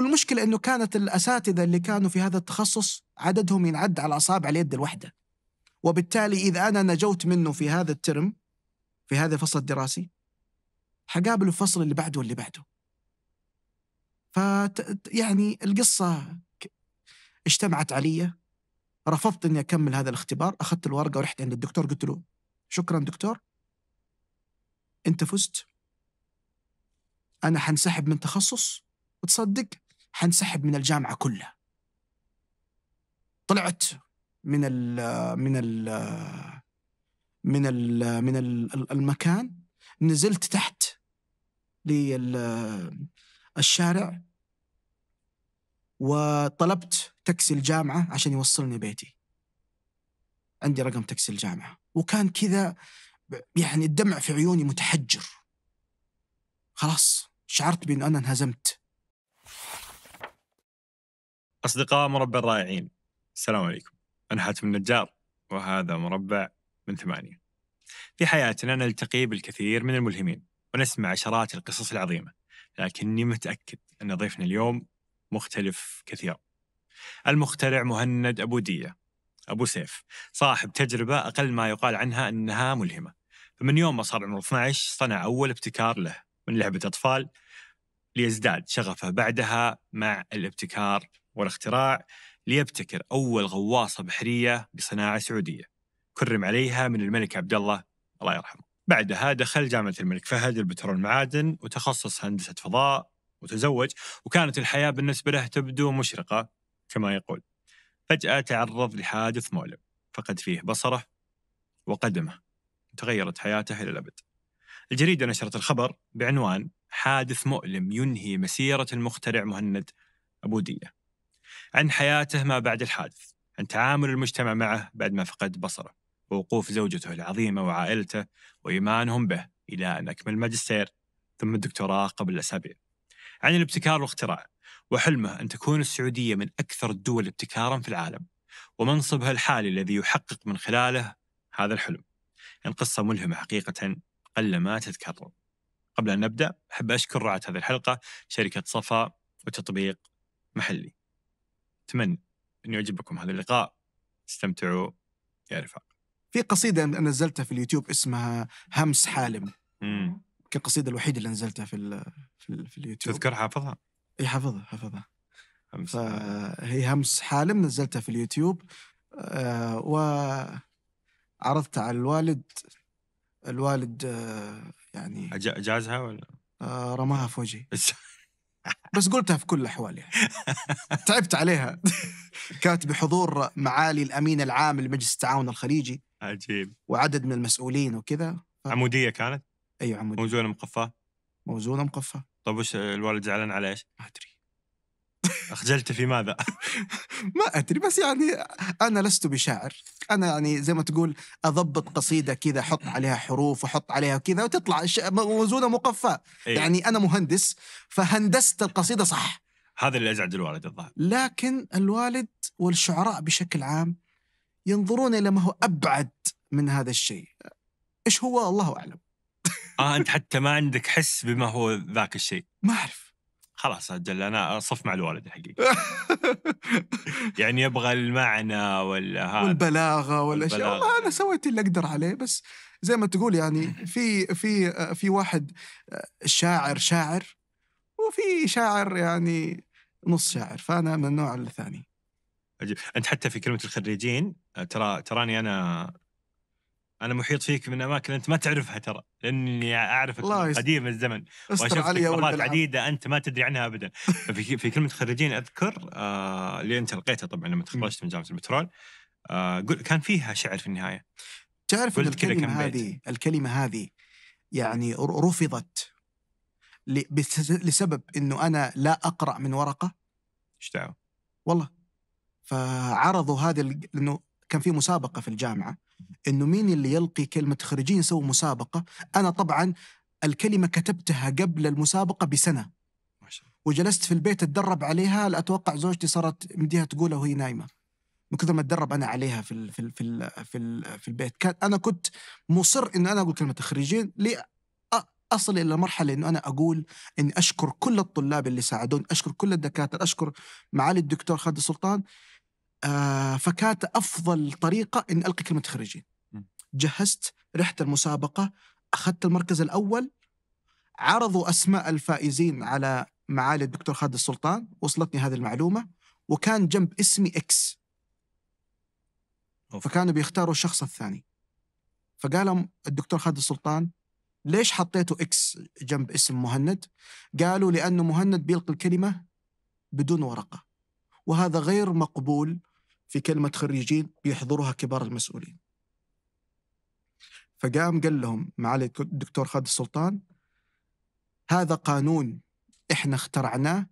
والمشكلة أنه كانت الأساتذة اللي كانوا في هذا التخصص عددهم ينعد على أصابع اليد الواحدة وبالتالي إذا أنا نجوت منه في هذا الترم في هذا الفصل الدراسي حقابله الفصل اللي بعده واللي بعده ف يعني القصة اجتمعت علي رفضت اني اكمل هذا الاختبار اخذت الورقه ورحت عند الدكتور قلت له شكرا دكتور انت فزت انا حنسحب من تخصص وتصدق حنسحب من الجامعه كلها طلعت من الـ من الـ من الـ من الـ المكان نزلت تحت للشارع وطلبت تاكسي الجامعة عشان يوصلني بيتي عندي رقم تاكسي الجامعة وكان كذا يعني الدمع في عيوني متحجر خلاص شعرت بأن أنا انهزمت أصدقاء مربع الرائعين السلام عليكم أنا حاتم النجار وهذا مربع من ثمانية في حياتنا نلتقي بالكثير من الملهمين ونسمع عشرات القصص العظيمة لكني متأكد أن ضيفنا اليوم مختلف كثيرا المخترع مهند أبو دية أبو سيف صاحب تجربة أقل ما يقال عنها أنها ملهمة فمن يوم ما صار عمره 12 صنع أول ابتكار له من لعبة أطفال ليزداد شغفه بعدها مع الابتكار والاختراع ليبتكر أول غواصة بحرية بصناعة سعودية كرم عليها من الملك عبد الله الله يرحمه بعدها دخل جامعة الملك فهد البترول المعادن وتخصص هندسة فضاء وتزوج وكانت الحياة بالنسبة له تبدو مشرقة كما يقول فجأة تعرض لحادث مؤلم فقد فيه بصره وقدمه تغيرت حياته إلى الأبد الجريدة نشرت الخبر بعنوان حادث مؤلم ينهي مسيرة المخترع مهند أبودية عن حياته ما بعد الحادث عن تعامل المجتمع معه بعد ما فقد بصره ووقوف زوجته العظيمة وعائلته وإيمانهم به إلى أن أكمل الماجستير ثم الدكتوراه قبل أسابيع عن الابتكار والاختراع وحلمه أن تكون السعودية من أكثر الدول ابتكارا في العالم ومنصبها الحالي الذي يحقق من خلاله هذا الحلم إن قصة ملهمة حقيقة قلما تتكرر قبل أن نبدأ أحب أشكر رعاة هذه الحلقة شركة صفا وتطبيق محلي أتمنى أنه يعجبكم هذا اللقاء استمتعوا يا رفاق في قصيدة أنا نزلتها في اليوتيوب اسمها همس حالم مم. القصيدة الوحيدة اللي نزلتها في, ال في, ال في اليوتيوب تذكر حافظها؟ اي حافظها حافظها همس فهي همس حالم نزلتها في اليوتيوب آه، وعرضتها على الوالد الوالد آه، يعني أجازها ولا؟ آه، رماها في وجهي بس قلتها في كل الأحوال يعني تعبت عليها كانت بحضور معالي الأمين العام لمجلس التعاون الخليجي عجيب وعدد من المسؤولين وكذا ف... عمودية كانت؟ أيوة عمودية موزونة مقفاة؟ موزونة مقفاة طيب وش الوالد زعلان على ايش؟ ما أدري أخجلت في ماذا؟ ما أدري بس يعني أنا لست بشاعر أنا يعني زي ما تقول أضبط قصيدة كذا أحط عليها حروف وأحط عليها كذا وتطلع موزونة مقفاة أيه. يعني أنا مهندس فهندست القصيدة صح هذا اللي أزعج الوالد الظاهر لكن الوالد والشعراء بشكل عام ينظرون إلى ما هو أبعد من هذا الشيء إيش هو الله أعلم اه انت حتى ما عندك حس بما هو ذاك الشيء ما اعرف خلاص اجل انا صف مع الوالد الحقيقه يعني يبغى المعنى ولا هذا والبلاغه والاشياء والله انا سويت اللي اقدر عليه بس زي ما تقول يعني في في في واحد شاعر شاعر وفي شاعر يعني نص شاعر فانا من النوع الثاني عجيب. انت حتى في كلمه الخريجين ترى تراني انا انا محيط فيك من اماكن انت ما تعرفها ترى لاني اعرفك قديم الزمن واشوف مرات عديده انت ما تدري عنها ابدا ففي في كلمه خريجين اذكر آه اللي انت لقيتها طبعا لما تخرجت من جامعه البترول آه كان فيها شعر في النهايه تعرف ان الكلمه هذه الكلمه هذه يعني رفضت لسبب انه انا لا اقرا من ورقه ايش دعوه؟ والله فعرضوا هذا لانه كان في مسابقه في الجامعه انه مين اللي يلقي كلمه خريجين سووا مسابقه انا طبعا الكلمه كتبتها قبل المسابقه بسنه وجلست في البيت اتدرب عليها لا اتوقع زوجتي صارت مديها تقولها وهي نايمه من كثر ما اتدرب انا عليها في الـ في الـ في الـ في, الـ في البيت كان انا كنت مصر ان انا اقول كلمه خريجين لي اصل الى مرحله انه انا اقول اني اشكر كل الطلاب اللي ساعدوني اشكر كل الدكاتره اشكر معالي الدكتور خالد السلطان آه فكانت افضل طريقه ان القي كلمه خريجين جهزت رحت المسابقه اخذت المركز الاول عرضوا اسماء الفائزين على معالي الدكتور خالد السلطان وصلتني هذه المعلومه وكان جنب اسمي اكس فكانوا بيختاروا الشخص الثاني فقال الدكتور خالد السلطان ليش حطيتوا اكس جنب اسم مهند؟ قالوا لانه مهند بيلقي الكلمه بدون ورقه وهذا غير مقبول في كلمة خريجين بيحضروها كبار المسؤولين فقام قال لهم معالي الدكتور خالد السلطان هذا قانون احنا اخترعناه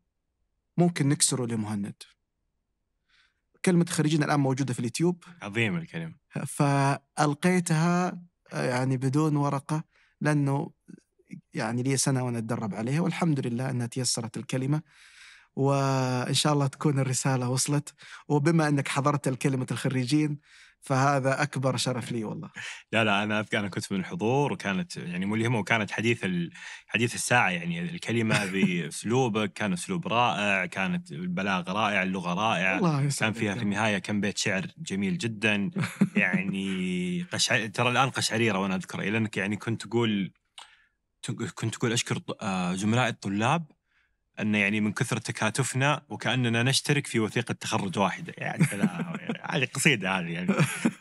ممكن نكسره لمهند كلمة خريجين الآن موجودة في اليوتيوب عظيم الكلمة فألقيتها يعني بدون ورقة لأنه يعني لي سنة وأنا أتدرب عليها والحمد لله أنها تيسرت الكلمة وإن شاء الله تكون الرسالة وصلت وبما أنك حضرت الكلمة الخريجين فهذا أكبر شرف لي والله لا لا أنا أذكر أنا كنت من الحضور وكانت يعني ملهمة وكانت حديث حديث الساعة يعني الكلمة بأسلوبك كان أسلوب رائع كانت البلاغ رائع اللغة رائعة الله كان فيها في النهاية كم بيت شعر جميل جدا يعني قشع... ترى الآن قشعريرة وأنا أذكر لأنك يعني كنت تقول كنت تقول أشكر آه، زملائي الطلاب أن يعني من كثر تكاتفنا وكأننا نشترك في وثيقة تخرج واحده يعني هذه قصيدة هذه يعني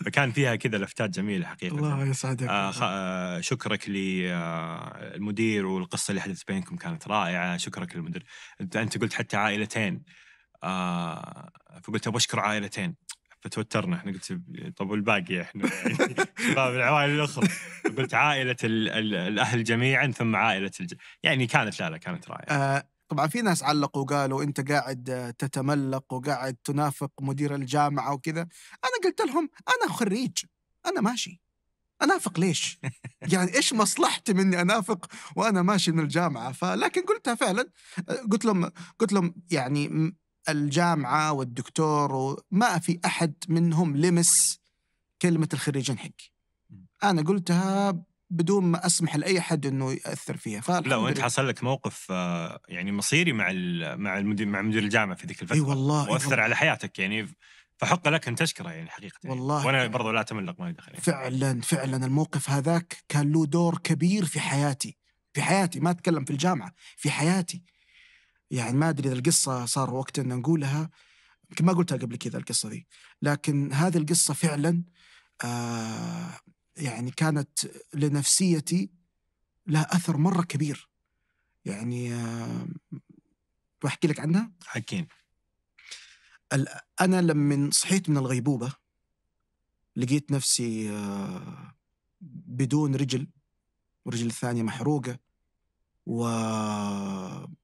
فكان فيها كذا لفتات جميلة حقيقة الله يسعدك آه, آه، شكرك للمدير آه والقصة اللي حدثت بينكم كانت رائعة شكرك للمدير أنت أنت قلت حتى عائلتين آه فقلت أبغى أشكر عائلتين فتوترنا احنا قلت طب والباقي احنا يعني العوائل الاخرى قلت عائله الـ الـ الاهل جميعا ثم عائله الج... يعني كانت لا لا كانت رائعه آه، طبعا في ناس علقوا قالوا انت قاعد آه، تتملق وقاعد تنافق مدير الجامعه وكذا انا قلت لهم انا خريج انا ماشي انافق ليش؟ يعني ايش مصلحتي مني انافق وانا ماشي من الجامعه فلكن قلتها فعلا آه، قلت لهم قلت لهم يعني الجامعه والدكتور وما في احد منهم لمس كلمه الخريجين حقي انا قلتها بدون ما اسمح لاي حد انه ياثر فيها لا وانت حصل لك موقف آه، يعني مصيري مع مع المدير مع مدير الجامعه في ذيك الفتره اي والله واثر على حياتك يعني فحق لك ان تشكره يعني حقيقه يعني. والله يعني. وانا برضو لا اتملق ما دخل يعني. فعلا فعلا الموقف هذاك كان له دور كبير في حياتي في حياتي ما اتكلم في الجامعه في حياتي يعني ما ادري اذا القصه صار وقت ان نقولها يمكن ما قلتها قبل كذا القصه دي لكن هذه القصه فعلا آه يعني كانت لنفسيتي لها اثر مره كبير يعني بحكي آه، لك عنها حكيم انا لما صحيت من الغيبوبه لقيت نفسي آه، بدون رجل والرجل الثانيه محروقه و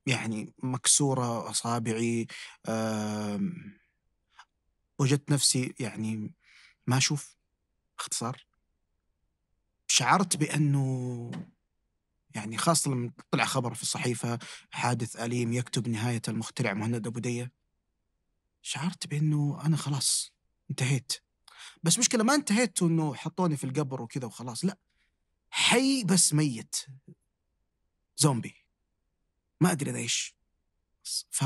يعني مكسوره اصابعي وجدت نفسي يعني ما اشوف اختصار شعرت بانه يعني خاصة لما طلع خبر في الصحيفة حادث أليم يكتب نهاية المخترع مهند أبو دية شعرت بأنه أنا خلاص انتهيت بس مشكلة ما انتهيت أنه حطوني في القبر وكذا وخلاص لا حي بس ميت زومبي ما أدري ليش ف...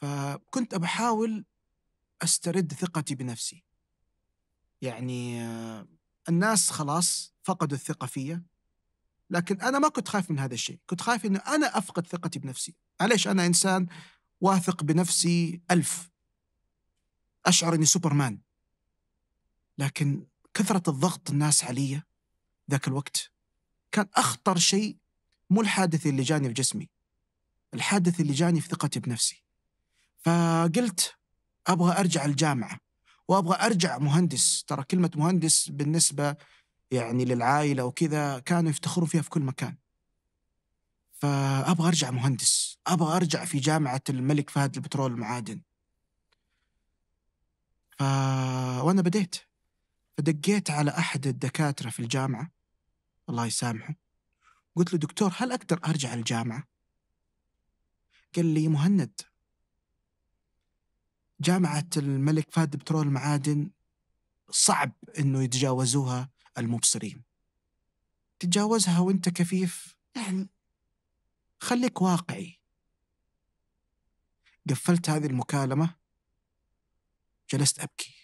فكنت أحاول أسترد ثقتي بنفسي يعني الناس خلاص فقدوا الثقة فيا لكن أنا ما كنت خايف من هذا الشيء كنت خايف أنه أنا أفقد ثقتي بنفسي معليش أنا إنسان واثق بنفسي ألف أشعر أني سوبرمان لكن كثرة الضغط الناس علي ذاك الوقت كان أخطر شيء مو الحادث اللي جاني في جسمي الحادث اللي جاني في ثقتي بنفسي فقلت أبغى أرجع الجامعة وابغى ارجع مهندس ترى كلمه مهندس بالنسبه يعني للعائله وكذا كانوا يفتخرون فيها في كل مكان فابغى ارجع مهندس ابغى ارجع في جامعه الملك فهد للبترول والمعادن ف... وانا بديت فدقيت على احد الدكاتره في الجامعه الله يسامحه قلت له دكتور هل اقدر ارجع الجامعه قال لي مهند جامعة الملك فهد بترول المعادن صعب أنه يتجاوزوها المبصرين تتجاوزها وانت كفيف يعني خليك واقعي قفلت هذه المكالمة جلست أبكي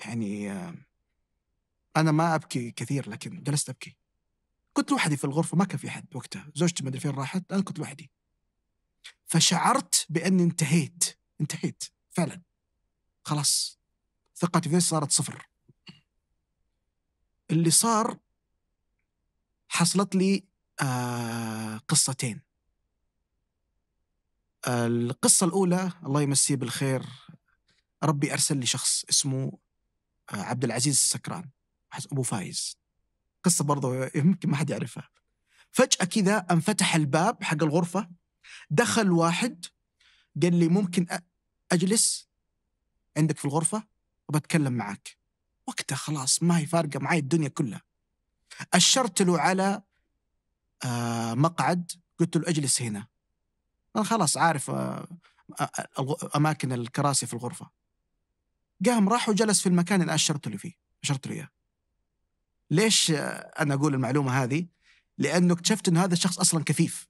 يعني آه، أنا ما أبكي كثير لكن جلست أبكي كنت لوحدي في الغرفة ما كان في حد وقتها زوجتي ما أدري فين راحت أنا كنت لوحدي فشعرت باني انتهيت انتهيت فعلا خلاص ثقتي في صارت صفر اللي صار حصلت لي آه قصتين آه القصة الأولى الله يمسيه بالخير ربي أرسل لي شخص اسمه آه عبد العزيز السكران أبو فايز قصة برضه يمكن ما حد يعرفها فجأة كذا انفتح الباب حق الغرفة دخل واحد قال لي ممكن اجلس عندك في الغرفه وبتكلم معك وقتها خلاص ما هي فارقه معي الدنيا كلها اشرت له على آه مقعد قلت له اجلس هنا انا خلاص عارف آه اماكن الكراسي في الغرفه قام راح وجلس في المكان اللي اشرت له فيه اشرت له اياه ليش انا اقول المعلومه هذه لانه اكتشفت انه هذا الشخص اصلا كفيف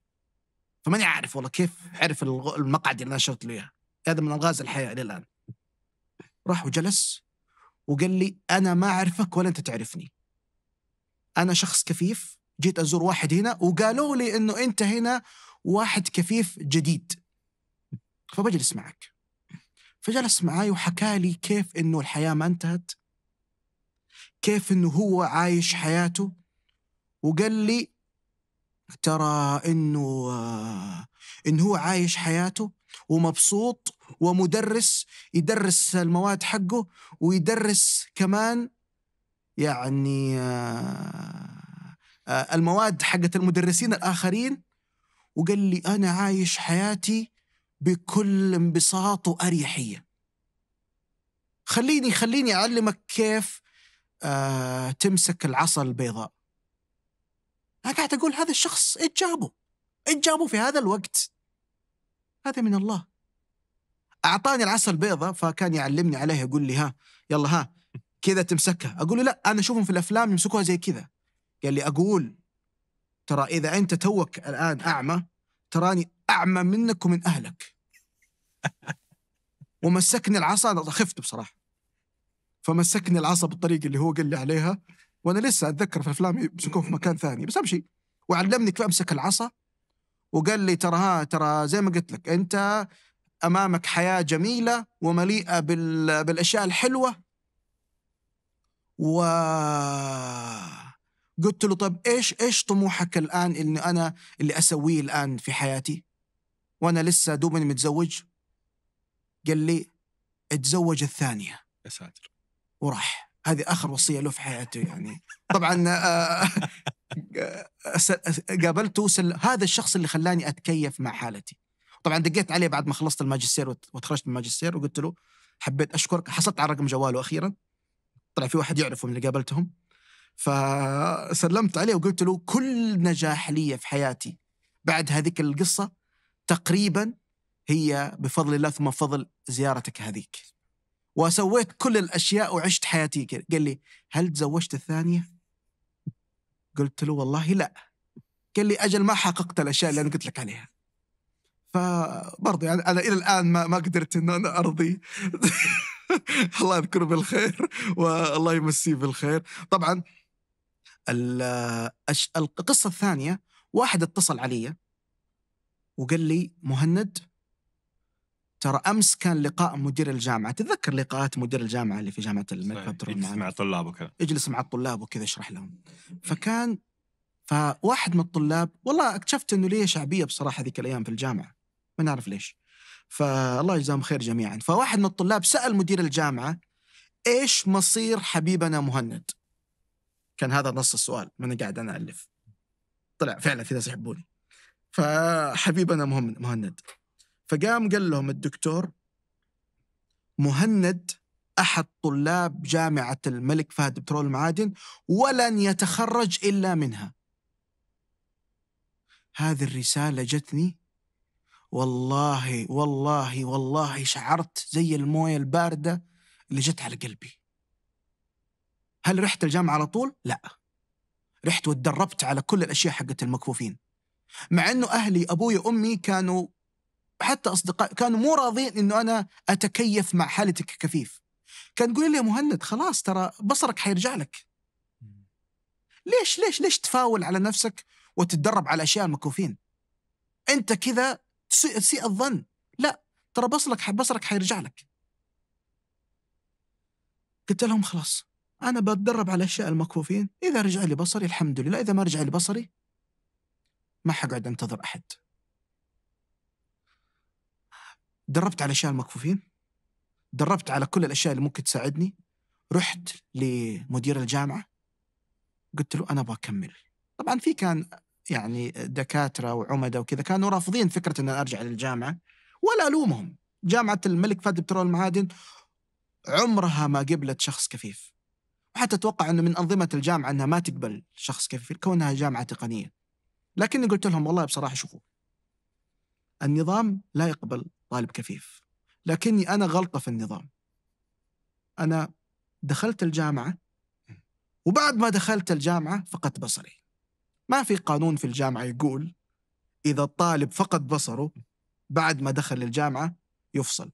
فماني عارف والله كيف عرف المقعد اللي انا شرت له اياه هذا من الغاز الحياه الى الان راح وجلس وقال لي انا ما اعرفك ولا انت تعرفني انا شخص كفيف جيت ازور واحد هنا وقالوا لي انه انت هنا واحد كفيف جديد فبجلس معك فجلس معي وحكى لي كيف انه الحياه ما انتهت كيف انه هو عايش حياته وقال لي ترى انه آه، انه هو عايش حياته ومبسوط ومدرس يدرس المواد حقه ويدرس كمان يعني آه، آه، المواد حقت المدرسين الاخرين وقال لي انا عايش حياتي بكل انبساط واريحيه خليني خليني اعلمك كيف تمسك العصا البيضاء أنا قاعد أقول هذا الشخص إجابه إجابه في هذا الوقت هذا من الله أعطاني العصا البيضة فكان يعلمني عليها يقول لي ها يلا ها كذا تمسكها أقول له لا أنا أشوفهم في الأفلام يمسكوها زي كذا قال لي أقول ترى إذا أنت توك الآن أعمى تراني أعمى منك ومن أهلك ومسكني العصا أنا خفت بصراحة فمسكني العصا بالطريقة اللي هو قال لي عليها وانا لسه اتذكر في افلامي يمسكون في مكان ثاني بس امشي وعلمني كيف امسك العصا وقال لي ترى ها ترى زي ما قلت لك انت امامك حياه جميله ومليئه بال... بالاشياء الحلوه و قلت له طب ايش ايش طموحك الان اللي انا اللي اسويه الان في حياتي؟ وانا لسه دوبني متزوج قال لي اتزوج الثانيه يا ساتر وراح هذه اخر وصيه له في حياته يعني طبعا آه، قابلته هذا الشخص اللي خلاني اتكيف مع حالتي طبعا دقيت عليه بعد ما خلصت الماجستير وتخرجت من الماجستير وقلت له حبيت اشكرك حصلت على رقم جواله اخيرا طلع في واحد يعرفه من اللي قابلتهم فسلمت عليه وقلت له كل نجاح لي في حياتي بعد هذيك القصه تقريبا هي بفضل الله ثم فضل زيارتك هذيك وسويت كل الاشياء وعشت حياتي كده قال لي هل تزوجت الثانيه قلت له والله لا قال لي اجل ما حققت الاشياء اللي انا قلت لك عليها فبرضه يعني انا الى الان ما ما قدرت ان انا ارضي الله يذكره بالخير والله يمسيه بالخير طبعا القصه الثانيه واحد اتصل علي وقال لي مهند ترى امس كان لقاء مدير الجامعه تتذكر لقاءات مدير الجامعه اللي في جامعه الملك عبد الرحمن يجلس مع الطلاب وكذا يجلس مع الطلاب وكذا يشرح لهم فكان فواحد من الطلاب والله اكتشفت انه ليه شعبيه بصراحه ذيك الايام في الجامعه ما نعرف ليش فالله يجزاهم خير جميعا فواحد من الطلاب سال مدير الجامعه ايش مصير حبيبنا مهند كان هذا نص السؤال ما قاعد انا الف طلع فعلا في ناس يحبوني فحبيبنا مهند فقام قال لهم الدكتور مهند احد طلاب جامعه الملك فهد بترول المعادن ولن يتخرج الا منها. هذه الرساله جتني والله والله والله شعرت زي المويه البارده اللي جت على قلبي. هل رحت الجامعه على طول؟ لا. رحت وتدربت على كل الاشياء حقت المكفوفين. مع انه اهلي ابوي وامي كانوا حتى اصدقاء كانوا مو راضين انه انا اتكيف مع حالتي كفيف كان يقول لي يا مهند خلاص ترى بصرك حيرجع لك ليش ليش ليش تفاول على نفسك وتتدرب على اشياء المكفوفين انت كذا تسيء الظن لا ترى بصرك بصرك حيرجع لك قلت لهم خلاص انا بتدرب على اشياء المكفوفين اذا رجع لي بصري الحمد لله اذا ما رجع لي بصري ما حقعد انتظر احد دربت على اشياء المكفوفين دربت على كل الاشياء اللي ممكن تساعدني رحت لمدير الجامعه قلت له انا ابغى اكمل طبعا في كان يعني دكاتره وعمده وكذا كانوا رافضين فكره ان ارجع للجامعه ولا الومهم جامعه الملك فهد بترول المعادن عمرها ما قبلت شخص كفيف وحتى اتوقع انه من انظمه الجامعه انها ما تقبل شخص كفيف كونها جامعه تقنيه لكني قلت لهم والله بصراحه شوفوا النظام لا يقبل طالب كفيف لكني أنا غلطة في النظام أنا دخلت الجامعة وبعد ما دخلت الجامعة فقدت بصري ما في قانون في الجامعة يقول إذا الطالب فقد بصره بعد ما دخل الجامعة يفصل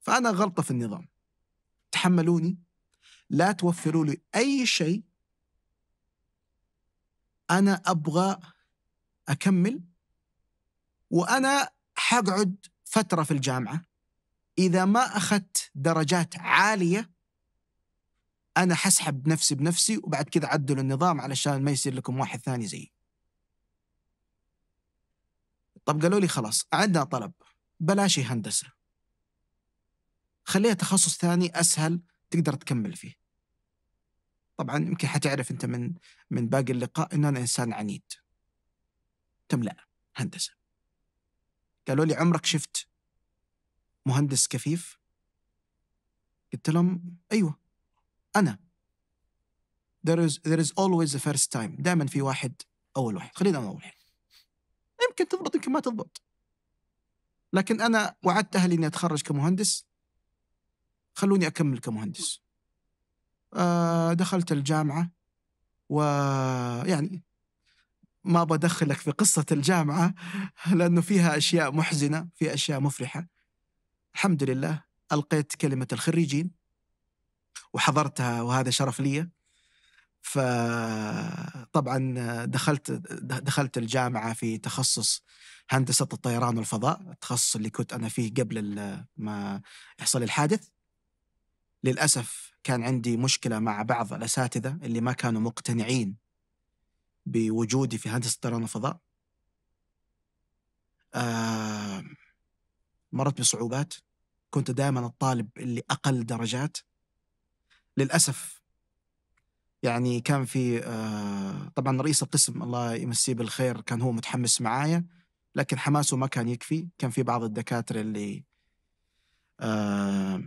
فأنا غلطة في النظام تحملوني لا توفروا لي أي شيء أنا أبغى أكمل وأنا حقعد فترة في الجامعة إذا ما أخذت درجات عالية أنا حسحب نفسي بنفسي وبعد كذا عدلوا النظام علشان ما يصير لكم واحد ثاني زيي طب قالوا لي خلاص عندنا طلب بلاشي هندسة خليها تخصص ثاني أسهل تقدر تكمل فيه طبعا يمكن حتعرف أنت من من باقي اللقاء أن أنا إنسان عنيد تم لا هندسة قالوا لي عمرك شفت مهندس كفيف؟ قلت لهم ايوه انا there is, there is always a first time دائما في واحد اول واحد خلينا انا اول واحد يمكن تضبط يمكن ما تضبط لكن انا وعدت اهلي اني اتخرج كمهندس خلوني اكمل كمهندس آه دخلت الجامعه ويعني ما بدخلك في قصة الجامعة لأنه فيها أشياء محزنة في أشياء مفرحة الحمد لله ألقيت كلمة الخريجين وحضرتها وهذا شرف لي فطبعا دخلت دخلت الجامعة في تخصص هندسة الطيران والفضاء التخصص اللي كنت أنا فيه قبل ما يحصل الحادث للأسف كان عندي مشكلة مع بعض الأساتذة اللي ما كانوا مقتنعين بوجودي في هندسة طيران الفضاء آه مرت بصعوبات كنت دائما الطالب اللي أقل درجات للأسف يعني كان في آه طبعا رئيس القسم الله يمسيه بالخير كان هو متحمس معايا لكن حماسه ما كان يكفي كان في بعض الدكاترة اللي آه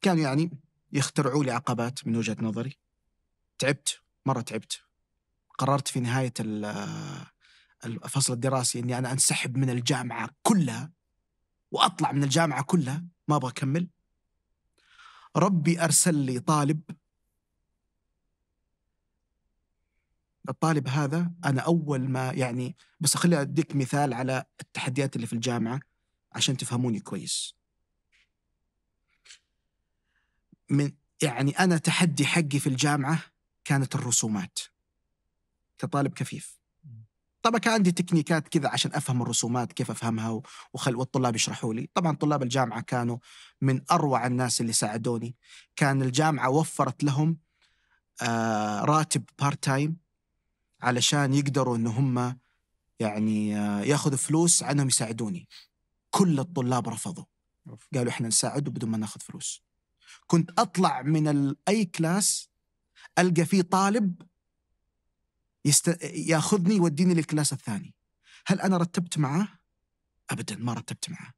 كانوا يعني يخترعوا لي عقبات من وجهة نظري تعبت مرة تعبت قررت في نهايه الفصل الدراسي اني انا انسحب من الجامعه كلها واطلع من الجامعه كلها ما ابغى اكمل ربي ارسل لي طالب الطالب هذا انا اول ما يعني بس خليني اديك مثال على التحديات اللي في الجامعه عشان تفهموني كويس من يعني انا تحدي حقي في الجامعه كانت الرسومات كطالب كفيف طبعا كان عندي تكنيكات كذا عشان افهم الرسومات كيف افهمها وخل والطلاب يشرحوا لي طبعا طلاب الجامعه كانوا من اروع الناس اللي ساعدوني كان الجامعه وفرت لهم آه راتب بارت تايم علشان يقدروا ان هم يعني آه ياخذوا فلوس عنهم يساعدوني كل الطلاب رفضوا قالوا احنا نساعد بدون ما ناخذ فلوس كنت اطلع من اي كلاس القى فيه طالب يست... ياخذني يوديني للكلاس الثاني هل انا رتبت معاه ابدا ما رتبت معاه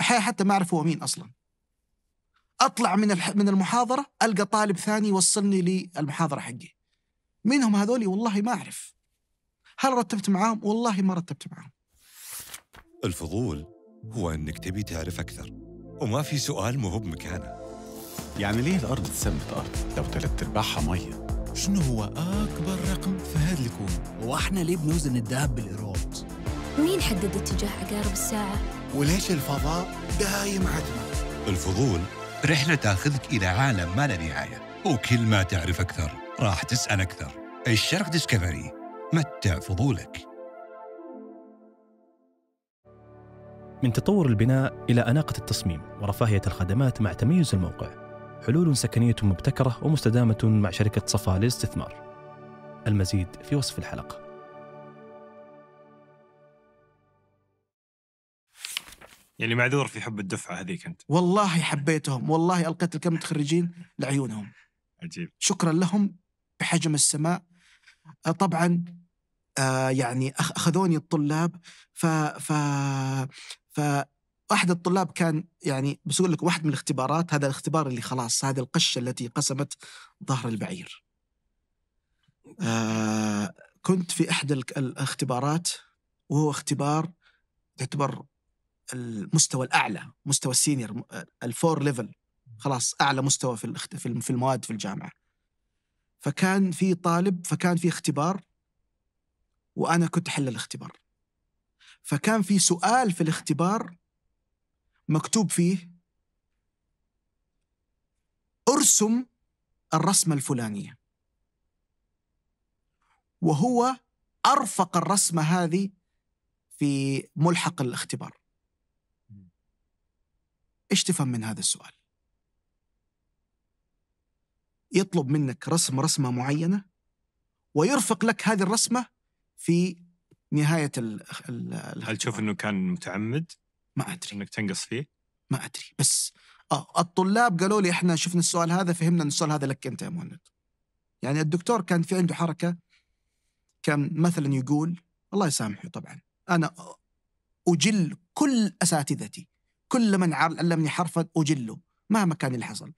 احيانا حتى ما اعرف هو مين اصلا اطلع من الح... من المحاضره القى طالب ثاني يوصلني للمحاضره حقي مين هم هذول والله ما اعرف هل رتبت معاهم والله ما رتبت معاهم الفضول هو انك تبي تعرف اكثر وما في سؤال مو بمكانه يعني ليه الارض تسمت ارض لو ثلاث ارباعها ميه شنو هو أكبر رقم في هذا الكون؟ وإحنا ليه بنوزن الذهب بالإيراد؟ مين حدد اتجاه عقارب الساعة؟ وليش الفضاء دايم عتمة؟ الفضول رحلة تاخذك إلى عالم ما لا نهاية وكل ما تعرف أكثر راح تسأل أكثر الشرق ديسكفري متع فضولك من تطور البناء إلى أناقة التصميم ورفاهية الخدمات مع تميز الموقع حلول سكنية مبتكرة ومستدامة مع شركة صفا للاستثمار المزيد في وصف الحلقة يعني معذور في حب الدفعة هذيك أنت والله حبيتهم والله ألقيت الكم متخرجين لعيونهم عجيب شكرا لهم بحجم السماء آه، طبعا آه يعني أخذوني الطلاب ف ف ف احد الطلاب كان يعني بس اقول لك واحد من الاختبارات هذا الاختبار اللي خلاص هذه القشه التي قسمت ظهر البعير. آه كنت في احدى الاختبارات وهو اختبار يعتبر المستوى الاعلى مستوى السينيور آه، الفور ليفل خلاص اعلى مستوى في في المواد في الجامعه فكان في طالب فكان في اختبار وانا كنت احل الاختبار فكان في سؤال في الاختبار مكتوب فيه ارسم الرسمة الفلانية وهو أرفق الرسمة هذه في ملحق الاختبار ايش تفهم من هذا السؤال يطلب منك رسم رسمة معينة ويرفق لك هذه الرسمة في نهاية ال ال هل تشوف أنه كان متعمد؟ ما ادري انك تنقص فيه؟ ما ادري بس آه، الطلاب قالوا لي احنا شفنا السؤال هذا فهمنا ان السؤال هذا لك انت يا مهند. يعني الدكتور كان في عنده حركه كان مثلا يقول الله يسامحه طبعا انا اجل كل اساتذتي كل من علمني حرفا اجله مهما كان اللي حصل.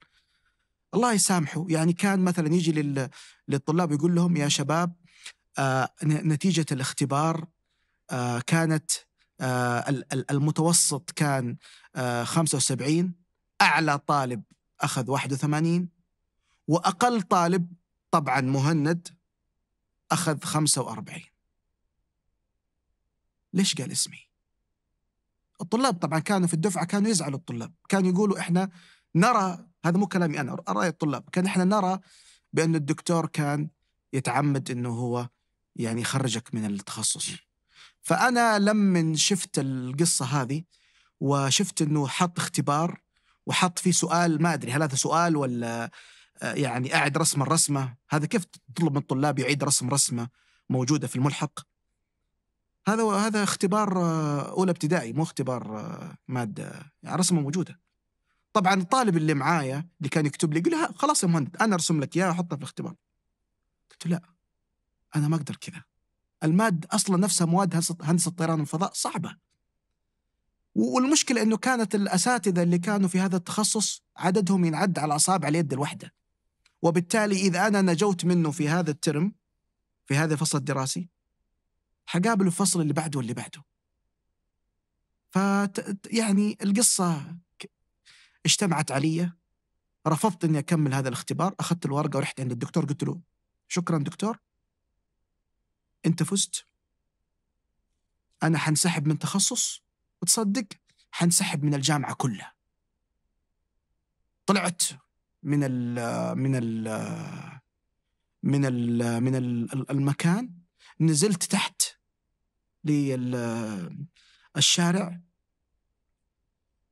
الله يسامحه يعني كان مثلا يجي للطلاب يقول لهم يا شباب آه نتيجه الاختبار آه كانت آه، المتوسط كان 75 آه، أعلى طالب أخذ 81 وأقل طالب طبعا مهند أخذ 45 ليش قال اسمي؟ الطلاب طبعا كانوا في الدفعة كانوا يزعلوا الطلاب كانوا يقولوا إحنا نرى هذا مو كلامي أنا رأي الطلاب كان إحنا نرى بأن الدكتور كان يتعمد أنه هو يعني يخرجك من التخصص فانا لما شفت القصه هذه وشفت انه حط اختبار وحط فيه سؤال ما ادري هل هذا سؤال ولا آه، يعني اعد رسم الرسمه هذا كيف تطلب من الطلاب يعيد رسم رسمه موجوده في الملحق هذا هذا اختبار آه، اولى ابتدائي مو اختبار آه، ماده يعني رسمه موجوده طبعا الطالب اللي معايا اللي كان يكتب لي يقول لي خلاص يا مهند انا ارسم لك إياه أحطها في الاختبار قلت له لا انا ما اقدر كذا المادة أصلا نفسها مواد هندسة طيران الفضاء صعبة والمشكلة أنه كانت الأساتذة اللي كانوا في هذا التخصص عددهم ينعد على أصابع اليد الواحدة وبالتالي إذا أنا نجوت منه في هذا الترم في هذا الفصل الدراسي حقابله الفصل اللي بعده واللي بعده ف يعني القصة اجتمعت علي رفضت اني اكمل هذا الاختبار اخذت الورقه ورحت عند الدكتور قلت له شكرا دكتور انت فزت انا حنسحب من تخصص وتصدق حنسحب من الجامعه كلها طلعت من ال من ال من ال من الـ المكان نزلت تحت للشارع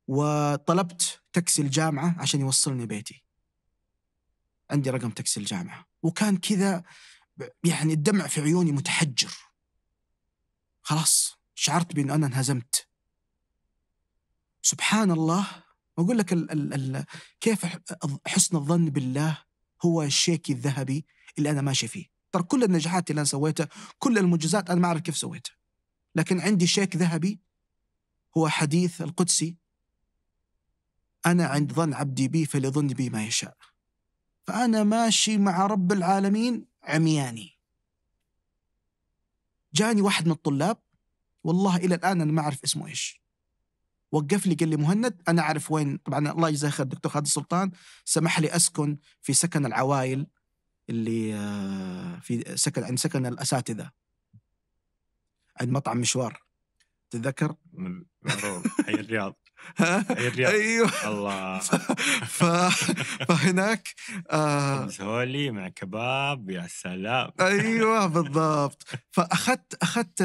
وطلبت تاكسي الجامعه عشان يوصلني بيتي عندي رقم تاكسي الجامعه وكان كذا يعني الدمع في عيوني متحجر خلاص شعرت بأن أنا انهزمت سبحان الله وأقول لك ال ال ال كيف حسن الظن بالله هو الشيك الذهبي اللي أنا ماشي فيه ترى كل النجاحات اللي أنا سويتها كل المنجزات أنا ما أعرف كيف سويتها لكن عندي شيك ذهبي هو حديث القدسي أنا عند ظن عبدي بي فليظن بي ما يشاء فأنا ماشي مع رب العالمين عمياني جاني واحد من الطلاب والله الى الان انا ما اعرف اسمه ايش وقف لي قال لي مهند انا اعرف وين طبعا الله يجزاه خير الدكتور خالد السلطان سمح لي اسكن في سكن العوائل اللي آه، في سكن عند سكن الاساتذه عند مطعم مشوار تتذكر حي الرياض ايوه الله ف... فهناك آه سولي مع كباب يا سلام ايوه بالضبط فاخذت اخذت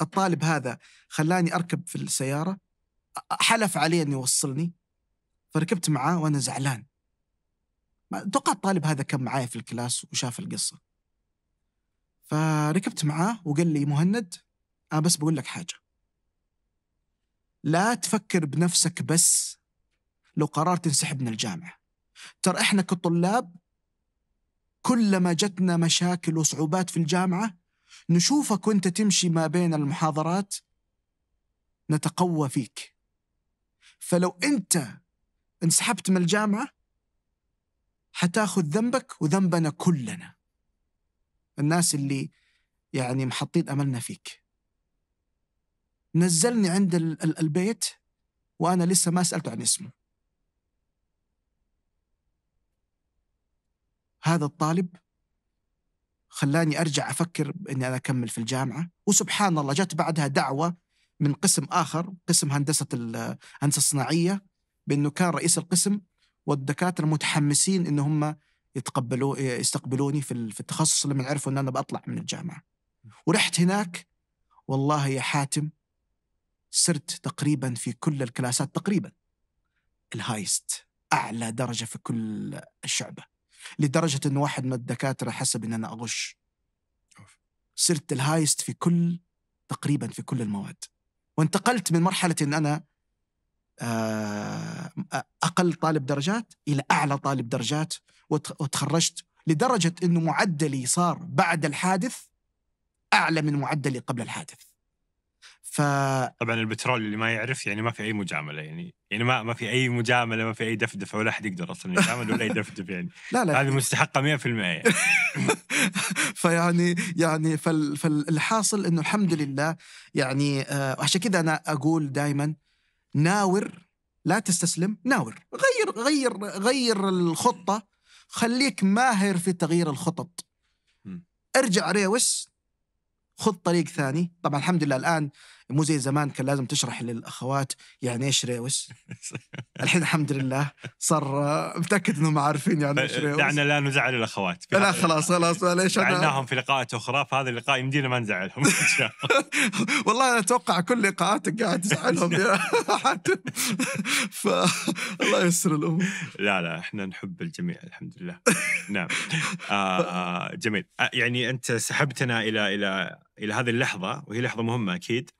الطالب هذا خلاني اركب في السياره حلف علي انه يوصلني فركبت معاه وانا زعلان اتوقع الطالب هذا كان معاي في الكلاس وشاف القصه فركبت معاه وقال لي مهند انا بس بقول لك حاجه لا تفكر بنفسك بس لو قررت تنسحب من الجامعة ترى إحنا كطلاب كلما جتنا مشاكل وصعوبات في الجامعة نشوفك وانت تمشي ما بين المحاضرات نتقوى فيك فلو انت انسحبت من الجامعة حتاخذ ذنبك وذنبنا كلنا الناس اللي يعني محطين أملنا فيك نزلني عند البيت وانا لسه ما سالته عن اسمه هذا الطالب خلاني ارجع افكر اني انا اكمل في الجامعه وسبحان الله جت بعدها دعوه من قسم اخر قسم هندسه الهندسه الصناعيه بانه كان رئيس القسم والدكاتره متحمسين ان هم يتقبلوا يستقبلوني في في التخصص لما عرفوا ان انا بطلع من الجامعه ورحت هناك والله يا حاتم صرت تقريبا في كل الكلاسات تقريبا الهايست اعلى درجه في كل الشعبه لدرجه ان واحد من الدكاتره حسب ان انا اغش صرت الهايست في كل تقريبا في كل المواد وانتقلت من مرحله ان انا آه، اقل طالب درجات الى اعلى طالب درجات وتخرجت لدرجه انه معدلي صار بعد الحادث اعلى من معدلي قبل الحادث طبعا البترول اللي ما يعرف يعني ما في اي مجامله يعني يعني ما ما في اي مجامله ما في اي دفدفه ولا احد يقدر اصلا يجامل ولا يدفدف يعني لا لا هذه مستحقه 100% يعني. فيعني يعني فال فالحاصل انه الحمد لله يعني آه، عشان كذا انا اقول دائما ناور لا تستسلم ناور غير غير غير الخطه خليك ماهر في تغيير الخطط ارجع ريوس خذ طريق ثاني طبعا الحمد لله الان مو زي زمان كان لازم تشرح للاخوات يعني ايش ريوس الحين الحمد لله صار متاكد انهم عارفين يعني ايش ريوس دعنا لا نزعل الاخوات لا خلاص خلاص ليش زعلناهم في لقاءات اخرى فهذا اللقاء يمدينا ما نزعلهم ان شاء الله والله انا اتوقع كل لقاءاتك قاعد تزعلهم يا حاتم فالله يسر الامور لا لا احنا نحب الجميع الحمد لله نعم آه, آه، جميل آه، يعني انت سحبتنا الى الى الى هذه اللحظه وهي لحظه مهمه اكيد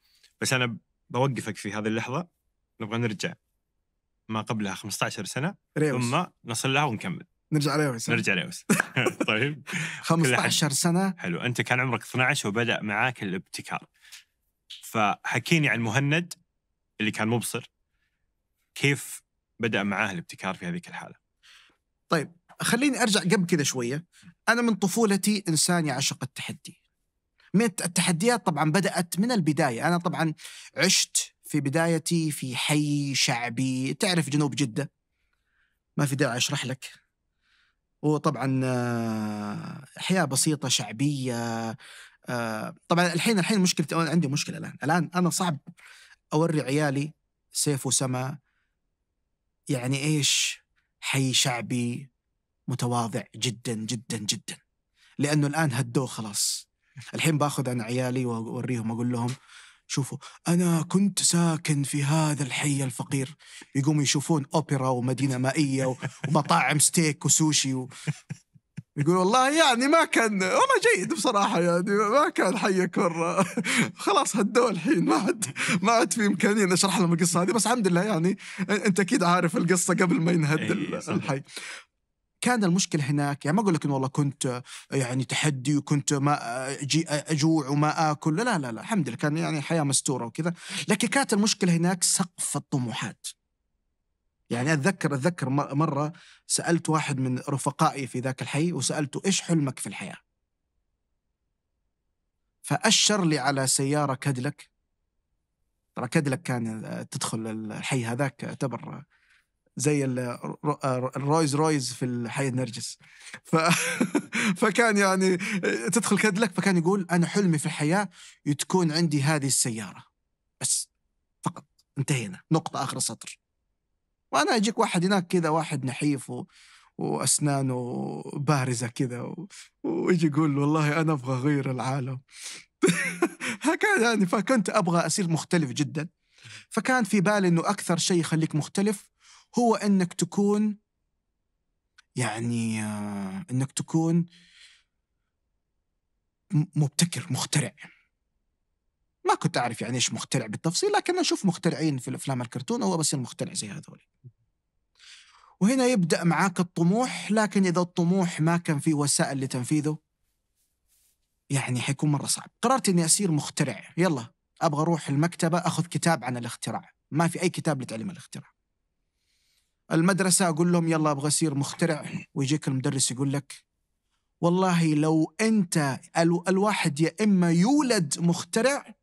بس انا بوقفك في هذه اللحظه نبغى نرجع ما قبلها 15 سنه ريوس. ثم نصل لها ونكمل نرجع ريوس نرجع ريوس طيب 15 سنه حلو انت كان عمرك 12 وبدا معاك الابتكار فحكيني عن مهند اللي كان مبصر كيف بدا معاه الابتكار في هذيك الحاله طيب خليني ارجع قبل كذا شويه انا من طفولتي انسان يعشق التحدي من التحديات طبعا بدأت من البداية أنا طبعا عشت في بدايتي في حي شعبي تعرف جنوب جدة ما في داعي أشرح لك وطبعا آه، حياة بسيطة شعبية آه، طبعا الحين الحين مشكلتي عندي مشكلة الآن الآن أنا صعب أوري عيالي سيف وسما يعني إيش حي شعبي متواضع جدا جدا جدا لأنه الآن هدوه خلاص الحين باخذ انا عيالي واوريهم اقول لهم شوفوا انا كنت ساكن في هذا الحي الفقير يقوموا يشوفون اوبرا ومدينه مائيه ومطاعم ستيك وسوشي و... يقول والله يعني ما كان والله جيد بصراحه يعني ما كان حيك مره خلاص هدوه الحين ما عاد ما عاد في امكانيه اني اشرح لهم القصه هذه بس الحمد لله يعني انت اكيد عارف القصه قبل ما ينهد إيه، الحي كان المشكله هناك يعني ما اقول لك انه والله كنت يعني تحدي وكنت ما أجي اجوع وما اكل لا لا لا الحمد لله كان يعني حياه مستوره وكذا لكن كانت المشكله هناك سقف الطموحات يعني اتذكر اتذكر مره سالت واحد من رفقائي في ذاك الحي وسالته ايش حلمك في الحياه؟ فاشر لي على سياره كدلك ترى كدلك كان آه، تدخل الحي هذاك تعتبر زي آه، الرويز رويز في حي النرجس ف... فكان يعني آه، تدخل كادلك فكان يقول انا حلمي في الحياه تكون عندي هذه السياره بس فقط انتهينا نقطه اخر سطر وانا يجيك واحد هناك كذا واحد نحيف و... واسنانه بارزه كذا و... ويجي يقول والله انا ابغى اغير العالم فكان يعني فكنت ابغى اصير مختلف جدا فكان في بالي انه اكثر شيء يخليك مختلف هو انك تكون يعني آه، انك تكون مبتكر مخترع ما كنت اعرف يعني ايش مخترع بالتفصيل لكن اشوف مخترعين في الافلام الكرتون هو بصير مخترع زي هذول وهنا يبدا معاك الطموح لكن اذا الطموح ما كان في وسائل لتنفيذه يعني حيكون مره صعب قررت اني اصير مخترع يلا ابغى اروح المكتبه اخذ كتاب عن الاختراع ما في اي كتاب لتعليم الاختراع المدرسة أقول لهم يلا أبغى أصير مخترع ويجيك المدرس يقول لك والله لو أنت الواحد يا إما يولد مخترع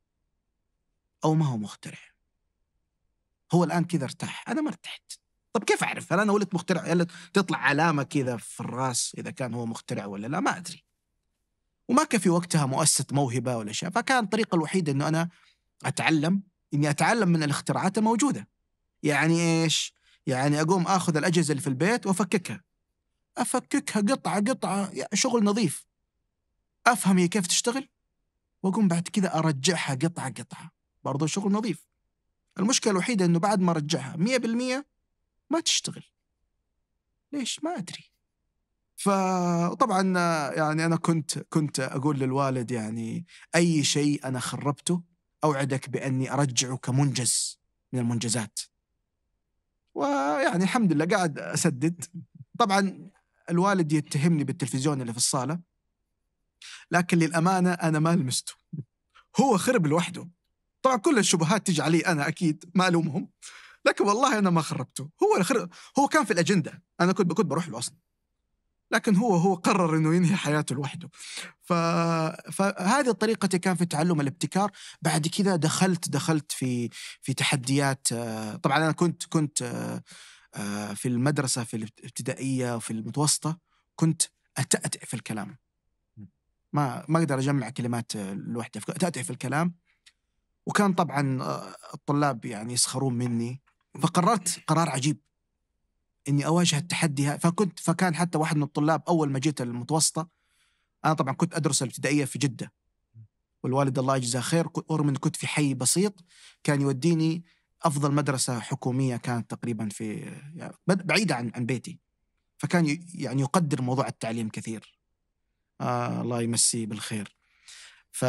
أو ما هو مخترع هو الآن كذا ارتاح أنا ما ارتحت طب كيف أعرف هل أنا ولدت مخترع هل تطلع علامة كذا في الراس إذا كان هو مخترع ولا لا ما أدري وما كان في وقتها مؤسسة موهبة ولا شيء فكان الطريقة الوحيدة أنه أنا أتعلم إني أتعلم من الاختراعات الموجودة يعني إيش يعني اقوم اخذ الاجهزه اللي في البيت وافككها افككها قطعه قطعه شغل نظيف افهم هي كيف تشتغل واقوم بعد كذا ارجعها قطعه قطعه برضه شغل نظيف المشكله الوحيده انه بعد ما ارجعها 100% ما تشتغل ليش ما ادري فطبعا يعني انا كنت كنت اقول للوالد يعني اي شيء انا خربته اوعدك باني ارجعه كمنجز من المنجزات ويعني الحمد لله قاعد اسدد طبعا الوالد يتهمني بالتلفزيون اللي في الصاله لكن للامانه انا ما لمسته هو خرب لوحده طبعا كل الشبهات تجي علي انا اكيد ما الومهم لكن والله انا ما خربته هو خرب هو كان في الاجنده انا كنت كنت بروح له اصلا لكن هو هو قرر انه ينهي حياته لوحده ف... فهذه طريقتي كان في تعلم الابتكار بعد كذا دخلت دخلت في في تحديات آه، طبعا انا كنت كنت آه، آه، في المدرسه في الابتدائيه وفي المتوسطه كنت اتاتئ في الكلام ما ما اقدر اجمع كلمات لوحدي اتاتئ في الكلام وكان طبعا الطلاب يعني يسخرون مني فقررت قرار عجيب اني اواجه التحدي هذا فكنت فكان حتى واحد من الطلاب اول ما جيت المتوسطه انا طبعا كنت ادرس الابتدائيه في جده والوالد الله يجزاه خير رغم كنت في حي بسيط كان يوديني افضل مدرسه حكوميه كانت تقريبا في يعني بعيده عن عن بيتي فكان يعني يقدر موضوع التعليم كثير آه الله يمسيه بالخير ف...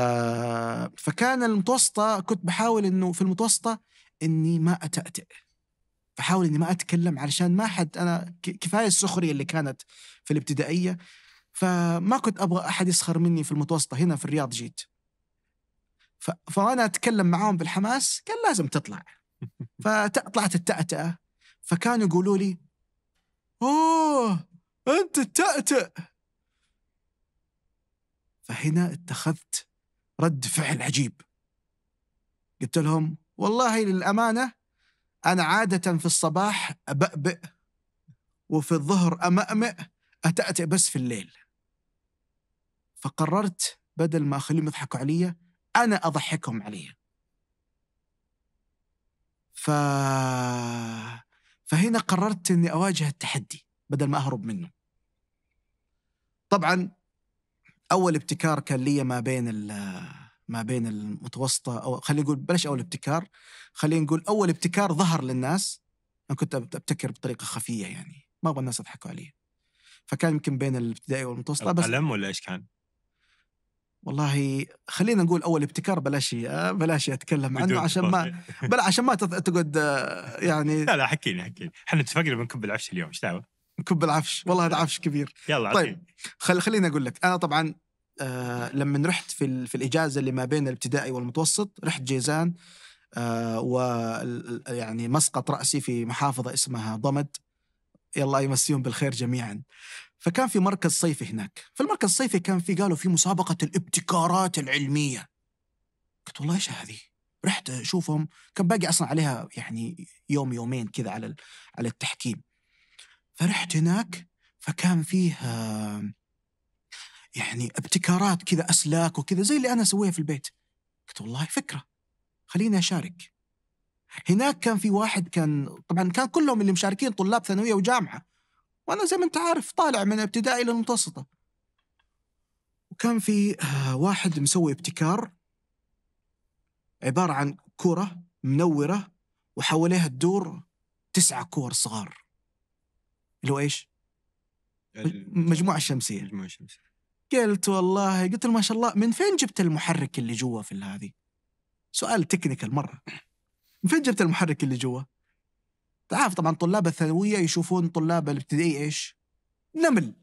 فكان المتوسطه كنت بحاول انه في المتوسطه اني ما اتاتئ فحاول اني ما اتكلم علشان ما حد انا كفايه السخريه اللي كانت في الابتدائيه فما كنت ابغى احد يسخر مني في المتوسطه هنا في الرياض جيت فانا اتكلم معاهم بالحماس كان لازم تطلع فطلعت التأتأة فكانوا يقولوا لي اوه انت التأتأ فهنا اتخذت رد فعل عجيب قلت لهم والله للامانه أنا عادة في الصباح أبأبئ وفي الظهر أمأمئ أتأتئ بس في الليل فقررت بدل ما أخليهم يضحكوا علي أنا أضحكهم علي ف... فهنا قررت أني أواجه التحدي بدل ما أهرب منه طبعا أول ابتكار كان لي ما بين ال ما بين المتوسطه او خلينا نقول بلاش اول ابتكار خلينا نقول اول ابتكار ظهر للناس انا كنت ابتكر بطريقه خفيه يعني ما ابغى الناس يضحكوا علي فكان يمكن بين الابتدائي والمتوسطه بس قلم ولا ايش كان؟ والله خلينا نقول اول ابتكار بلاش بلاش اتكلم عنه عشان ما بلا عشان ما تقعد يعني لا لا حكيني حكيني احنا اتفقنا بنكب العفش اليوم ايش دعوه؟ نكب العفش والله هذا عفش كبير يلا طيب، عطيني. طيب خل خليني اقول لك انا طبعا آه، لما رحت في, في الاجازه اللي ما بين الابتدائي والمتوسط رحت جيزان آه و يعني مسقط راسي في محافظه اسمها ضمد يلا يمسيهم بالخير جميعا فكان في مركز صيفي هناك فالمركز الصيفي كان في قالوا في مسابقه الابتكارات العلميه قلت والله ايش هذه رحت اشوفهم كان باقي اصلا عليها يعني يوم يومين كذا على على التحكيم فرحت هناك فكان فيه آه يعني ابتكارات كذا اسلاك وكذا زي اللي انا اسويها في البيت قلت والله فكره خليني اشارك هناك كان في واحد كان طبعا كان كلهم اللي مشاركين طلاب ثانويه وجامعه وانا زي ما انت عارف طالع من ابتدائي الى المتوسطه وكان في آه، واحد مسوي ابتكار عباره عن كره منوره وحواليها تدور تسعة كور صغار اللي هو ايش؟ المجموعه الشمسيه المجموعه الشمسيه قلت والله قلت له ما شاء الله من فين جبت المحرك اللي جوا في هذه؟ سؤال تكنيكال مره من فين جبت المحرك اللي جوا؟ تعرف طبعا طلاب الثانويه يشوفون طلاب الابتدائي ايش؟ نمل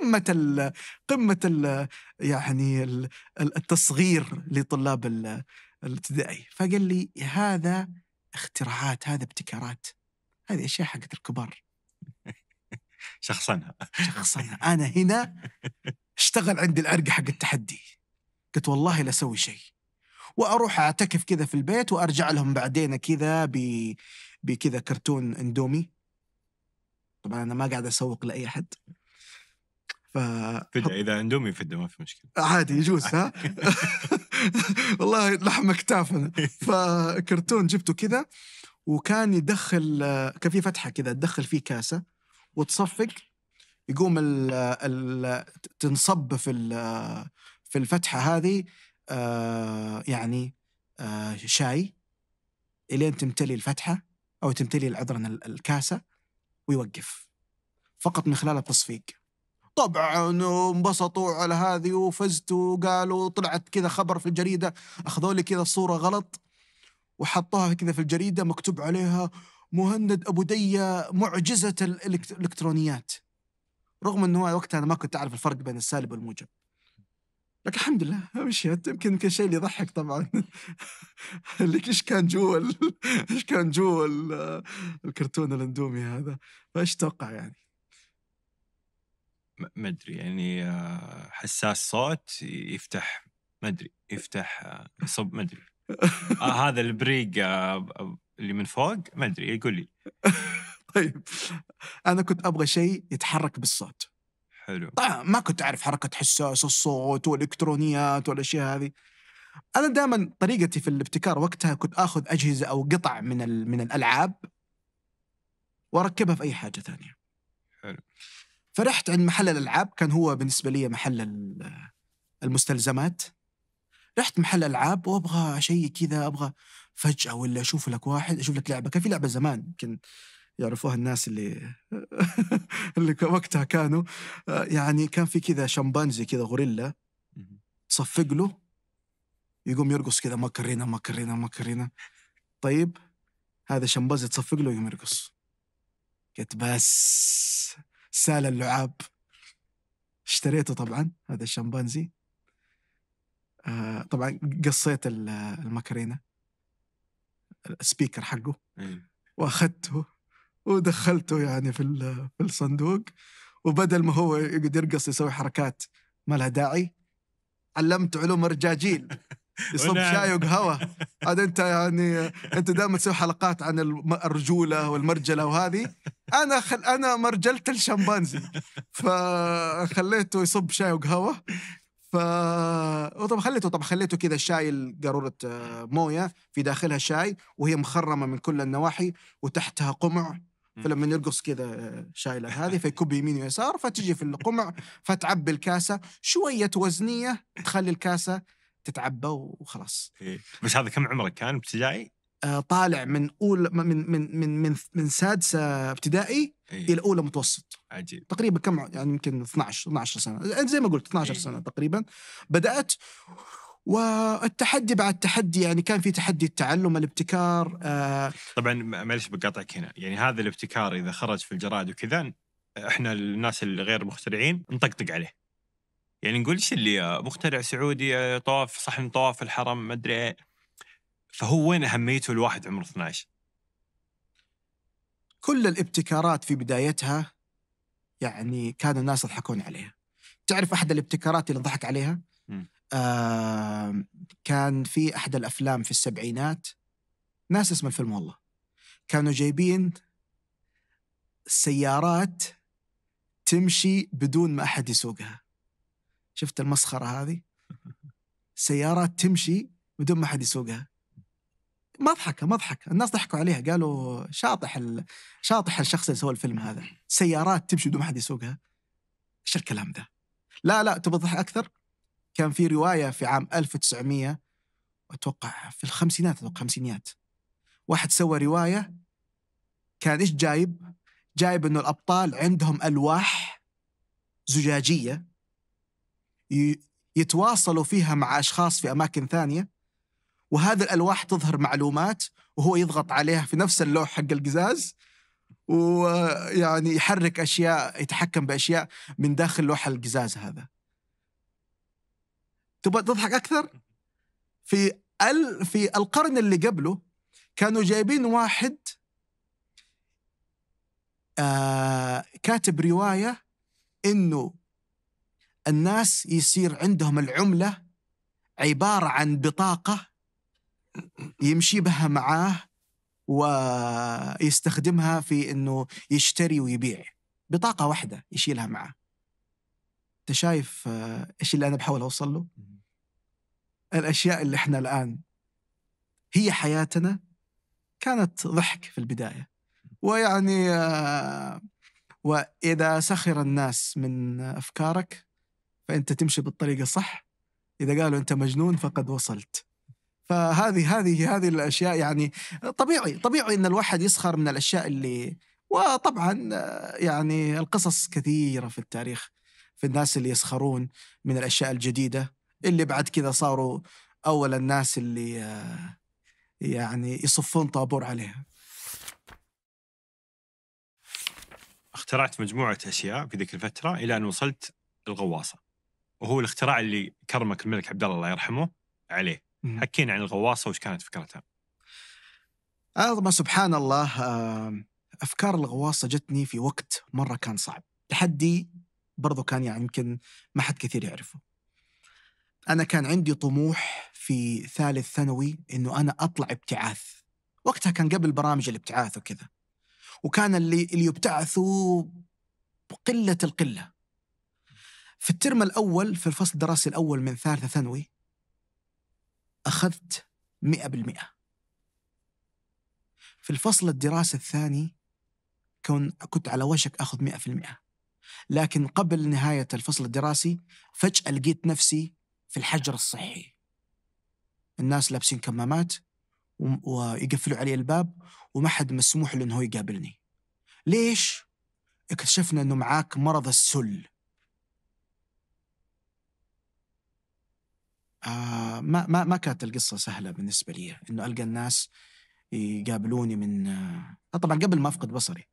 قمة الـ قمة الـ يعني الـ التصغير لطلاب الابتدائي فقال لي هذا اختراعات هذا ابتكارات هذه اشياء حقت الكبار شخصنها شخصنها انا هنا اشتغل عندي العرق حق التحدي قلت والله لا اسوي شيء واروح اعتكف كذا في البيت وارجع لهم بعدين كذا ب بكذا كرتون اندومي طبعا انا ما قاعد اسوق لاي احد ف اذا اندومي فده ما في مشكله عادي يجوز ها والله لحم اكتافنا فكرتون جبته كذا وكان يدخل كان في فتحه كذا تدخل فيه كاسه وتصفق يقوم ال ال تنصب في في الفتحه هذه آه، يعني آه، شاي الين تمتلي الفتحه او تمتلي عذرا الكاسه ويوقف فقط من خلال التصفيق طبعا انبسطوا على هذه وفزت وقالوا طلعت كذا خبر في الجريده اخذوا لي كذا صوره غلط وحطوها كذا في الجريده مكتوب عليها مهند ابو ديه معجزه الالكترونيات رغم انه وقتها انا ما كنت اعرف الفرق بين السالب والموجب لكن الحمد لله مشيت يمكن يمكن الشيء اللي يضحك طبعا اللي ايش كان جوا ايش كان جوا الكرتون الاندومي هذا فايش تتوقع يعني؟ ما ادري يعني آه، حساس صوت يفتح ما ادري يفتح آه، صب ما ادري آه هذا البريق آه، اللي من فوق ما ادري يقول لي طيب انا كنت ابغى شيء يتحرك بالصوت حلو طبعا ما كنت اعرف حركه حساس الصوت والالكترونيات والاشياء هذه انا دائما طريقتي في الابتكار وقتها كنت اخذ اجهزه او قطع من من الالعاب واركبها في اي حاجه ثانيه حلو فرحت عند محل الالعاب كان هو بالنسبه لي محل المستلزمات رحت محل العاب وابغى شيء كذا ابغى فجأة ولا أشوف لك واحد أشوف لك لعبة كان في لعبة زمان يمكن يعرفوها الناس اللي اللي وقتها كانوا آه، يعني كان في كذا شمبانزي كذا غوريلا تصفق له يقوم يرقص كذا مكرينا مكرينا مكرينا طيب هذا شمبانزي تصفق له يقوم يرقص قلت بس سال اللعاب اشتريته طبعا هذا الشمبانزي آه، طبعا قصيت المكرينه السبيكر حقه إيه. واخذته ودخلته يعني في في الصندوق وبدل ما هو يقعد يرقص يسوي حركات ما لها داعي علمته علوم الرجاجيل يصب شاي وقهوه هذا انت يعني انت دائما تسوي حلقات عن الرجوله والمرجله وهذه انا خل... انا مرجلت الشمبانزي فخليته يصب شاي وقهوه ف طب خليته طب خليته كذا شايل قاروره آه، مويه في داخلها شاي وهي مخرمه من كل النواحي وتحتها قمع فلما يرقص كذا آه، شايله هذه فيكب يمين ويسار فتجي في القمع فتعبي الكاسه شويه وزنيه تخلي الكاسه تتعبى وخلاص إيه. بس هذا كم عمرك كان ابتدائي؟ آه، طالع من اول من من من من, من سادسه ابتدائي أيه. الى اولى متوسط عجيب تقريبا كم يعني يمكن 12 12 سنه زي ما قلت 12 أيه. سنه تقريبا بدات والتحدي بعد التحدي يعني كان في تحدي التعلم الابتكار آه طبعا معلش بقاطعك هنا يعني هذا الابتكار اذا خرج في الجرائد وكذا احنا الناس اللي غير مخترعين نطقطق عليه يعني نقول ايش اللي مخترع سعودي طواف صحن طواف الحرم ما ادري ايه فهو وين أهميته الواحد عمره 12 كل الابتكارات في بدايتها يعني كان الناس يضحكون عليها تعرف أحد الابتكارات اللي ضحك عليها آه كان في أحد الأفلام في السبعينات ناس اسم الفيلم والله كانوا جايبين سيارات تمشي بدون ما أحد يسوقها شفت المسخرة هذه سيارات تمشي بدون ما حد يسوقها مضحكه مضحكه الناس ضحكوا عليها قالوا شاطح ال... شاطح الشخص اللي سوى الفيلم هذا سيارات تمشي بدون ما حد يسوقها ايش الكلام ده لا لا تبغى تضحك اكثر كان في روايه في عام 1900 اتوقع في الخمسينات اتوقع الخمسينيات واحد سوى روايه كان ايش جايب جايب انه الابطال عندهم الواح زجاجيه يتواصلوا فيها مع اشخاص في اماكن ثانيه وهذه الالواح تظهر معلومات وهو يضغط عليها في نفس اللوح حق القزاز ويعني يحرك اشياء يتحكم باشياء من داخل لوح القزاز هذا تبغى تضحك اكثر في ال في القرن اللي قبله كانوا جايبين واحد آه كاتب روايه انه الناس يصير عندهم العمله عباره عن بطاقه يمشي بها معاه ويستخدمها في انه يشتري ويبيع بطاقه واحده يشيلها معاه انت شايف آه، ايش اللي انا بحاول اوصل له الاشياء اللي احنا الان هي حياتنا كانت ضحك في البدايه ويعني آه، واذا سخر الناس من افكارك فانت تمشي بالطريقه الصح اذا قالوا انت مجنون فقد وصلت فهذه هذه هذه الاشياء يعني طبيعي طبيعي ان الواحد يسخر من الاشياء اللي وطبعا يعني القصص كثيره في التاريخ في الناس اللي يسخرون من الاشياء الجديده اللي بعد كذا صاروا اول الناس اللي يعني يصفون طابور عليها اخترعت مجموعه اشياء في ذيك الفتره الى ان وصلت الغواصه وهو الاختراع اللي كرمك الملك عبد الله الله يرحمه عليه حكينا عن الغواصه وش كانت فكرتها. أعظم آه، سبحان الله افكار الغواصه جتني في وقت مره كان صعب، تحدي برضو كان يعني يمكن ما حد كثير يعرفه. انا كان عندي طموح في ثالث ثانوي انه انا اطلع ابتعاث. وقتها كان قبل برامج الابتعاث وكذا. وكان اللي اللي يبتعثوا قله القله. في الترم الاول في الفصل الدراسي الاول من ثالثه ثانوي أخذت مئة بالمئة في الفصل الدراسي الثاني كنت على وشك أخذ مئة في المئة لكن قبل نهاية الفصل الدراسي فجأة لقيت نفسي في الحجر الصحي الناس لابسين كمامات ويقفلوا علي الباب وما حد مسموح له انه يقابلني ليش؟ اكتشفنا انه معاك مرض السل آه ما ما ما كانت القصه سهله بالنسبه لي انه القى الناس يقابلوني من آه طبعا قبل ما افقد بصري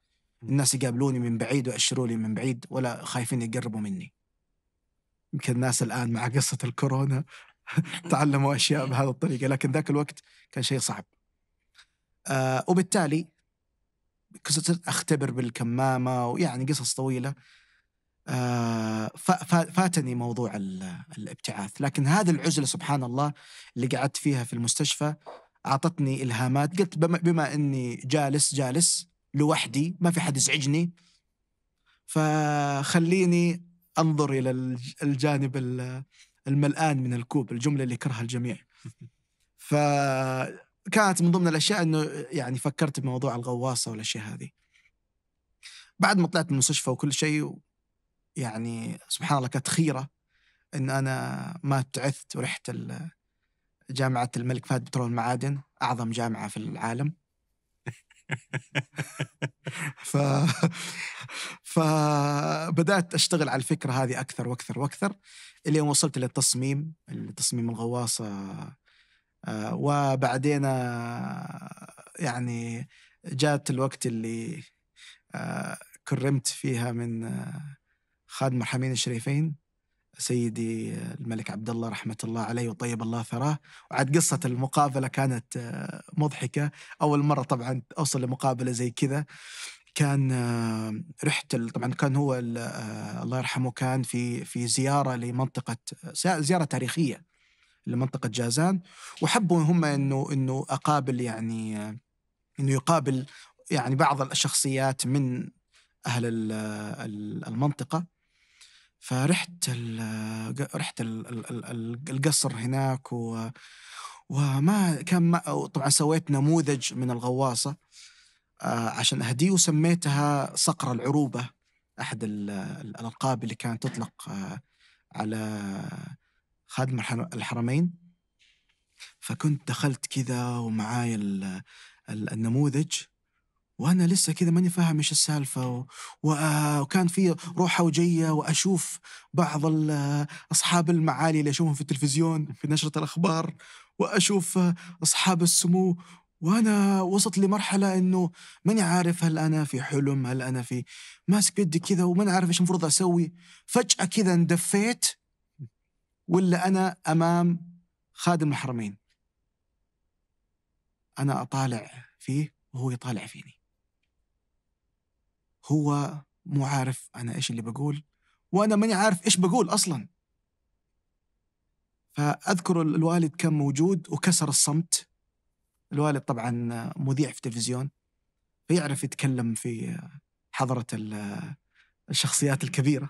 الناس يقابلوني من بعيد ويأشروا لي من بعيد ولا خايفين يقربوا مني يمكن الناس الان مع قصه الكورونا تعلموا اشياء إيه. بهذه الطريقه لكن ذاك الوقت كان شيء صعب آه وبالتالي كنت اختبر بالكمامه ويعني قصص طويله آه، فاتني موضوع الابتعاث لكن هذه العزلة سبحان الله اللي قعدت فيها في المستشفى أعطتني إلهامات قلت بما أني جالس جالس لوحدي ما في حد يزعجني فخليني أنظر إلى الجانب الملآن من الكوب الجملة اللي كرهها الجميع فكانت من ضمن الأشياء أنه يعني فكرت بموضوع الغواصة والأشياء هذه بعد ما طلعت من المستشفى وكل شيء يعني سبحان الله كانت خيره ان انا ما تعثت ورحت جامعه الملك فهد بترول المعادن اعظم جامعه في العالم ف فبدات اشتغل على الفكره هذه اكثر واكثر واكثر الين وصلت للتصميم تصميم الغواصه آه، وبعدين آه، يعني جات الوقت اللي آه، كرمت فيها من خادم الحرمين الشريفين سيدي الملك عبد الله رحمه الله عليه وطيب الله ثراه وعاد قصه المقابله كانت آه، مضحكه اول مره طبعا اوصل لمقابله زي كذا كان آه، رحت طبعا كان هو آه، الله يرحمه كان في في زياره لمنطقه زياره تاريخيه لمنطقه جازان وحبوا هم انه انه اقابل يعني انه يقابل يعني بعض الشخصيات من اهل المنطقه فرحت ال رحت القصر هناك و وما كان ما طبعا سويت نموذج من الغواصه آه، عشان اهديه وسميتها صقر العروبه احد الالقاب اللي كانت تطلق آه، على خادم الحرمين فكنت دخلت كذا ومعاي النموذج وانا لسه كذا ماني فاهم ايش السالفه و... و... آه، وكان في روحه وجيه واشوف بعض اصحاب المعالي اللي اشوفهم في التلفزيون في نشره الاخبار واشوف اصحاب السمو وانا وصلت لمرحله انه ماني عارف هل انا في حلم هل انا في ماسك بيدي كذا وماني عارف ايش المفروض اسوي فجاه كذا اندفيت ولا انا امام خادم الحرمين انا اطالع فيه وهو يطالع فيني هو مو عارف أنا إيش اللي بقول وأنا ماني عارف إيش بقول أصلا فأذكر الوالد كان موجود وكسر الصمت الوالد طبعا مذيع في تلفزيون فيعرف يتكلم في حضرة الشخصيات الكبيرة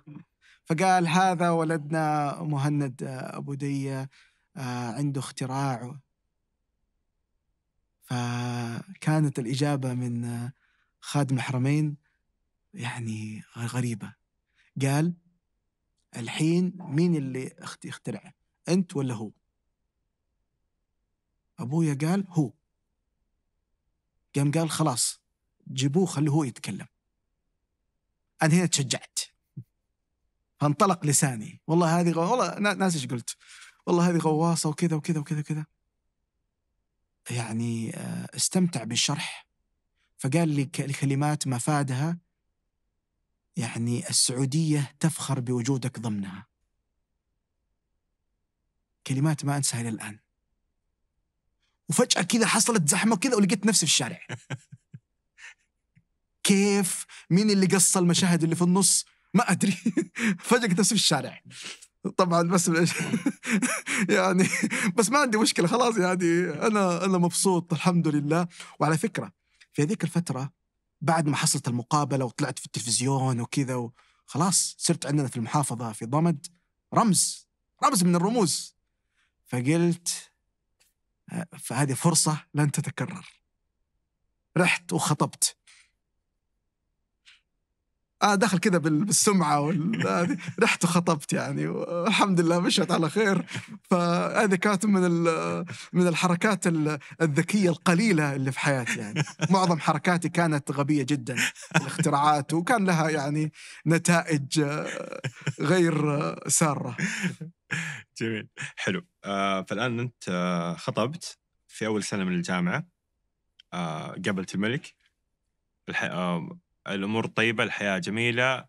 فقال هذا ولدنا مهند أبو دية آه، عنده اختراع فكانت الإجابة من خادم الحرمين يعني غريبة قال الحين مين اللي اخترعه أنت ولا هو أبويا قال هو قام قال خلاص جيبوه خلوه هو يتكلم أنا هنا تشجعت فانطلق لساني والله هذه غو... والله ناس ايش قلت والله هذه غواصة وكذا وكذا وكذا وكذا يعني آه، استمتع بالشرح فقال لي كلمات مفادها يعني السعودية تفخر بوجودك ضمنها كلمات ما أنساها إلى الآن وفجأة كذا حصلت زحمة كذا ولقيت نفسي في الشارع كيف مين اللي قص المشاهد اللي في النص ما أدري فجأة كنت نفسي في الشارع طبعا بس يعني بس ما عندي مشكله خلاص يعني انا انا مبسوط الحمد لله وعلى فكره في هذيك الفتره بعد ما حصلت المقابله وطلعت في التلفزيون وكذا خلاص صرت عندنا في المحافظه في ضمد رمز رمز من الرموز فقلت آه، فهذه فرصه لن تتكرر رحت وخطبت آه دخل كذا بالسمعه وهذه رحت وخطبت يعني والحمد لله مشت على خير فهذه كانت من من الحركات الذكيه القليله اللي في حياتي يعني معظم حركاتي كانت غبيه جدا الاختراعات وكان لها يعني نتائج آه، غير آه، ساره جميل حلو آه فالان انت آه، خطبت في اول سنه من الجامعه آه قابلت الملك الامور طيبه الحياه جميله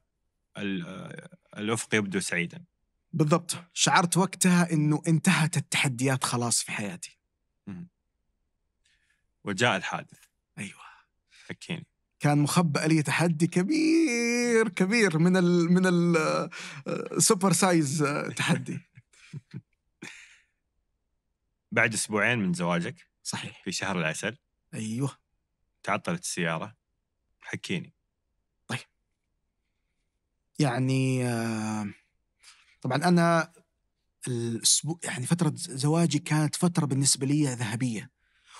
آه، الافق يبدو سعيدا بالضبط شعرت وقتها انه انتهت التحديات خلاص في حياتي وجاء الحادث ايوه حكيني كان مخبأ لي تحدي كبير كبير من الـ من السوبر آه، سايز آه، تحدي بعد اسبوعين من زواجك صحيح في شهر العسل ايوه تعطلت السياره حكيني يعني آه، طبعا انا الاسبوع يعني فتره زواجي كانت فتره بالنسبه لي ذهبيه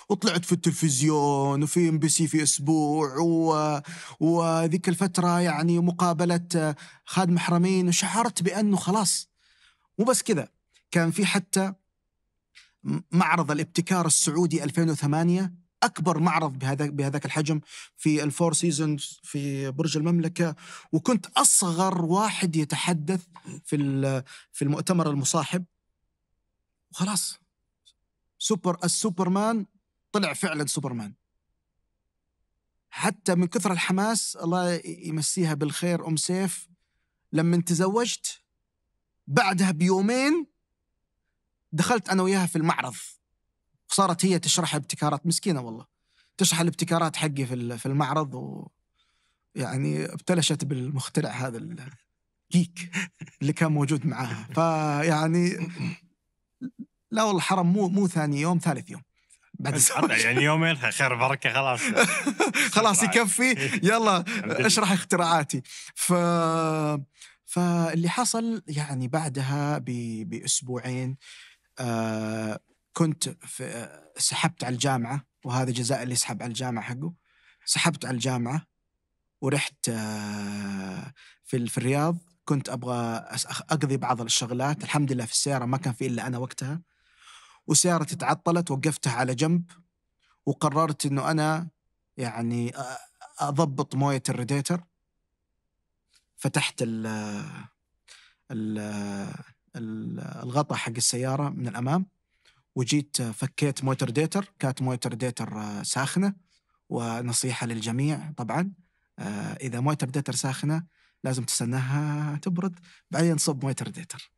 وطلعت في التلفزيون وفي ام بي سي في اسبوع و... وذيك الفتره يعني مقابله آه، خادم حرمين وشعرت بانه خلاص مو بس كذا كان في حتى معرض الابتكار السعودي 2008 اكبر معرض بهذا بهذاك الحجم في الفور سيزونز في برج المملكه وكنت اصغر واحد يتحدث في في المؤتمر المصاحب وخلاص سوبر السوبرمان طلع فعلا سوبرمان حتى من كثر الحماس الله يمسيها بالخير ام سيف لما تزوجت بعدها بيومين دخلت انا وياها في المعرض صارت هي تشرح ابتكارات مسكينه والله تشرح الابتكارات حقي في في المعرض و يعني ابتلشت بالمخترع هذا الجيك اللي كان موجود معاها فيعني لا والله حرام مو مو ثاني يوم ثالث يوم بعد يعني يومين خير بركه خلاص خلاص يكفي يلا اشرح اختراعاتي ف فاللي حصل يعني بعدها ب... باسبوعين آه كنت في سحبت على الجامعه وهذا جزاء اللي يسحب على الجامعه حقه سحبت على الجامعه ورحت في الرياض كنت ابغى اقضي بعض الشغلات الحمد لله في السياره ما كان في الا انا وقتها وسيارتي تعطلت وقفتها على جنب وقررت انه انا يعني اضبط مويه الريديتر فتحت الـ الـ الغطاء حق السياره من الامام وجيت آه، فكيت مويتر ديتر كانت مويتر ديتر آه، ساخنة ونصيحة للجميع طبعا آه، إذا مويتر ديتر ساخنة لازم تستناها تبرد بعدين صب مويتر ديتر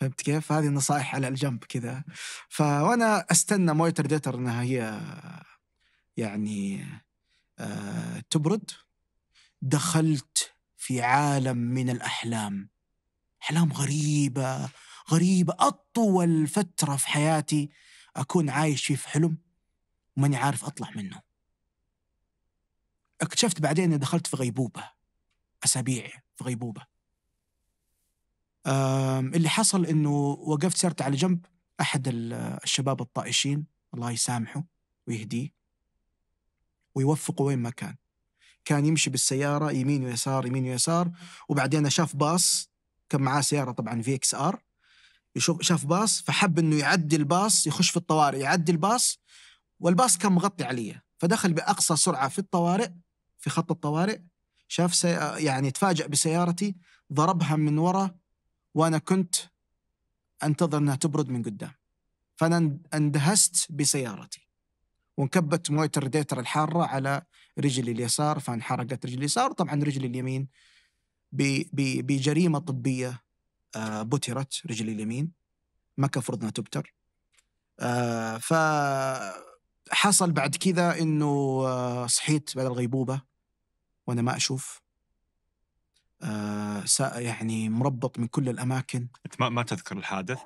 فهمت كيف؟ هذه النصائح على الجنب كذا فأنا استنى مويتر ديتر انها هي يعني تبرد دخلت في عالم من الاحلام احلام غريبه غريبة أطول فترة في حياتي أكون عايش فيه في حلم وماني عارف أطلع منه اكتشفت بعدين أني دخلت في غيبوبة أسابيع في غيبوبة اللي حصل أنه وقفت سرت على جنب أحد الشباب الطائشين الله يسامحه ويهديه ويوفقه وين ما كان كان يمشي بالسيارة يمين ويسار يمين ويسار وبعدين شاف باص كان معاه سيارة طبعا في اكس ار يشوف شاف باص فحب انه يعدي الباص يخش في الطوارئ يعدي الباص والباص كان مغطي علي فدخل باقصى سرعه في الطوارئ في خط الطوارئ شاف سي... يعني تفاجأ بسيارتي ضربها من ورا وانا كنت انتظر انها تبرد من قدام فانا اندهست بسيارتي وانكبت مويه الريديتر الحاره على رجلي اليسار فانحرقت رجلي اليسار وطبعا رجلي اليمين بجريمه طبيه آه، بترت رجلي اليمين ما كان انها تبتر آه، ف حصل بعد كذا انه آه، صحيت بعد الغيبوبه وانا ما اشوف يعني مربط من كل الاماكن انت ما تذكر الحادث؟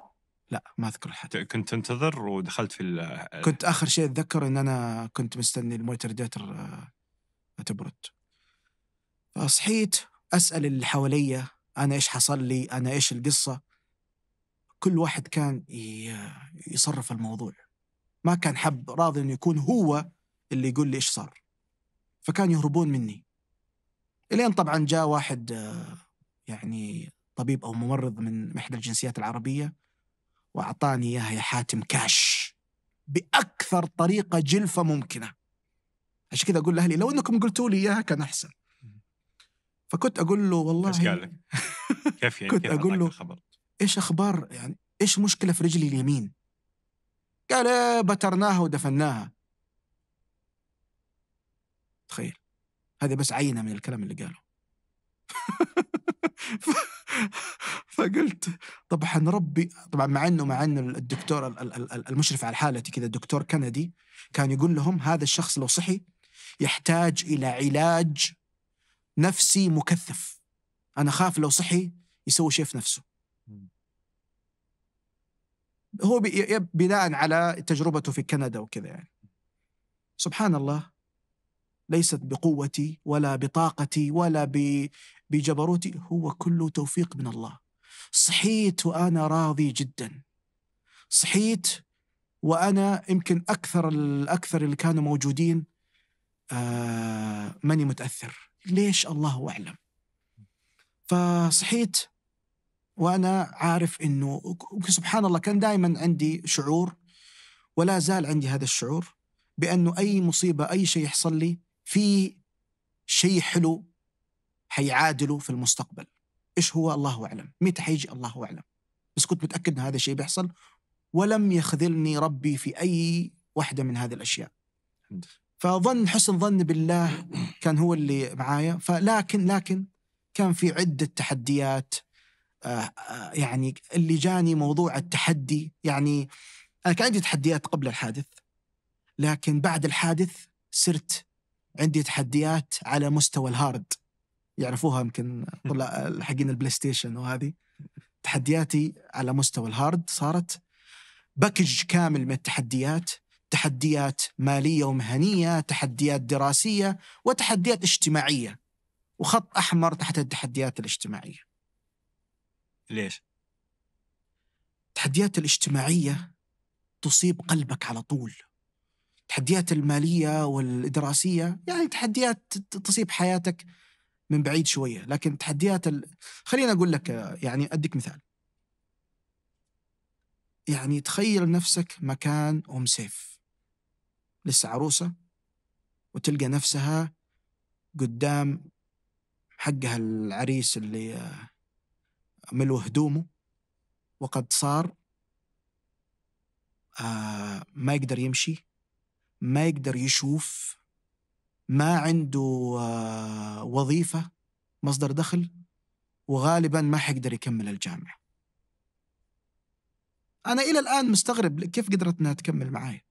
لا ما اذكر الحادث كنت تنتظر ودخلت في ال... كنت اخر شيء اتذكر ان انا كنت مستني ديتر تبرد فصحيت اسال اللي حواليا انا ايش حصل لي انا ايش القصه كل واحد كان يصرف الموضوع ما كان حب راضي انه يكون هو اللي يقول لي ايش صار فكان يهربون مني الين طبعا جاء واحد يعني طبيب او ممرض من احدى الجنسيات العربيه واعطاني اياها يا حاتم كاش باكثر طريقه جلفه ممكنه عشان كذا اقول لاهلي لو انكم قلتوا لي اياها كان احسن فكنت اقول له والله ايش قال لك؟ كيف يعني كنت اقول له الخبر. ايش اخبار يعني ايش مشكله في رجلي اليمين؟ قال ايه بترناها ودفناها تخيل هذه بس عينه من الكلام اللي قاله فقلت طبعا ربي طبعا مع انه مع انه الدكتور المشرف على حالتي كذا الدكتور كندي كان يقول لهم هذا الشخص لو صحي يحتاج الى علاج نفسي مكثف انا خاف لو صحي يسوي شيء في نفسه هو بناء على تجربته في كندا وكذا يعني سبحان الله ليست بقوتي ولا بطاقتي ولا بجبروتي هو كله توفيق من الله صحيت وانا راضي جدا صحيت وانا يمكن اكثر الاكثر اللي كانوا موجودين آه ماني متاثر ليش الله أعلم فصحيت وأنا عارف أنه سبحان الله كان دائما عندي شعور ولا زال عندي هذا الشعور بأنه أي مصيبة أي شيء يحصل لي في شيء حلو حيعادله في المستقبل إيش هو الله أعلم متى حيجي الله أعلم بس كنت متأكد أن هذا الشيء بيحصل ولم يخذلني ربي في أي واحدة من هذه الأشياء فظن حسن ظن بالله كان هو اللي معايا فلكن لكن كان في عدة تحديات آه، آه، يعني اللي جاني موضوع التحدي يعني أنا كان عندي تحديات قبل الحادث لكن بعد الحادث صرت عندي تحديات على مستوى الهارد يعرفوها يمكن طلع حقين البلاي ستيشن وهذه تحدياتي على مستوى الهارد صارت باكج كامل من التحديات تحديات ماليه ومهنيه، تحديات دراسيه وتحديات اجتماعيه. وخط احمر تحت التحديات الاجتماعيه. ليش؟ التحديات الاجتماعيه تصيب قلبك على طول. التحديات الماليه والدراسيه يعني تحديات تصيب حياتك من بعيد شويه، لكن تحديات ال... خليني اقول لك يعني اديك مثال. يعني تخيل نفسك مكان ام سيف لسه عروسة وتلقى نفسها قدام حقها العريس اللي آه، ملو هدومه وقد صار آه، ما يقدر يمشي ما يقدر يشوف ما عنده آه، وظيفة مصدر دخل وغالبا ما حيقدر يكمل الجامعة أنا إلى الآن مستغرب كيف قدرت أنها تكمل معاي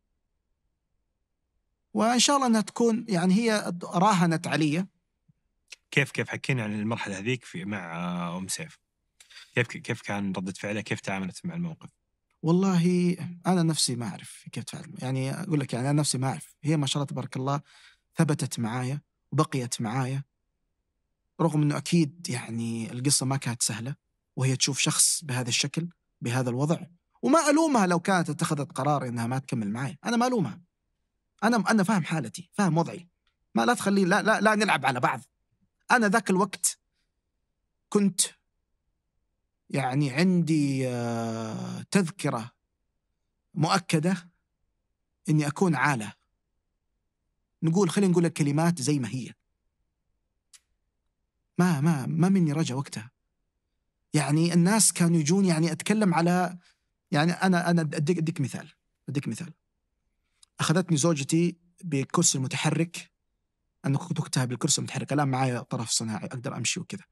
وان شاء الله انها تكون يعني هي راهنت علي كيف كيف حكينا عن المرحله هذيك في مع آه، ام سيف كيف كيف كان رده فعلها كيف تعاملت مع الموقف والله انا نفسي ما اعرف كيف تفعل يعني اقول لك يعني انا نفسي ما اعرف هي ما شاء الله تبارك الله ثبتت معايا وبقيت معايا رغم انه اكيد يعني القصه ما كانت سهله وهي تشوف شخص بهذا الشكل بهذا الوضع وما الومها لو كانت اتخذت قرار انها ما تكمل معي انا ما الومها انا انا فاهم حالتي فاهم وضعي ما لا تخلي لا لا لا نلعب على بعض انا ذاك الوقت كنت يعني عندي آه، تذكره مؤكده اني اكون عاله نقول خلينا نقول الكلمات زي ما هي ما ما ما مني رجع وقتها يعني الناس كانوا يجون يعني اتكلم على يعني انا انا اديك اديك مثال اديك مثال اخذتني زوجتي بكرسي المتحرك انا كنت وقتها بالكرسي المتحرك الان معايا طرف صناعي اقدر امشي وكذا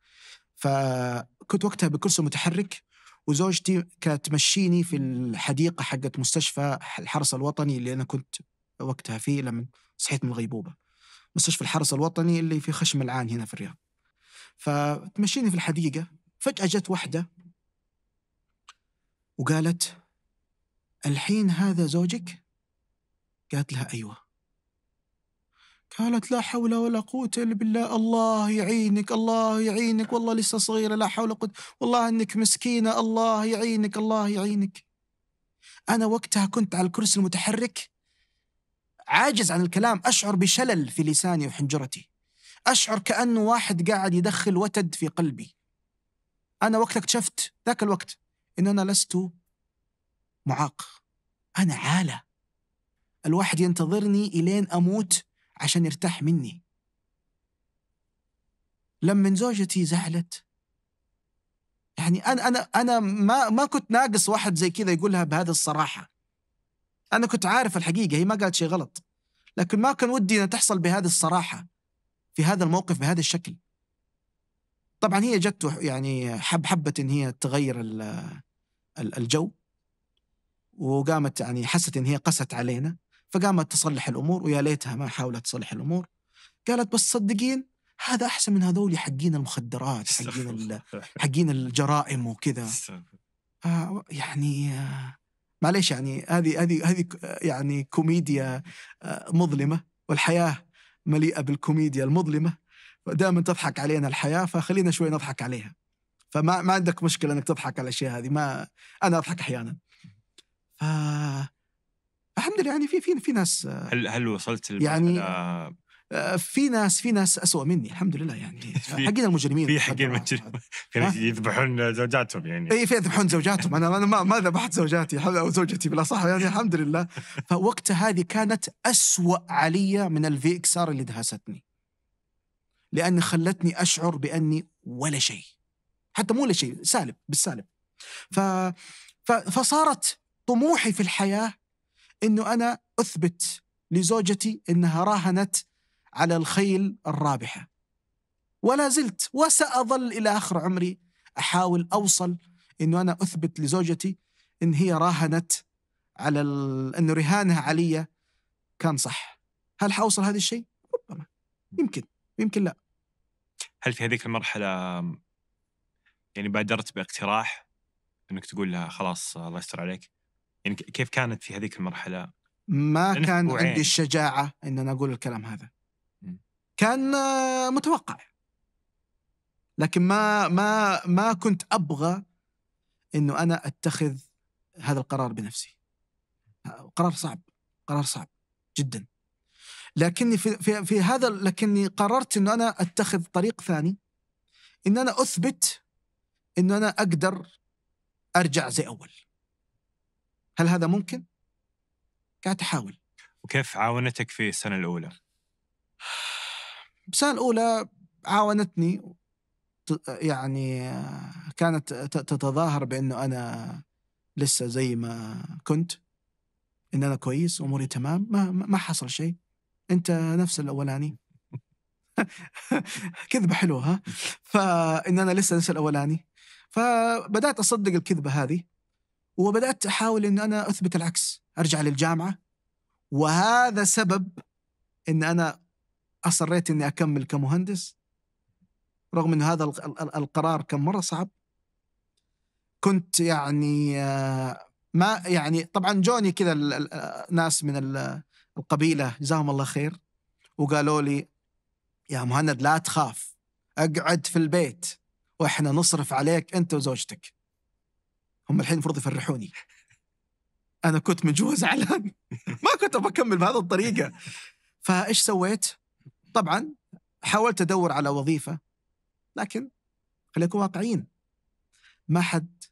فكنت وقتها بالكرسي المتحرك وزوجتي كانت تمشيني في الحديقه حقت مستشفى الحرس الوطني اللي انا كنت وقتها فيه لما صحيت من الغيبوبه مستشفى الحرس الوطني اللي في خشم العان هنا في الرياض فتمشيني في الحديقه فجاه جت واحده وقالت الحين هذا زوجك قالت لها أيوة قالت لا حول ولا قوة إلا بالله الله يعينك الله يعينك والله لسه صغيرة لا حول ولا قوة والله إنك مسكينة الله يعينك الله يعينك أنا وقتها كنت على الكرسي المتحرك عاجز عن الكلام أشعر بشلل في لساني وحنجرتي أشعر كأنه واحد قاعد يدخل وتد في قلبي أنا وقتها اكتشفت ذاك الوقت إن أنا لست معاق أنا عالة الواحد ينتظرني إلين أموت عشان يرتاح مني لما زوجتي زعلت يعني أنا أنا أنا ما ما كنت ناقص واحد زي كذا يقولها بهذه الصراحة أنا كنت عارف الحقيقة هي ما قالت شيء غلط لكن ما كان ودي أن تحصل بهذه الصراحة في هذا الموقف بهذا الشكل طبعا هي جت يعني حب حبت ان هي تغير الجو وقامت يعني حست ان هي قست علينا فقامت تصلح الامور ويا ليتها ما حاولت تصلح الامور قالت بس صدقين هذا احسن من هذول حقين المخدرات حقين حقين الجرائم وكذا آه يعني آه معليش يعني هذه هذه هذه يعني كوميديا آه مظلمه والحياه مليئه بالكوميديا المظلمه دائما تضحك علينا الحياه فخلينا شوي نضحك عليها فما ما عندك مشكله انك تضحك على الاشياء هذه ما انا اضحك احيانا آه الحمد لله يعني في في في ناس هل هل وصلت يعني آه، في ناس في ناس اسوء مني الحمد لله يعني حقين المجرمين في حقين المجرمين كانوا يذبحون زوجاتهم يعني اي في يذبحون زوجاتهم انا انا ما ذبحت زوجاتي او زوجتي بلا صح يعني الحمد لله فوقتها هذه كانت اسوء علي من الفي اكس ار اللي دهستني لأن خلتني أشعر بأني ولا شيء حتى مو ولا شيء سالب بالسالب ف... فصارت طموحي في الحياة انه انا اثبت لزوجتي انها راهنت على الخيل الرابحه. ولا زلت وساظل الى اخر عمري احاول اوصل انه انا اثبت لزوجتي ان هي راهنت على ال... انه رهانها علي كان صح. هل حوصل هذا الشيء؟ ربما يمكن يمكن لا. هل في هذيك المرحله يعني بادرت باقتراح انك تقول لها خلاص الله يستر عليك؟ يعني كيف كانت في هذيك المرحله ما كان وعين. عندي الشجاعه ان انا اقول الكلام هذا كان متوقع لكن ما ما ما كنت ابغى انه انا اتخذ هذا القرار بنفسي قرار صعب قرار صعب جدا لكني في, في, في هذا لكني قررت انه انا اتخذ طريق ثاني ان انا اثبت انه انا اقدر ارجع زي اول هل هذا ممكن؟ قاعد أحاول وكيف عاونتك في السنة الأولى؟ السنة الأولى عاونتني يعني كانت تتظاهر بأنه أنا لسه زي ما كنت ان انا كويس اموري تمام ما ما حصل شيء انت نفس الاولاني كذبه حلوه ها فان انا لسه نفس الاولاني فبدات اصدق الكذبه هذه وبدات احاول ان انا اثبت العكس ارجع للجامعه وهذا سبب ان انا اصريت اني اكمل كمهندس رغم ان هذا القرار كان مره صعب كنت يعني آه، ما يعني طبعا جوني كذا ناس من القبيله جزاهم الله خير وقالوا لي يا مهند لا تخاف اقعد في البيت واحنا نصرف عليك انت وزوجتك هم الحين المفروض يفرحوني انا كنت من جوا زعلان ما كنت ابغى اكمل بهذه الطريقه فايش سويت؟ طبعا حاولت ادور على وظيفه لكن خلينا نكون واقعيين ما حد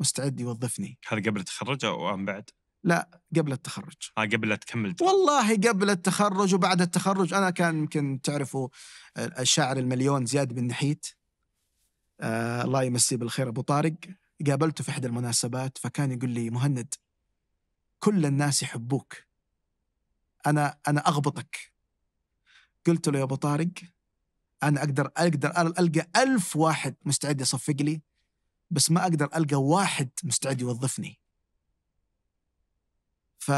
مستعد يوظفني هذا قبل التخرج او ام بعد؟ لا قبل التخرج اه قبل لا تكمل والله قبل التخرج وبعد التخرج انا كان يمكن تعرفوا الشاعر المليون زياد بن نحيت آه الله يمسيه بالخير ابو طارق قابلته في إحدى المناسبات فكان يقول لي مهند كل الناس يحبوك أنا أنا أغبطك قلت له يا أبو طارق أنا أقدر أقدر ألقى ألف واحد مستعد يصفق لي بس ما أقدر ألقى واحد مستعد يوظفني ف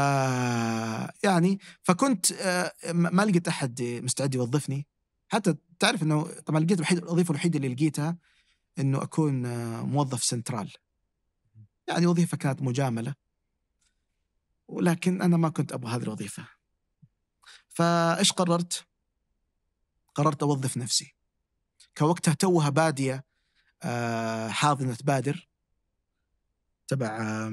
يعني فكنت آه، ما لقيت احد مستعد يوظفني حتى تعرف انه طبعا لقيت الوحيد الوظيفه الوحيده اللي لقيتها انه اكون آه، موظف سنترال يعني وظيفه كانت مجامله ولكن انا ما كنت ابغى هذه الوظيفه فايش قررت؟ قررت اوظف نفسي كوقتها توها باديه آه، حاضنه بادر تبع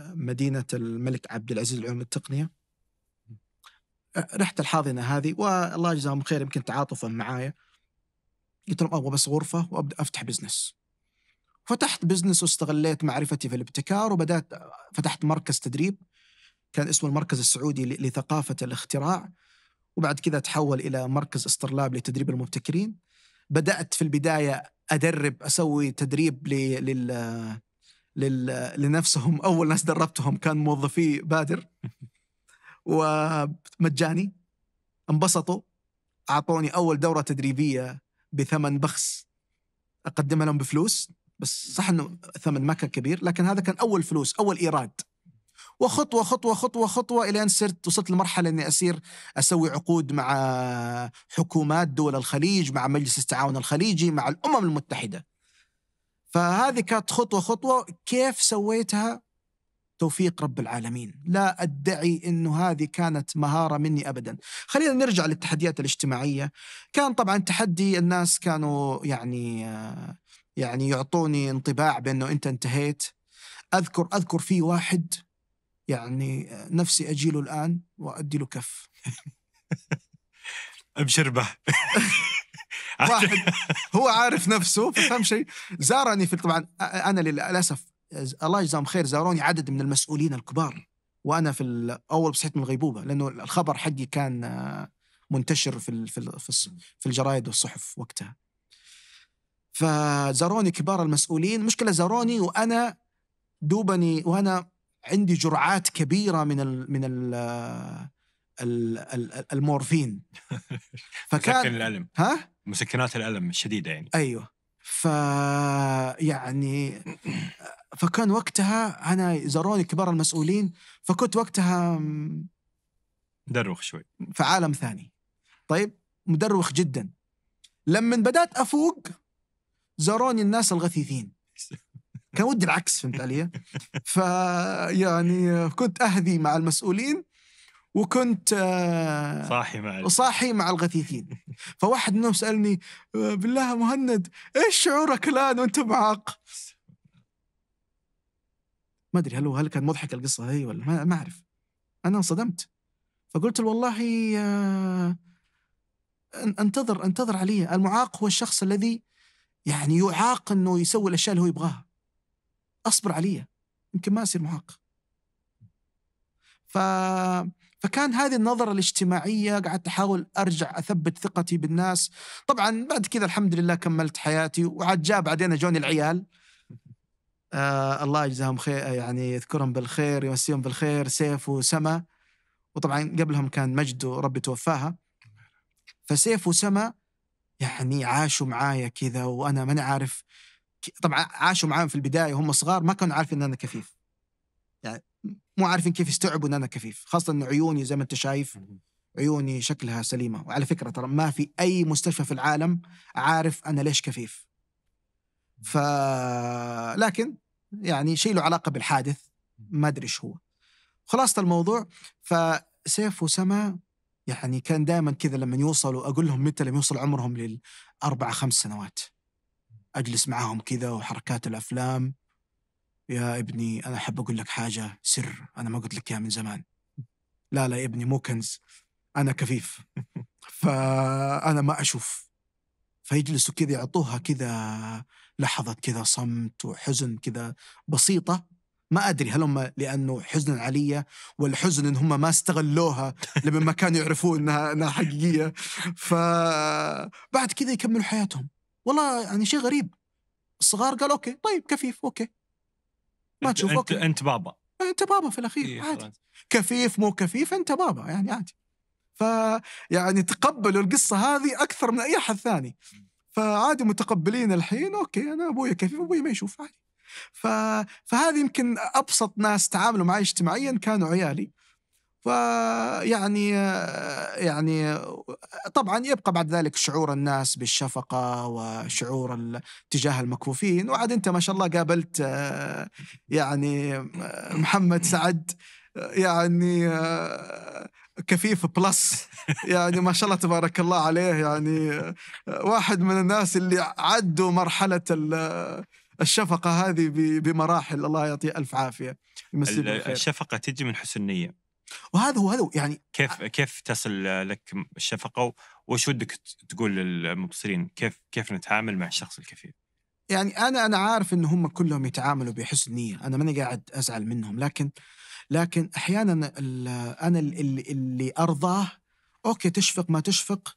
مدينه الملك عبد العزيز العلوم التقنيه رحت الحاضنه هذه والله يجزاهم خير يمكن تعاطفا معايا قلت لهم ابغى أه، بس غرفه وابدا افتح بزنس فتحت بزنس واستغليت معرفتي في الابتكار وبدات فتحت مركز تدريب كان اسمه المركز السعودي لثقافه الاختراع وبعد كذا تحول الى مركز استرلاب لتدريب المبتكرين بدات في البدايه ادرب اسوي تدريب لل لل لنفسهم اول ناس دربتهم كان موظفي بادر ومجاني انبسطوا اعطوني اول دوره تدريبيه بثمن بخس اقدمها لهم بفلوس بس صح انه الثمن ما كان كبير لكن هذا كان اول فلوس اول ايراد وخطوه خطوه خطوه خطوه الى ان صرت وصلت لمرحله اني اصير اسوي عقود مع حكومات دول الخليج مع مجلس التعاون الخليجي مع الامم المتحده فهذه كانت خطوه خطوه كيف سويتها توفيق رب العالمين لا أدعي أنه هذه كانت مهارة مني أبدا خلينا نرجع للتحديات الاجتماعية كان طبعا تحدي الناس كانوا يعني يعني يعطوني انطباع بأنه أنت انتهيت أذكر أذكر في واحد يعني نفسي أجيله الآن وأدي له كف أبشر به واحد هو عارف نفسه فهم شيء زارني في طبعا انا للاسف الله يجزاهم خير زاروني عدد من المسؤولين الكبار وانا في الاول صحيت من الغيبوبه لانه الخبر حقي كان آه، منتشر في في في الجرايد والصحف وقتها فزاروني كبار المسؤولين مشكله زاروني وانا دوبني وانا عندي جرعات كبيره من الـ من الـ آه، المورفين فكان الالم ها مسكنات الالم الشديده يعني ايوه فيعني فكان وقتها انا زاروني كبار المسؤولين فكنت وقتها مدروخ شوي في عالم ثاني طيب مدروخ جدا لما بدات افوق زاروني الناس الغثيثين كان ودي العكس فهمت علي؟ فيعني كنت اهذي مع المسؤولين وكنت آه، صاحي مع صاحي مع الغثيثين فواحد منهم سالني آه، بالله مهند ايش شعورك الان وانت معاق؟ ما ادري هل هل كان مضحك القصه هي ولا ما, اعرف انا انصدمت فقلت له والله آه، انتظر انتظر علي المعاق هو الشخص الذي يعني يعاق انه يسوي الاشياء اللي هو يبغاها اصبر علي يمكن ما اصير معاق ف فكان هذه النظرة الاجتماعية قعدت أحاول أرجع أثبت ثقتي بالناس طبعا بعد كذا الحمد لله كملت حياتي وعاد جاء بعدين جوني العيال آه الله يجزاهم خير يعني يذكرهم بالخير يمسيهم بالخير سيف وسما وطبعا قبلهم كان مجد وربي توفاها فسيف وسما يعني عاشوا معايا كذا وانا ماني عارف طبعا عاشوا معاهم في البدايه وهم صغار ما كانوا عارفين ان انا كفيف مو عارفين كيف يستوعبوا ان انا كفيف خاصه ان عيوني زي ما انت شايف عيوني شكلها سليمه وعلى فكره ترى ما في اي مستشفى في العالم عارف انا ليش كفيف ف لكن يعني شيء له علاقه بالحادث ما ادري ايش هو خلاصه الموضوع فسيف وسما يعني كان دائما كذا لما يوصلوا اقول لهم متى لما يوصل عمرهم للاربع خمس سنوات اجلس معاهم كذا وحركات الافلام يا ابني أنا احب أقول لك حاجة سر أنا ما قلت لك إياها من زمان لا لا يا ابني مو كنز أنا كفيف فأنا ما أشوف فيجلسوا كذا يعطوها كذا لحظة كذا صمت وحزن كذا بسيطة ما أدري هل هم لأنه حزن علي والحزن إن هم ما استغلوها لما ما كانوا يعرفوا إنها, إنها حقيقية فبعد كذا يكملوا حياتهم والله يعني شيء غريب الصغار قال أوكي طيب كفيف أوكي ما تشوفه انت, انت بابا انت بابا في الاخير إيه عادي كفيف مو كفيف انت بابا يعني عادي فيعني تقبلوا القصه هذه اكثر من اي احد ثاني فعادي متقبلين الحين اوكي انا ابوي كفيف ابوي ما يشوف عادي ف... فهذه يمكن ابسط ناس تعاملوا معي اجتماعيا كانوا عيالي فيعني يعني طبعا يبقى بعد ذلك شعور الناس بالشفقه وشعور تجاه المكفوفين وعاد انت ما شاء الله قابلت يعني محمد سعد يعني كفيف بلس يعني ما شاء الله تبارك الله عليه يعني واحد من الناس اللي عدوا مرحله الشفقه هذه بمراحل الله يعطيه الف عافيه الشفقه تجي من حسن نيه وهذا هو هذا يعني كيف كيف تصل لك الشفقه وش ودك تقول للمبصرين كيف كيف نتعامل مع الشخص الكفيل؟ يعني انا انا عارف ان هم كلهم يتعاملوا بحسن نيه، انا ماني قاعد ازعل منهم لكن لكن احيانا انا اللي, اللي ارضاه اوكي تشفق ما تشفق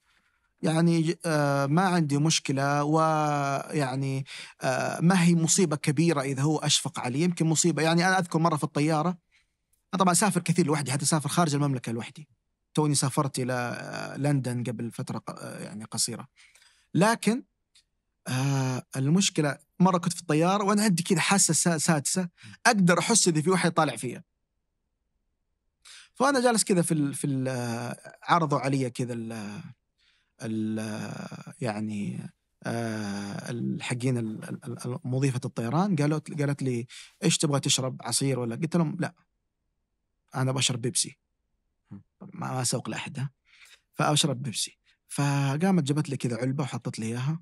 يعني آه، ما عندي مشكلة ويعني آه، ما هي مصيبة كبيرة إذا هو أشفق علي يمكن مصيبة يعني أنا أذكر مرة في الطيارة انا طبعا اسافر كثير لوحدي حتى اسافر خارج المملكه لوحدي توني سافرت الى آه، لندن قبل فتره آه، يعني قصيره لكن آه المشكله مره كنت في الطياره وانا عندي كذا حاسه سادسه اقدر احس اذا في واحد طالع فيا فانا جالس كذا في الـ في الـ آه، عرضوا علي كذا ال ال يعني الحقين مضيفه الطيران قالوا قالت لي ايش تبغى تشرب عصير ولا قلت لهم لا انا بشرب بيبسي ما اسوق لاحد فاشرب بيبسي فقامت جابت لي كذا علبه وحطت لي اياها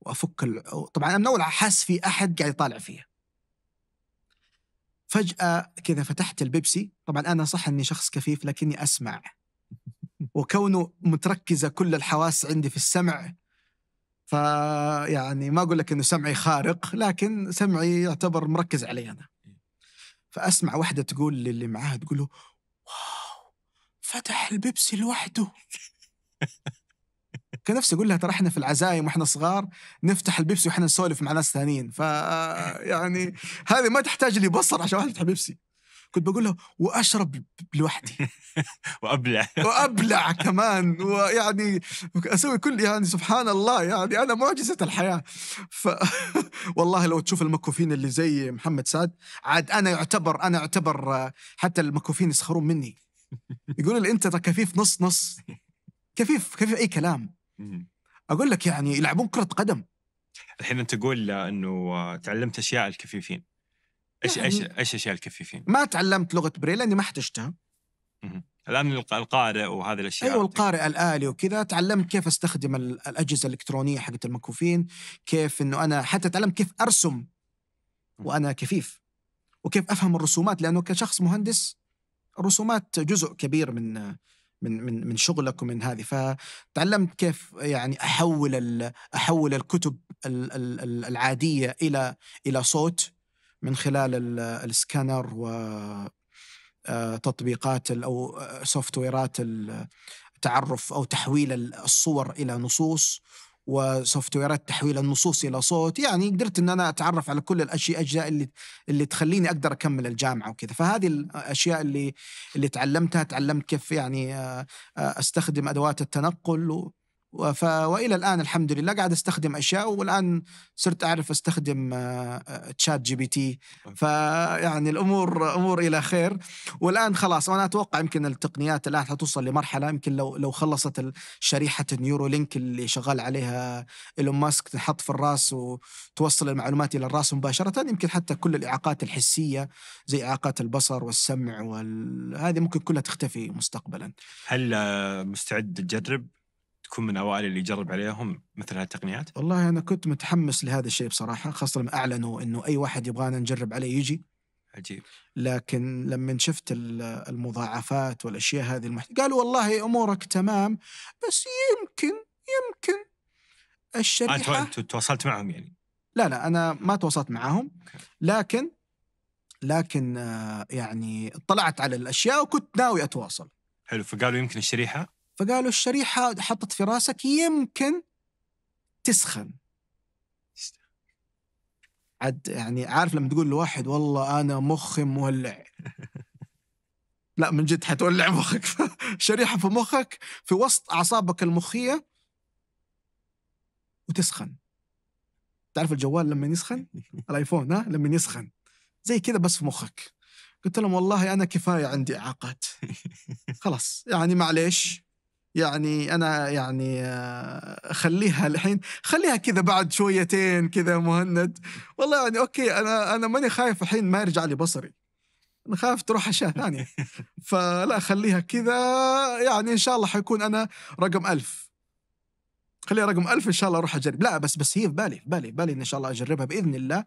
وافك ال... طبعا انا من اول حاس في احد قاعد يطالع فيها فجاه كذا فتحت البيبسي طبعا انا صح اني شخص كفيف لكني اسمع وكونه متركزه كل الحواس عندي في السمع فيعني ما اقول لك انه سمعي خارق لكن سمعي يعتبر مركز علي انا فاسمع واحده تقول للي معاها تقول له واو فتح البيبسي لوحده كان نفسي اقول لها ترى احنا في العزايم واحنا صغار نفتح البيبسي واحنا نسولف مع ناس ثانيين ف يعني هذه ما تحتاج لي بصر عشان واحد يفتح بيبسي كنت بقول له واشرب لوحدي وابلع وابلع كمان ويعني اسوي كل يعني سبحان الله يعني انا معجزه الحياه ف والله لو تشوف المكوفين اللي زي محمد سعد عاد انا يعتبر انا يعتبر حتى المكوفين يسخرون مني يقولوا لي انت كفيف نص نص كفيف كفيف اي كلام اقول لك يعني يلعبون كره قدم الحين انت تقول انه تعلمت اشياء الكفيفين ايش ايش يعني ايش الاشياء اللي ما تعلمت لغه بريل لاني ما احتجتها الان القارئ وهذه الاشياء ايوه القارئ الالي وكذا تعلمت كيف استخدم الاجهزه الالكترونيه حقت المكفوفين كيف انه انا حتى تعلمت كيف ارسم وانا كفيف وكيف افهم الرسومات لانه كشخص مهندس الرسومات جزء كبير من من من من شغلك ومن هذه فتعلمت كيف يعني احول احول الكتب العاديه الى الى صوت من خلال السكانر وتطبيقات آه، او سوفت آه، ويرات التعرف او تحويل الصور الى نصوص وسوفت ويرات تحويل النصوص الى صوت يعني قدرت ان انا اتعرف على كل الاشياء اجزاء اللي اللي تخليني اقدر اكمل الجامعه وكذا فهذه الاشياء اللي اللي تعلمتها تعلمت كيف يعني آه، استخدم ادوات التنقل ف... والى الان الحمد لله قاعد استخدم اشياء والان صرت اعرف استخدم آه، آه، تشات جي بي تي طيب. فيعني الامور امور الى خير والان خلاص وانا اتوقع يمكن التقنيات الان حتوصل لمرحله يمكن لو لو خلصت شريحه النيورو لينك اللي شغال عليها ايلون ماسك تنحط في الراس وتوصل المعلومات الى الراس مباشره يمكن حتى كل الاعاقات الحسيه زي اعاقات البصر والسمع وال... هذه ممكن كلها تختفي مستقبلا هل آه، مستعد تجرب تكون من اوائل اللي يجرب عليهم مثل هالتقنيات؟ والله انا كنت متحمس لهذا الشيء بصراحه خاصه لما اعلنوا انه اي واحد يبغانا نجرب عليه يجي عجيب لكن لما شفت المضاعفات والاشياء هذه المح... قالوا والله امورك تمام بس يمكن يمكن آه، الشريحه انت تواصلت معهم يعني؟ لا لا انا ما تواصلت معهم لكن لكن آه، يعني اطلعت على الاشياء وكنت ناوي اتواصل حلو فقالوا يمكن الشريحه فقالوا الشريحة حطت في راسك يمكن تسخن عد يعني عارف لما تقول لواحد والله أنا مخي مولع لا من جد حتولع مخك شريحة في مخك في وسط أعصابك المخية وتسخن تعرف الجوال لما يسخن الايفون ها لما يسخن زي كذا بس في مخك قلت لهم والله انا كفايه عندي اعاقات خلاص يعني معليش يعني انا يعني آه، خليها الحين خليها كذا بعد شويتين كذا مهند والله يعني اوكي انا انا ماني خايف الحين ما يرجع لي بصري انا خايف تروح اشياء ثانيه فلا خليها كذا يعني ان شاء الله حيكون انا رقم ألف خليها رقم ألف ان شاء الله اروح اجرب لا بس بس هي في بالي في بالي في بالي ان شاء الله اجربها باذن الله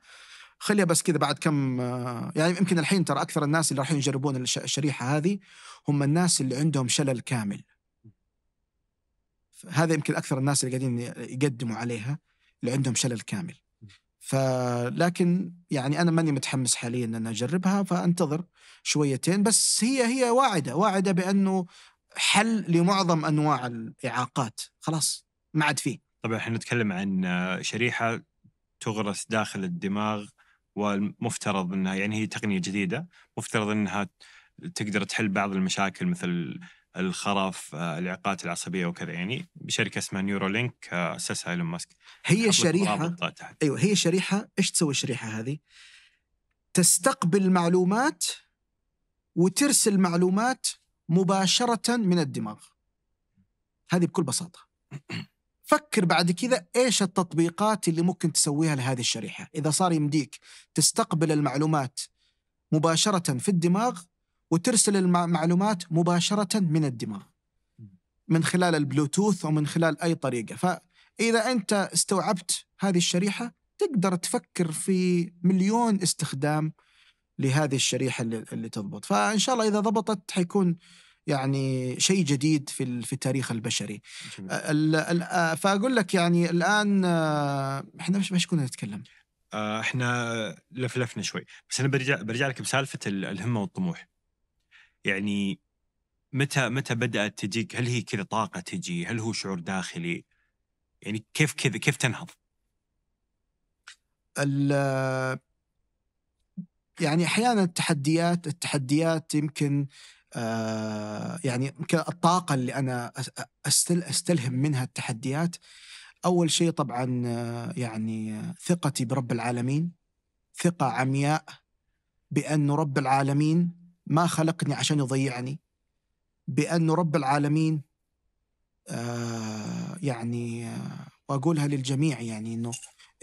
خليها بس كذا بعد كم آه، يعني يمكن الحين ترى اكثر الناس اللي رايحين يجربون الشريحه هذه هم الناس اللي عندهم شلل كامل هذا يمكن اكثر الناس اللي قاعدين يقدموا عليها اللي عندهم شلل كامل فلكن يعني انا ماني متحمس حاليا ان اجربها فانتظر شويتين بس هي هي واعده واعده بانه حل لمعظم انواع الاعاقات خلاص ما عاد فيه طبعا احنا نتكلم عن شريحه تغرس داخل الدماغ والمفترض انها يعني هي تقنيه جديده مفترض انها تقدر تحل بعض المشاكل مثل الخرف آه، العقات العصبيه وكذا يعني بشركه اسمها نيورولينك آه، اسسها ايلون ماسك هي شريحه ايوه هي شريحه ايش تسوي الشريحه هذه؟ تستقبل معلومات وترسل معلومات مباشره من الدماغ هذه بكل بساطه فكر بعد كذا ايش التطبيقات اللي ممكن تسويها لهذه الشريحه اذا صار يمديك تستقبل المعلومات مباشره في الدماغ وترسل المعلومات مباشرة من الدماغ من خلال البلوتوث ومن خلال أي طريقة فإذا أنت استوعبت هذه الشريحة تقدر تفكر في مليون استخدام لهذه الشريحة اللي, اللي تضبط فإن شاء الله إذا ضبطت حيكون يعني شيء جديد في في التاريخ البشري آه، آه، فاقول لك يعني الان آه، احنا ايش كنا نتكلم احنا لفلفنا شوي بس انا برجع برجع لك بسالفه الهمه والطموح يعني متى متى بدات تجيك هل هي كذا طاقه تجي هل هو شعور داخلي يعني كيف كذا كيف تنهض يعني احيانا التحديات التحديات يمكن آه، يعني يمكن الطاقه اللي انا أستل استلهم منها التحديات اول شيء طبعا آه، يعني ثقتي برب العالمين ثقه عمياء بان رب العالمين ما خلقني عشان يضيعني بأن رب العالمين آه يعني آه وأقولها للجميع يعني أنه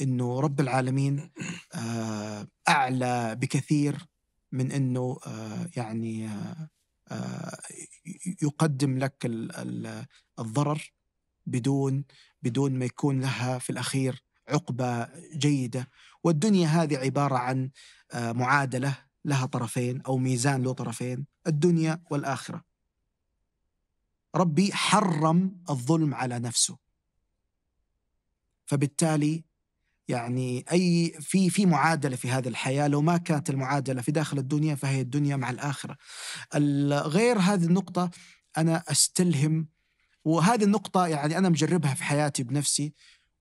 أنه رب العالمين آه أعلى بكثير من أنه آه يعني آه, آه، يقدم لك ال ال الضرر بدون بدون ما يكون لها في الأخير عقبة جيدة والدنيا هذه عبارة عن آه، معادلة لها طرفين أو ميزان له طرفين الدنيا والآخرة ربي حرم الظلم على نفسه فبالتالي يعني اي في في معادله في هذه الحياه لو ما كانت المعادله في داخل الدنيا فهي الدنيا مع الاخره. غير هذه النقطه انا استلهم وهذه النقطه يعني انا مجربها في حياتي بنفسي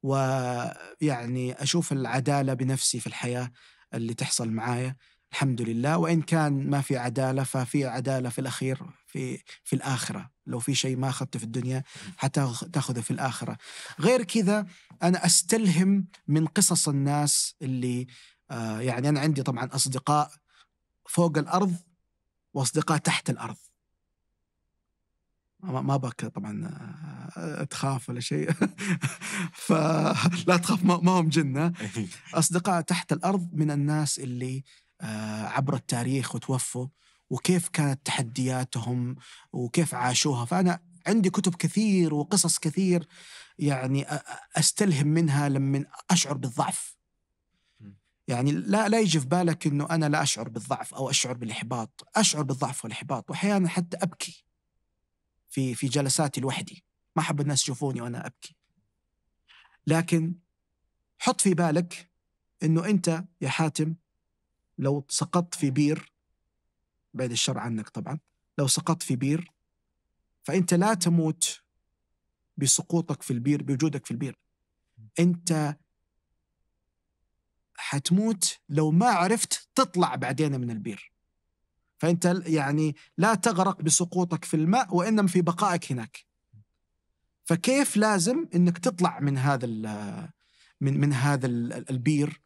ويعني اشوف العداله بنفسي في الحياه اللي تحصل معايا الحمد لله وان كان ما في عداله ففي عداله في الاخير في في الاخره لو في شيء ما اخذته في الدنيا حتى تاخذه في الاخره غير كذا انا استلهم من قصص الناس اللي آه، يعني انا عندي طبعا اصدقاء فوق الارض واصدقاء تحت الارض ما بك طبعا آه، تخاف ولا شيء فلا تخاف ما هم جنه إيه. اصدقاء تحت الارض من الناس اللي آه، عبر التاريخ وتوفوا وكيف كانت تحدياتهم وكيف عاشوها فأنا عندي كتب كثير وقصص كثير يعني أستلهم منها لما أشعر بالضعف يعني لا لا يجي في بالك انه انا لا اشعر بالضعف او اشعر بالاحباط، اشعر بالضعف والاحباط واحيانا حتى ابكي في في جلساتي لوحدي، ما احب الناس يشوفوني وانا ابكي. لكن حط في بالك انه انت يا حاتم لو سقطت في بير بعيد الشر عنك طبعا لو سقطت في بير فأنت لا تموت بسقوطك في البير بوجودك في البير أنت حتموت لو ما عرفت تطلع بعدين من البير فأنت يعني لا تغرق بسقوطك في الماء وإنما في بقائك هناك فكيف لازم أنك تطلع من هذا من من هذا البير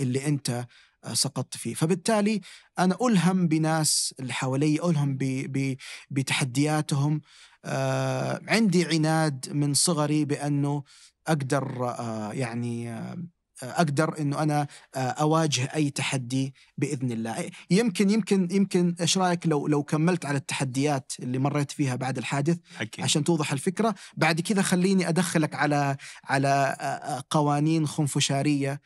اللي أنت سقطت فيه فبالتالي أنا ألهم بناس اللي حوالي ألهم بـ بـ بتحدياتهم آه عندي عناد من صغري بأنه أقدر آه يعني آه اقدر انه انا آه، اواجه اي تحدي باذن الله يمكن يمكن يمكن ايش رايك لو لو كملت على التحديات اللي مريت فيها بعد الحادث حكي. عشان توضح الفكره بعد كذا خليني ادخلك على على آه، آه، قوانين خنفشاريه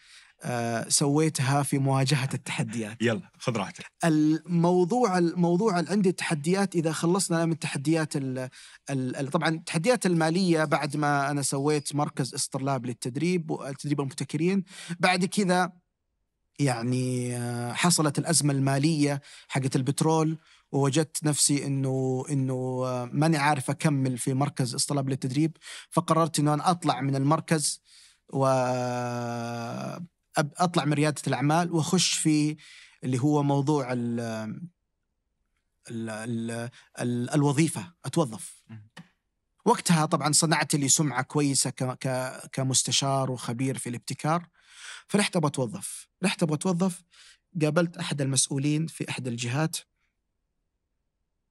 آه، سويتها في مواجهة التحديات يلا خذ راحتك الموضوع الموضوع عندي التحديات إذا خلصنا من التحديات الـ الـ طبعا التحديات المالية بعد ما أنا سويت مركز استرلاب للتدريب وتدريب المبتكرين بعد كذا يعني آه، حصلت الأزمة المالية حقت البترول ووجدت نفسي انه انه آه، ماني عارف اكمل في مركز اصطلاب للتدريب فقررت انه انا اطلع من المركز و اطلع من رياده الاعمال واخش في اللي هو موضوع ال ال الـ الـ الوظيفه اتوظف وقتها طبعا صنعت لي سمعه كويسه كمستشار وخبير في الابتكار فرحت ابغى اتوظف رحت ابغى اتوظف قابلت احد المسؤولين في احد الجهات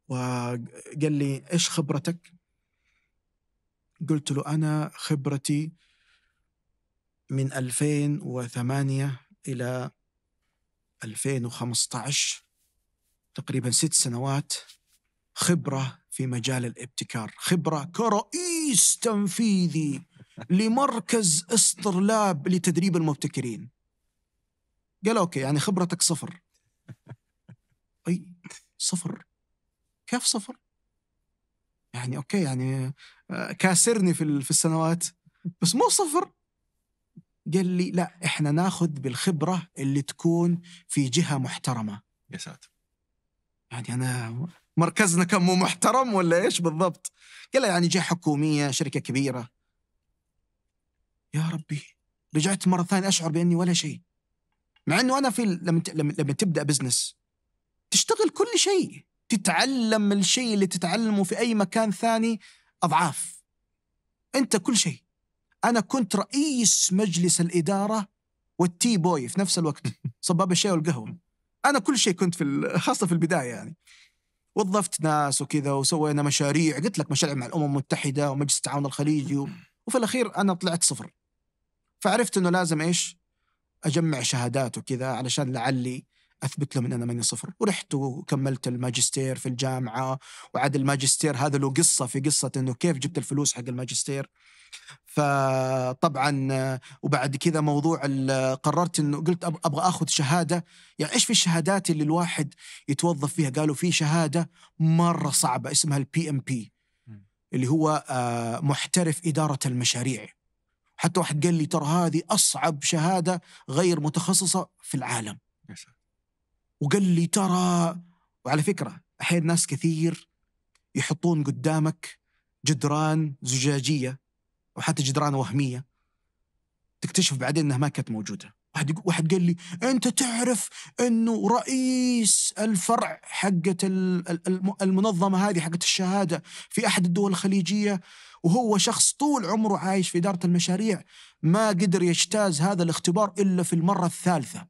وقال لي ايش خبرتك؟ قلت له انا خبرتي من 2008 إلى 2015 تقريبا ست سنوات خبرة في مجال الابتكار خبرة كرئيس تنفيذي لمركز استرلاب لتدريب المبتكرين قال أوكي يعني خبرتك صفر أي صفر كيف صفر يعني أوكي يعني آه، كاسرني في السنوات بس مو صفر قال لي لا احنا ناخذ بالخبره اللي تكون في جهه محترمه يا ساتر يعني انا مركزنا كان مو محترم ولا ايش بالضبط قال يعني جهه حكوميه شركه كبيره يا ربي رجعت مره ثانيه اشعر باني ولا شيء مع انه انا في لما لما تبدا بزنس تشتغل كل شيء تتعلم الشيء اللي تتعلمه في اي مكان ثاني اضعاف انت كل شيء انا كنت رئيس مجلس الاداره والتي بوي في نفس الوقت صباب الشاي والقهوه انا كل شيء كنت في خاصه في البدايه يعني وظفت ناس وكذا وسوينا مشاريع قلت لك مشاريع مع الامم المتحده ومجلس التعاون الخليجي وفي الاخير انا طلعت صفر فعرفت انه لازم ايش اجمع شهادات وكذا علشان لعلي اثبت لهم ان انا ماني صفر ورحت وكملت الماجستير في الجامعه وعاد الماجستير هذا له قصه في قصه انه كيف جبت الفلوس حق الماجستير فطبعا وبعد كذا موضوع قررت انه قلت ابغى اخذ شهاده يعني ايش في الشهادات اللي الواحد يتوظف فيها قالوا في شهاده مره صعبه اسمها البي ام بي اللي هو آه، محترف اداره المشاريع حتى واحد قال لي ترى هذه اصعب شهاده غير متخصصه في العالم وقال لي ترى وعلى فكرة أحيانا ناس كثير يحطون قدامك جدران زجاجية أو حتى جدران وهمية تكتشف بعدين أنها ما كانت موجودة واحد واحد قال لي انت تعرف انه رئيس الفرع حقه المنظمه هذه حقه الشهاده في احد الدول الخليجيه وهو شخص طول عمره عايش في اداره المشاريع ما قدر يجتاز هذا الاختبار الا في المره الثالثه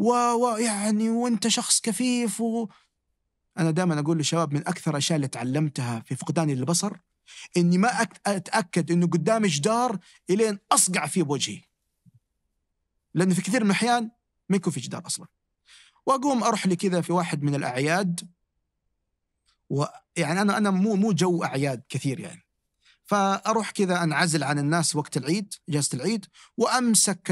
و... و... يعني وانت شخص كفيف و... انا دائما اقول للشباب من اكثر الاشياء اللي تعلمتها في فقداني للبصر اني ما اتاكد انه قدامي جدار الين اصقع فيه بوجهي لانه في كثير من الاحيان ما يكون في جدار اصلا واقوم اروح لي كذا في واحد من الاعياد ويعني انا انا مو مو جو اعياد كثير يعني فاروح كذا انعزل عن الناس وقت العيد اجازه العيد وامسك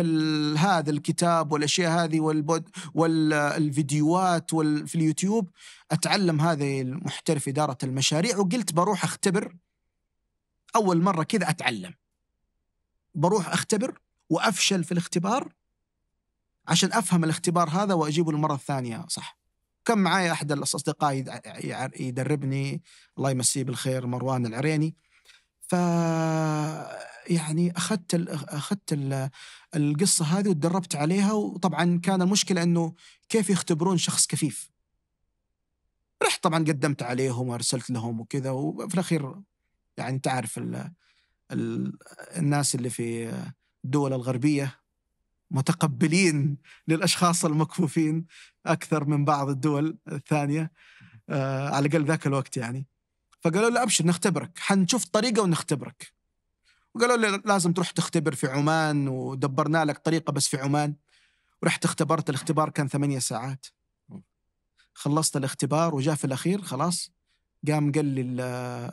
هذا الكتاب والاشياء هذه والبود والفيديوهات وال في اليوتيوب اتعلم هذه المحترف اداره المشاريع وقلت بروح اختبر اول مره كذا اتعلم بروح اختبر وافشل في الاختبار عشان افهم الاختبار هذا واجيبه المره الثانيه صح كان معايا احد الاصدقاء يدربني الله يمسيه بالخير مروان العريني ف يعني اخذت اخذت القصه هذه وتدربت عليها وطبعا كان المشكله انه كيف يختبرون شخص كفيف رحت طبعا قدمت عليهم وارسلت لهم وكذا وفي الاخير يعني تعرف الـ الـ الناس اللي في الدول الغربيه متقبلين للاشخاص المكفوفين اكثر من بعض الدول الثانيه آه، على الاقل ذاك الوقت يعني فقالوا له ابشر نختبرك حنشوف طريقه ونختبرك وقالوا لي لازم تروح تختبر في عمان ودبرنا لك طريقه بس في عمان ورحت اختبرت الاختبار كان ثمانية ساعات خلصت الاختبار وجاء في الاخير خلاص قام قال لي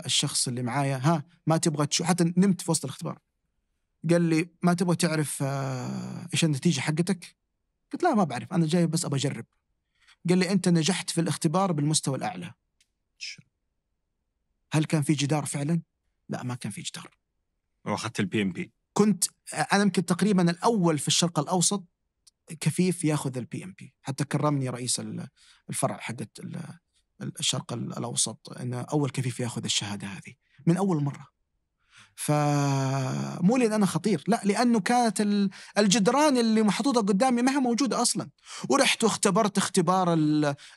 الشخص اللي معايا ها ما تبغى تشوف حتى نمت في وسط الاختبار قال لي ما تبغى تعرف آه، ايش النتيجه حقتك؟ قلت لا ما بعرف انا جاي بس ابغى اجرب قال لي انت نجحت في الاختبار بالمستوى الاعلى هل كان في جدار فعلا؟ لا ما كان في جدار واخذت البي ام بي كنت انا يمكن تقريبا الاول في الشرق الاوسط كفيف ياخذ البي ام بي حتى كرمني رئيس الفرع حقت الشرق الاوسط انه اول كفيف ياخذ الشهاده هذه من اول مره فمو لان انا خطير لا لانه كانت الجدران اللي محطوطه قدامي ما هي موجوده اصلا ورحت واختبرت اختبار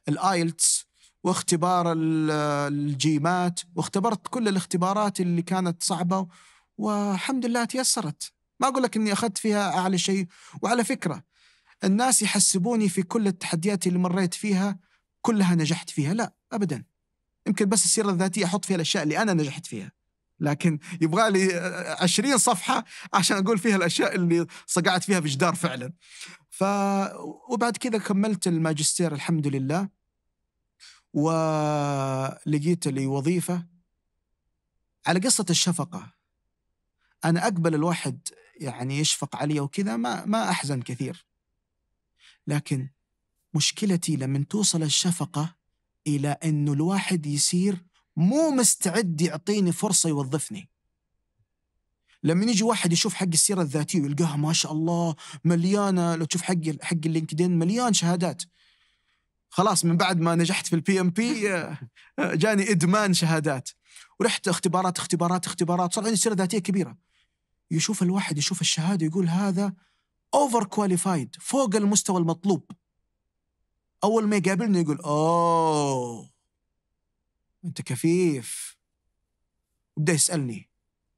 الايلتس واختبار الجيمات واختبرت كل الاختبارات اللي كانت صعبة والحمد لله تيسرت ما أقول لك أني أخذت فيها أعلى شيء وعلى فكرة الناس يحسبوني في كل التحديات اللي مريت فيها كلها نجحت فيها لا أبدا يمكن بس السيرة الذاتية أحط فيها الأشياء اللي أنا نجحت فيها لكن يبغى لي 20 صفحة عشان أقول فيها الأشياء اللي صقعت فيها بجدار فعلا ف وبعد كذا كملت الماجستير الحمد لله ولقيت لي وظيفة على قصة الشفقة أنا أقبل الواحد يعني يشفق علي وكذا ما ما أحزن كثير لكن مشكلتي لما توصل الشفقة إلى أنه الواحد يصير مو مستعد يعطيني فرصة يوظفني لما يجي واحد يشوف حق السيره الذاتيه ويلقاها ما شاء الله مليانه لو تشوف حق حق اللينكدين مليان شهادات خلاص من بعد ما نجحت في البي ام بي جاني ادمان شهادات ورحت اختبارات اختبارات اختبارات صار عندي سيره ذاتيه كبيره يشوف الواحد يشوف الشهاده يقول هذا اوفر كواليفايد فوق المستوى المطلوب اول ما يقابلني يقول اوه انت كفيف يبدا يسالني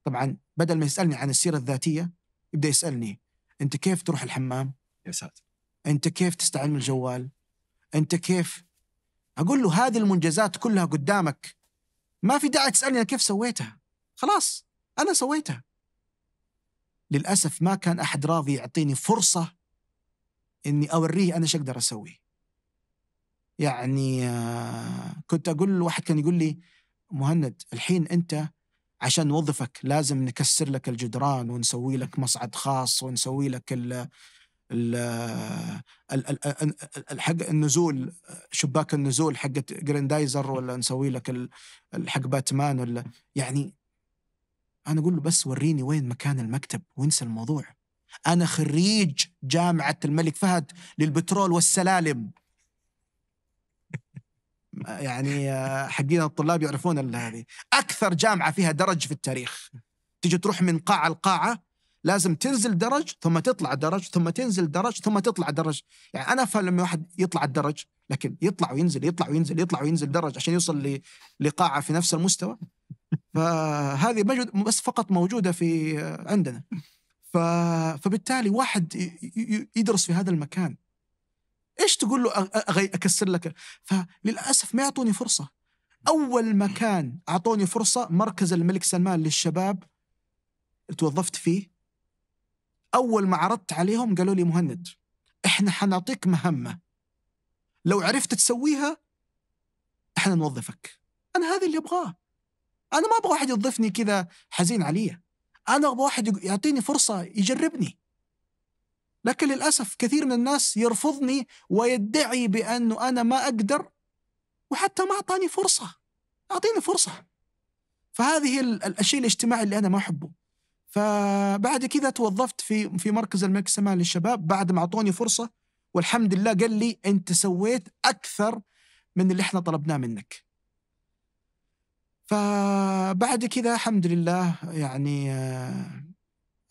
طبعا بدل ما يسالني عن السيره الذاتيه يبدا يسالني انت كيف تروح الحمام يا ساتر انت كيف تستعمل الجوال أنت كيف؟ أقول له هذه المنجزات كلها قدامك ما في داعي تسألني أنا كيف سويتها خلاص أنا سويتها للأسف ما كان أحد راضي يعطيني فرصة إني أوريه أنا شو أقدر أسوي يعني آه، كنت أقول لواحد كان يقول لي مهند الحين أنت عشان نوظفك لازم نكسر لك الجدران ونسوي لك مصعد خاص ونسوي لك الحق النزول شباك النزول حقت جريندايزر ولا نسوي لك الحق باتمان ولا يعني انا اقول له بس وريني وين مكان المكتب وانسى الموضوع انا خريج جامعه الملك فهد للبترول والسلالم يعني آه، حقين الطلاب يعرفون هذه اكثر جامعه فيها درج في التاريخ تجي تروح من قاعه لقاعه لازم تنزل درج ثم تطلع درج ثم تنزل درج ثم تطلع درج يعني انا افهم لما واحد يطلع الدرج لكن يطلع وينزل يطلع وينزل يطلع وينزل درج عشان يوصل لقاعه في نفس المستوى فهذه مجد بس فقط موجوده في عندنا فبالتالي واحد يدرس في هذا المكان ايش تقول له اكسر لك فللاسف ما يعطوني فرصه اول مكان اعطوني فرصه مركز الملك سلمان للشباب توظفت فيه أول ما عرضت عليهم قالوا لي مهند إحنا حنعطيك مهمة لو عرفت تسويها إحنا نوظفك أنا هذا اللي أبغاه أنا ما أبغى واحد يوظفني كذا حزين علي أنا أبغى واحد يعطيني فرصة يجربني لكن للأسف كثير من الناس يرفضني ويدعي بأنه أنا ما أقدر وحتى ما أعطاني فرصة أعطيني فرصة فهذه الشيء الاجتماعي اللي أنا ما أحبه فبعد كذا توظفت في في مركز سلمان للشباب بعد ما اعطوني فرصه والحمد لله قال لي انت سويت اكثر من اللي احنا طلبناه منك. فبعد كذا الحمد لله يعني آآ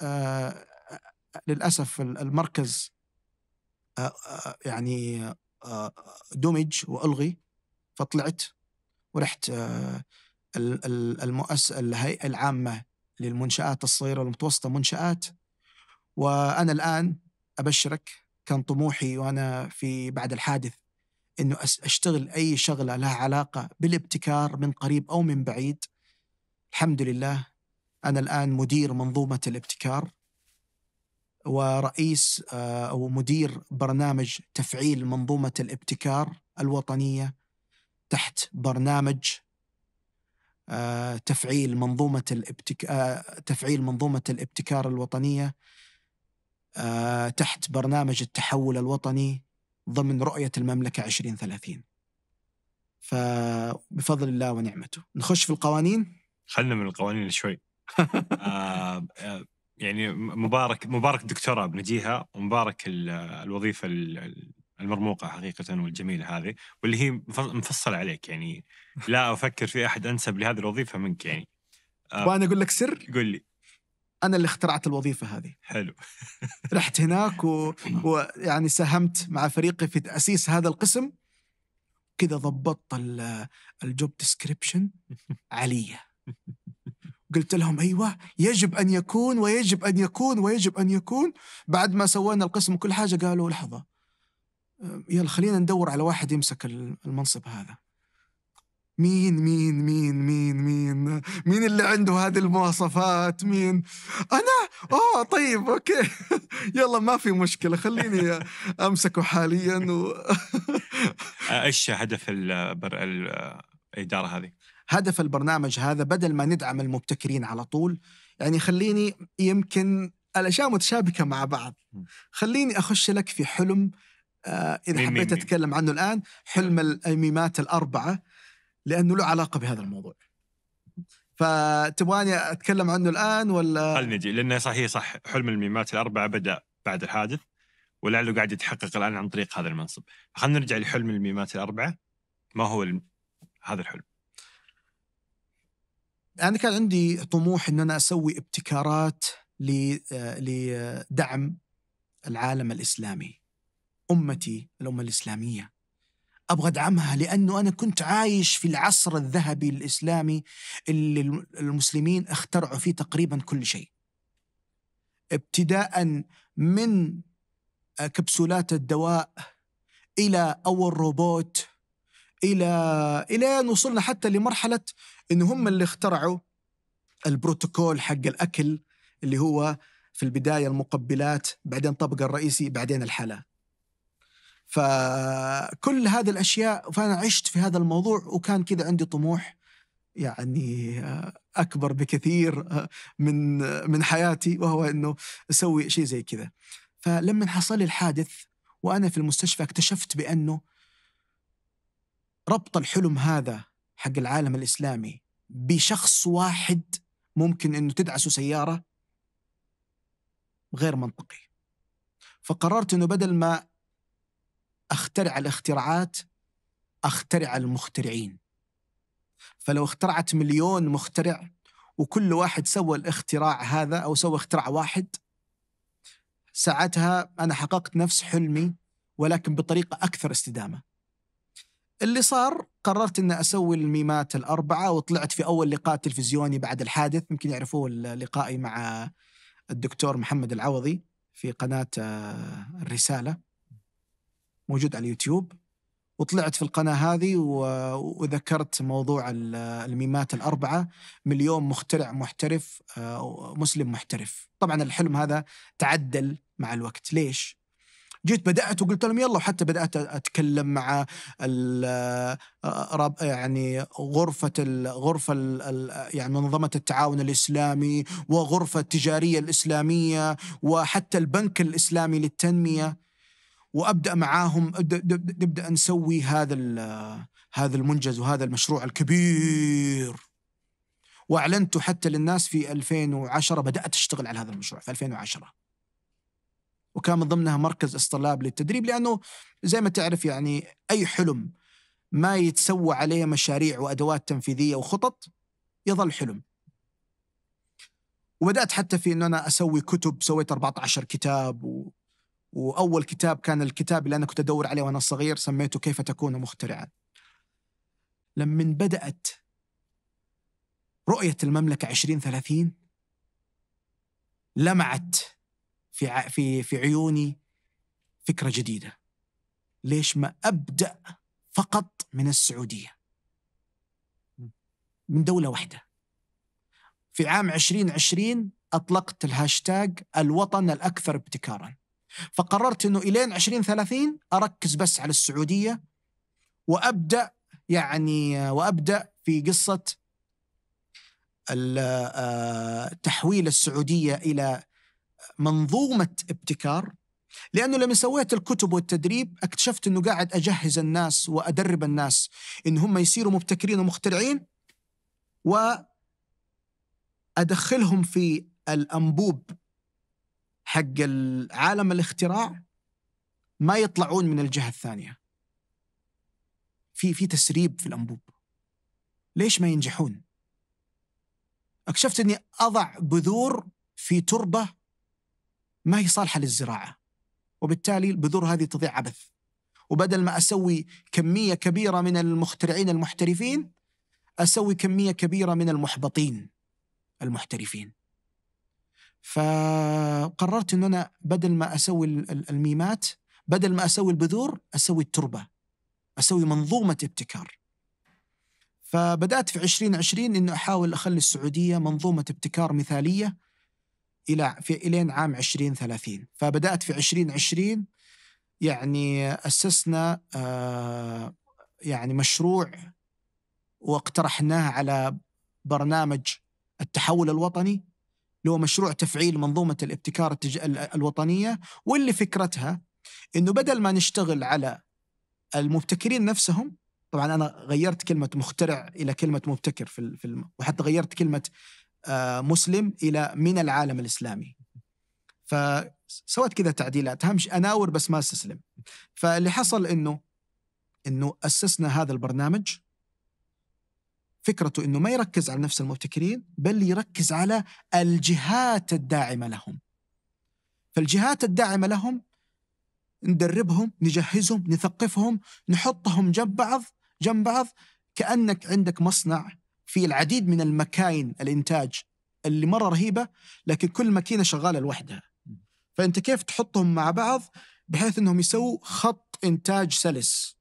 آه، آآ آه، للاسف المركز آآ آه، يعني دمج والغي فطلعت ورحت المؤسسه الهيئه العامه للمنشآت الصغيرة والمتوسطة منشآت وأنا الآن أبشرك كان طموحي وأنا في بعد الحادث أنه أشتغل أي شغلة لها علاقة بالابتكار من قريب أو من بعيد الحمد لله أنا الآن مدير منظومة الابتكار ورئيس آه، أو مدير برنامج تفعيل منظومة الابتكار الوطنية تحت برنامج آه، تفعيل منظومة الابتك... آه، تفعيل منظومة الابتكار الوطنية آه، تحت برنامج التحول الوطني ضمن رؤية المملكة 2030 فبفضل الله ونعمته نخش في القوانين خلنا من القوانين شوي آه يعني مبارك مبارك دكتوراه بنجيها ومبارك الوظيفه المرموقة حقيقة والجميلة هذه واللي هي مفصلة عليك يعني لا أفكر في أحد أنسب لهذه الوظيفة منك يعني آه. وأنا أقول لك سر قول لي أنا اللي اخترعت الوظيفة هذه حلو رحت هناك ويعني و... يعني ساهمت مع فريقي في تأسيس هذا القسم كذا ضبطت الجوب ديسكريبشن عليا قلت لهم ايوه يجب ان يكون ويجب ان يكون ويجب ان يكون بعد ما سوينا القسم وكل حاجه قالوا لحظه يلا خلينا ندور على واحد يمسك المنصب هذا مين مين مين مين مين مين اللي عنده هذه المواصفات مين انا اه طيب اوكي يلا ما في مشكله خليني امسكه حاليا و... ايش هدف البر... الاداره هذه هدف البرنامج هذا بدل ما ندعم المبتكرين على طول يعني خليني يمكن الاشياء متشابكه مع بعض خليني اخش لك في حلم آه، إذا حبيت أتكلم عنه الآن حلم نعم. الأميمات الأربعة لأنه له علاقة بهذا الموضوع فتبغاني أتكلم عنه الآن ولا خلينا نجي لأنه صحيح صح حلم الميمات الأربعة بدأ بعد الحادث ولعله قاعد يتحقق الآن عن طريق هذا المنصب خلينا نرجع لحلم الميمات الأربعة ما هو الم... هذا الحلم أنا كان عندي طموح أن أنا أسوي ابتكارات آه، لدعم العالم الإسلامي أمتي الأمة الإسلامية أبغى أدعمها لأنه أنا كنت عايش في العصر الذهبي الإسلامي اللي المسلمين اخترعوا فيه تقريبا كل شيء ابتداء من آه، كبسولات الدواء إلى أول روبوت إلى إلى أن وصلنا حتى لمرحلة أن هم اللي اخترعوا البروتوكول حق الأكل اللي هو في البداية المقبلات بعدين طبق الرئيسي بعدين الحلا فكل هذه الاشياء فانا عشت في هذا الموضوع وكان كذا عندي طموح يعني آه، اكبر بكثير آه، من من حياتي وهو انه اسوي شيء زي كذا. فلما حصل لي الحادث وانا في المستشفى اكتشفت بانه ربط الحلم هذا حق العالم الاسلامي بشخص واحد ممكن انه تدعسه سياره غير منطقي. فقررت انه بدل ما اخترع الاختراعات اخترع المخترعين فلو اخترعت مليون مخترع وكل واحد سوى الاختراع هذا او سوى اختراع واحد ساعتها انا حققت نفس حلمي ولكن بطريقه اكثر استدامه. اللي صار قررت اني اسوي الميمات الاربعه وطلعت في اول لقاء تلفزيوني بعد الحادث يمكن يعرفوه لقائي مع الدكتور محمد العوضي في قناه آه، الرساله. موجود على اليوتيوب وطلعت في القناة هذه وذكرت موضوع الميمات الأربعة من مخترع محترف آه، مسلم محترف طبعا الحلم هذا تعدل مع الوقت ليش؟ جيت بدأت وقلت لهم يلا وحتى بدأت أتكلم مع آه، يعني غرفة غرفة يعني منظمة التعاون الإسلامي وغرفة التجارية الإسلامية وحتى البنك الإسلامي للتنمية وابدا معاهم نبدا نسوي هذا هذا المنجز وهذا المشروع الكبير واعلنته حتى للناس في 2010 بدات اشتغل على هذا المشروع في 2010 وكان من ضمنها مركز اصطلاب للتدريب لانه زي ما تعرف يعني اي حلم ما يتسوى عليه مشاريع وادوات تنفيذيه وخطط يظل حلم. وبدات حتى في انه انا اسوي كتب، سويت 14 كتاب و... واول كتاب كان الكتاب اللي انا كنت ادور عليه وانا صغير سميته كيف تكون مخترعا لما بدات رؤيه المملكه 2030 لمعت في في في عيوني فكره جديده ليش ما ابدا فقط من السعوديه من دوله واحده في عام 2020 اطلقت الهاشتاج الوطن الاكثر ابتكارا فقررت انه الين 2030 اركز بس على السعوديه وابدا يعني وابدا في قصه آه، تحويل السعوديه الى منظومه ابتكار لانه لما سويت الكتب والتدريب اكتشفت انه قاعد اجهز الناس وادرب الناس ان هم يصيروا مبتكرين ومخترعين وادخلهم في الانبوب حق عالم الاختراع ما يطلعون من الجهه الثانيه في في تسريب في الانبوب ليش ما ينجحون اكتشفت اني اضع بذور في تربه ما هي صالحه للزراعه وبالتالي البذور هذه تضيع عبث وبدل ما اسوي كميه كبيره من المخترعين المحترفين اسوي كميه كبيره من المحبطين المحترفين فقررت ان انا بدل ما اسوي الميمات بدل ما اسوي البذور اسوي التربه اسوي منظومه ابتكار فبدات في 2020 انه احاول اخلي السعوديه منظومه ابتكار مثاليه الى في الين عام 2030 فبدات في 2020 يعني اسسنا آه، يعني مشروع واقترحناه على برنامج التحول الوطني اللي هو مشروع تفعيل منظومة الابتكار التج... الوطنية واللي فكرتها انه بدل ما نشتغل على المبتكرين نفسهم طبعا انا غيرت كلمة مخترع الى كلمة مبتكر في الفيلم وحتى غيرت كلمة آه مسلم الى من العالم الاسلامي فسويت كذا تعديلات همش اناور بس ما استسلم فاللي حصل انه انه اسسنا هذا البرنامج فكرته انه ما يركز على نفس المبتكرين بل يركز على الجهات الداعمه لهم. فالجهات الداعمه لهم ندربهم، نجهزهم، نثقفهم، نحطهم جنب بعض جنب بعض كانك عندك مصنع في العديد من المكاين الانتاج اللي مره رهيبه لكن كل ماكينه شغاله لوحدها. فانت كيف تحطهم مع بعض بحيث انهم يسووا خط انتاج سلس.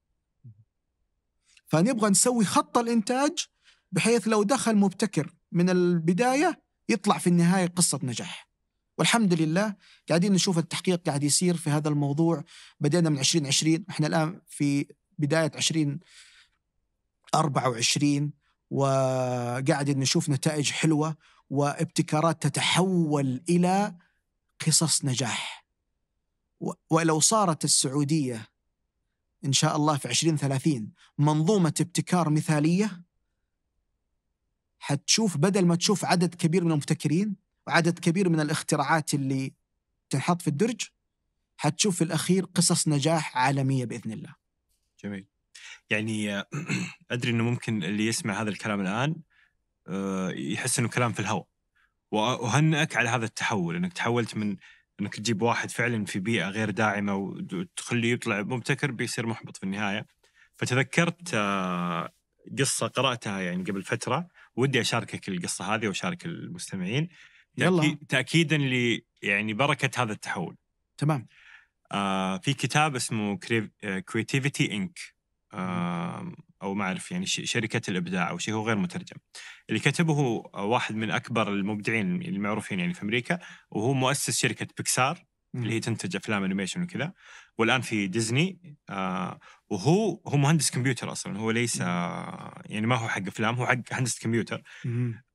فنبغى نسوي خط الانتاج بحيث لو دخل مبتكر من البداية يطلع في النهاية قصة نجاح والحمد لله قاعدين نشوف التحقيق قاعد يصير في هذا الموضوع بدأنا من 2020 احنا الآن في بداية 2024 وقاعد نشوف نتائج حلوة وابتكارات تتحول إلى قصص نجاح ولو صارت السعودية إن شاء الله في 2030 منظومة ابتكار مثالية حتشوف بدل ما تشوف عدد كبير من المبتكرين وعدد كبير من الاختراعات اللي تنحط في الدرج حتشوف في الأخير قصص نجاح عالمية بإذن الله جميل يعني أدري أنه ممكن اللي يسمع هذا الكلام الآن آه، يحس أنه كلام في الهواء وأهنئك على هذا التحول أنك تحولت من أنك تجيب واحد فعلا في بيئة غير داعمة وتخليه يطلع مبتكر بيصير محبط في النهاية فتذكرت آه، قصة قرأتها يعني قبل فترة ودي اشاركك القصه هذه واشارك المستمعين يلا تاكيدا ل يعني بركه هذا التحول تمام آه في كتاب اسمه كريتيفيتي انك آه او ما اعرف يعني شركه الابداع او شيء هو غير مترجم اللي كتبه واحد من اكبر المبدعين المعروفين يعني في امريكا وهو مؤسس شركه بيكسار اللي هي تنتج افلام انيميشن وكذا والان في ديزني آه وهو هو مهندس كمبيوتر اصلا هو ليس يعني ما هو حق افلام هو حق هندسه كمبيوتر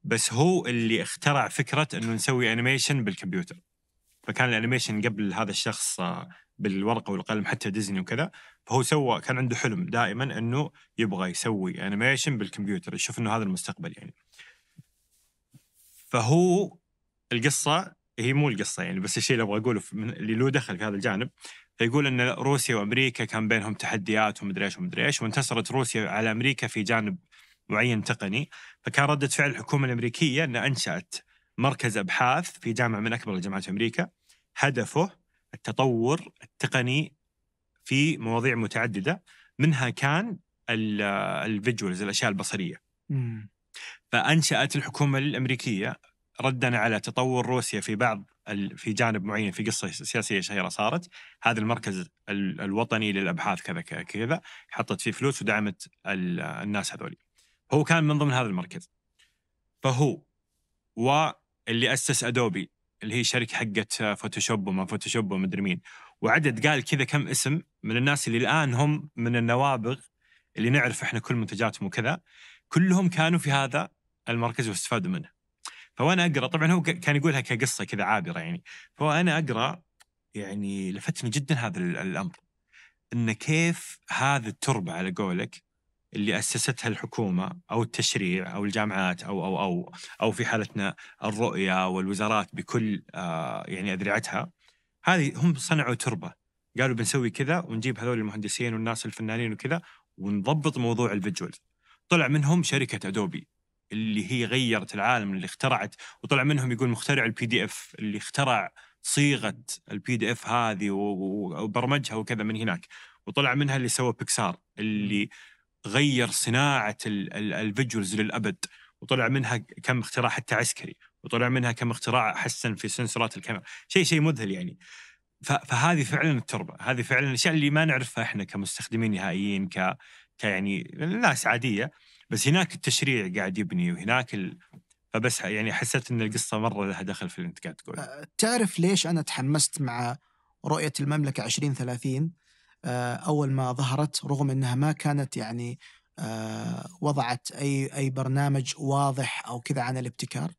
بس هو اللي اخترع فكره انه نسوي انيميشن بالكمبيوتر فكان الانيميشن قبل هذا الشخص آه، بالورقه والقلم حتى ديزني وكذا فهو سوى كان عنده حلم دائما انه يبغى يسوي انيميشن بالكمبيوتر يشوف انه هذا المستقبل يعني فهو القصه هي مو القصه يعني بس الشيء اللي ابغى اقوله اللي له دخل في هذا الجانب فيقول ان روسيا وامريكا كان بينهم تحديات ومدري ايش ومدري ايش وانتصرت روسيا على امريكا في جانب معين تقني فكان رده فعل الحكومه الامريكيه ان انشات مركز ابحاث في جامعه من اكبر الجامعات في امريكا هدفه التطور التقني في مواضيع متعدده منها كان الفيجوالز الاشياء البصريه. فانشات الحكومه الامريكيه ردا على تطور روسيا في بعض في جانب معين في قصه سياسيه شهيره صارت هذا المركز الوطني للابحاث كذا كذا حطت فيه فلوس ودعمت الناس هذولي هو كان من ضمن هذا المركز فهو واللي اسس ادوبي اللي هي شركه حقت فوتوشوب وما فوتوشوب ومدري مين وعدد قال كذا كم اسم من الناس اللي الان هم من النوابغ اللي نعرف احنا كل منتجاتهم وكذا كلهم كانوا في هذا المركز واستفادوا منه فوانا اقرا طبعا هو كان يقولها كقصه كذا عابره يعني فانا اقرا يعني لفتني جدا هذا الامر ان كيف هذه التربه على قولك اللي اسستها الحكومه او التشريع او الجامعات او او او او في حالتنا الرؤيه والوزارات بكل آه يعني اذرعتها هذه هم صنعوا تربه قالوا بنسوي كذا ونجيب هذول المهندسين والناس الفنانين وكذا ونضبط موضوع الفيجوال طلع منهم شركه ادوبي اللي هي غيرت العالم اللي اخترعت وطلع منهم يقول مخترع البي دي اف اللي اخترع صيغه البي دي اف هذه وبرمجها وكذا من هناك وطلع منها اللي سوى بيكسار اللي غير صناعه الفيجوالز للابد وطلع منها كم اختراع حتى عسكري وطلع منها كم اختراع حسن في سنسورات الكاميرا شيء شيء مذهل يعني فهذه فعلا التربه هذه فعلا الاشياء اللي ما نعرفها احنا كمستخدمين نهائيين ك يعني ناس عاديه بس هناك التشريع قاعد يبني وهناك ال... فبس يعني حسيت ان القصه مره لها دخل في اللي انت قاعد تقول أه، تعرف ليش انا تحمست مع رؤيه المملكه 2030 أه، اول ما ظهرت رغم انها ما كانت يعني أه، وضعت اي اي برنامج واضح او كذا عن الابتكار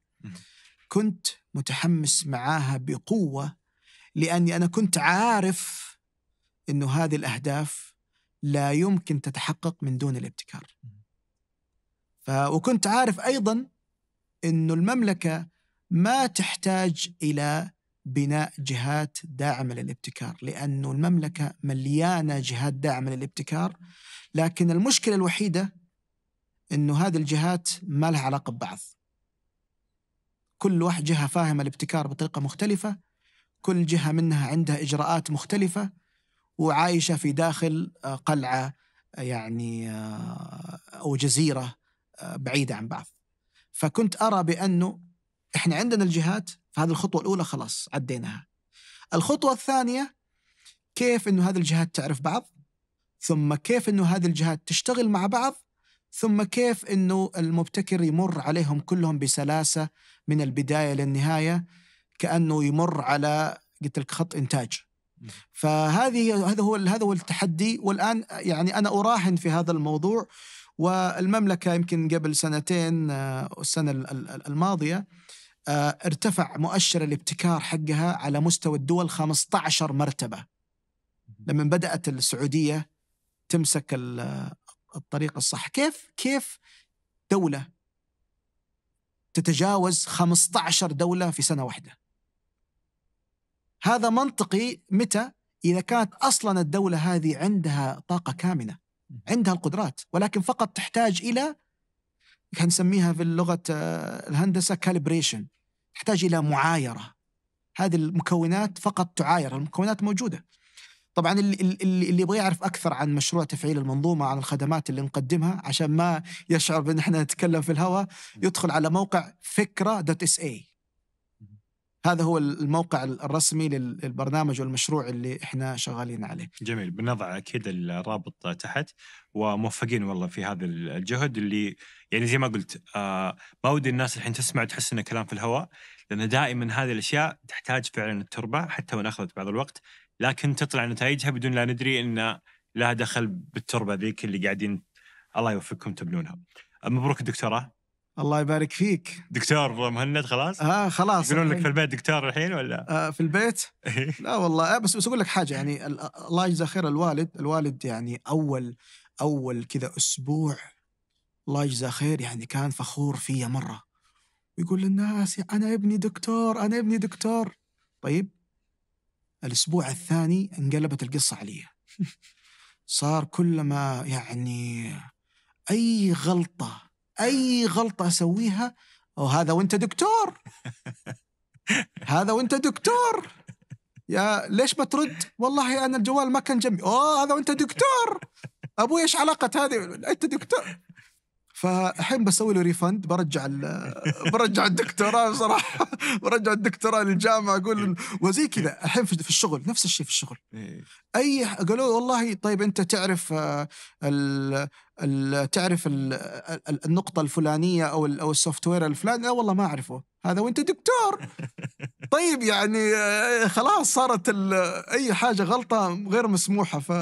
كنت متحمس معاها بقوه لاني انا كنت عارف انه هذه الاهداف لا يمكن تتحقق من دون الابتكار ف وكنت عارف أيضا أنه المملكة ما تحتاج إلى بناء جهات داعمة للابتكار لأنه المملكة مليانة جهات داعمة للابتكار لكن المشكلة الوحيدة أنه هذه الجهات ما لها علاقة ببعض كل واحد جهة فاهمة الابتكار بطريقة مختلفة كل جهة منها عندها إجراءات مختلفة وعايشة في داخل آه، قلعة يعني آه، أو جزيرة آه، بعيده عن بعض. فكنت ارى بانه احنا عندنا الجهات فهذه الخطوه الاولى خلاص عديناها. الخطوه الثانيه كيف انه هذه الجهات تعرف بعض ثم كيف انه هذه الجهات تشتغل مع بعض ثم كيف انه المبتكر يمر عليهم كلهم بسلاسه من البدايه للنهايه كانه يمر على قلت لك خط انتاج فهذه هذا هو هذا هو التحدي والان يعني انا اراهن في هذا الموضوع والمملكة يمكن قبل سنتين آه، السنة الماضية آه، ارتفع مؤشر الابتكار حقها على مستوى الدول 15 مرتبة لما بدأت السعودية تمسك الطريق الصح كيف كيف دولة تتجاوز 15 دولة في سنة واحدة هذا منطقي متى إذا كانت أصلا الدولة هذه عندها طاقة كامنة عندها القدرات ولكن فقط تحتاج إلى نسميها في اللغة آه، الهندسة كالبريشن تحتاج إلى معايرة هذه المكونات فقط تعاير المكونات موجودة طبعا اللي اللي يبغى يعرف اكثر عن مشروع تفعيل المنظومه عن الخدمات اللي نقدمها عشان ما يشعر بان احنا نتكلم في الهواء يدخل على موقع فكره دوت اس اي هذا هو الموقع الرسمي للبرنامج والمشروع اللي احنا شغالين عليه. جميل بنضع اكيد الرابط تحت وموفقين والله في هذا الجهد اللي يعني زي ما قلت آه ما ودي الناس الحين تسمع تحس انه كلام في الهواء لان دائما هذه الاشياء تحتاج فعلا التربه حتى وان اخذت بعض الوقت لكن تطلع نتائجها بدون لا ندري ان لها دخل بالتربه ذيك اللي قاعدين الله يوفقكم تبنونها. مبروك الدكتوراه الله يبارك فيك دكتور مهند خلاص؟ اه خلاص يقولون لك في البيت دكتور الحين ولا؟ آه في البيت؟ إيه. لا والله آه بس بس اقول لك حاجه يعني الله يجزاه خير الوالد، الوالد يعني اول اول كذا اسبوع الله يجزاه خير يعني كان فخور فيا مره ويقول للناس انا ابني دكتور انا ابني دكتور طيب الاسبوع الثاني انقلبت القصه علي صار كلما يعني اي غلطه اي غلطه اسويها او هذا وانت دكتور هذا وانت دكتور يا ليش ما ترد؟ والله انا الجوال ما كان جنبي، اوه هذا وانت دكتور ابوي ايش علاقه هذه؟ انت دكتور فالحين بسوي له ريفند برجع برجع الدكتوراه بصراحه برجع الدكتوراه للجامعه اقول وزي كذا الحين في الشغل نفس الشيء في الشغل إيه. اي قالوا والله طيب انت تعرف آه، تعرف النقطه الفلانيه او او السوفت وير الفلاني لا والله ما اعرفه هذا وانت دكتور طيب يعني آه، خلاص صارت اي حاجه غلطه غير مسموحه ف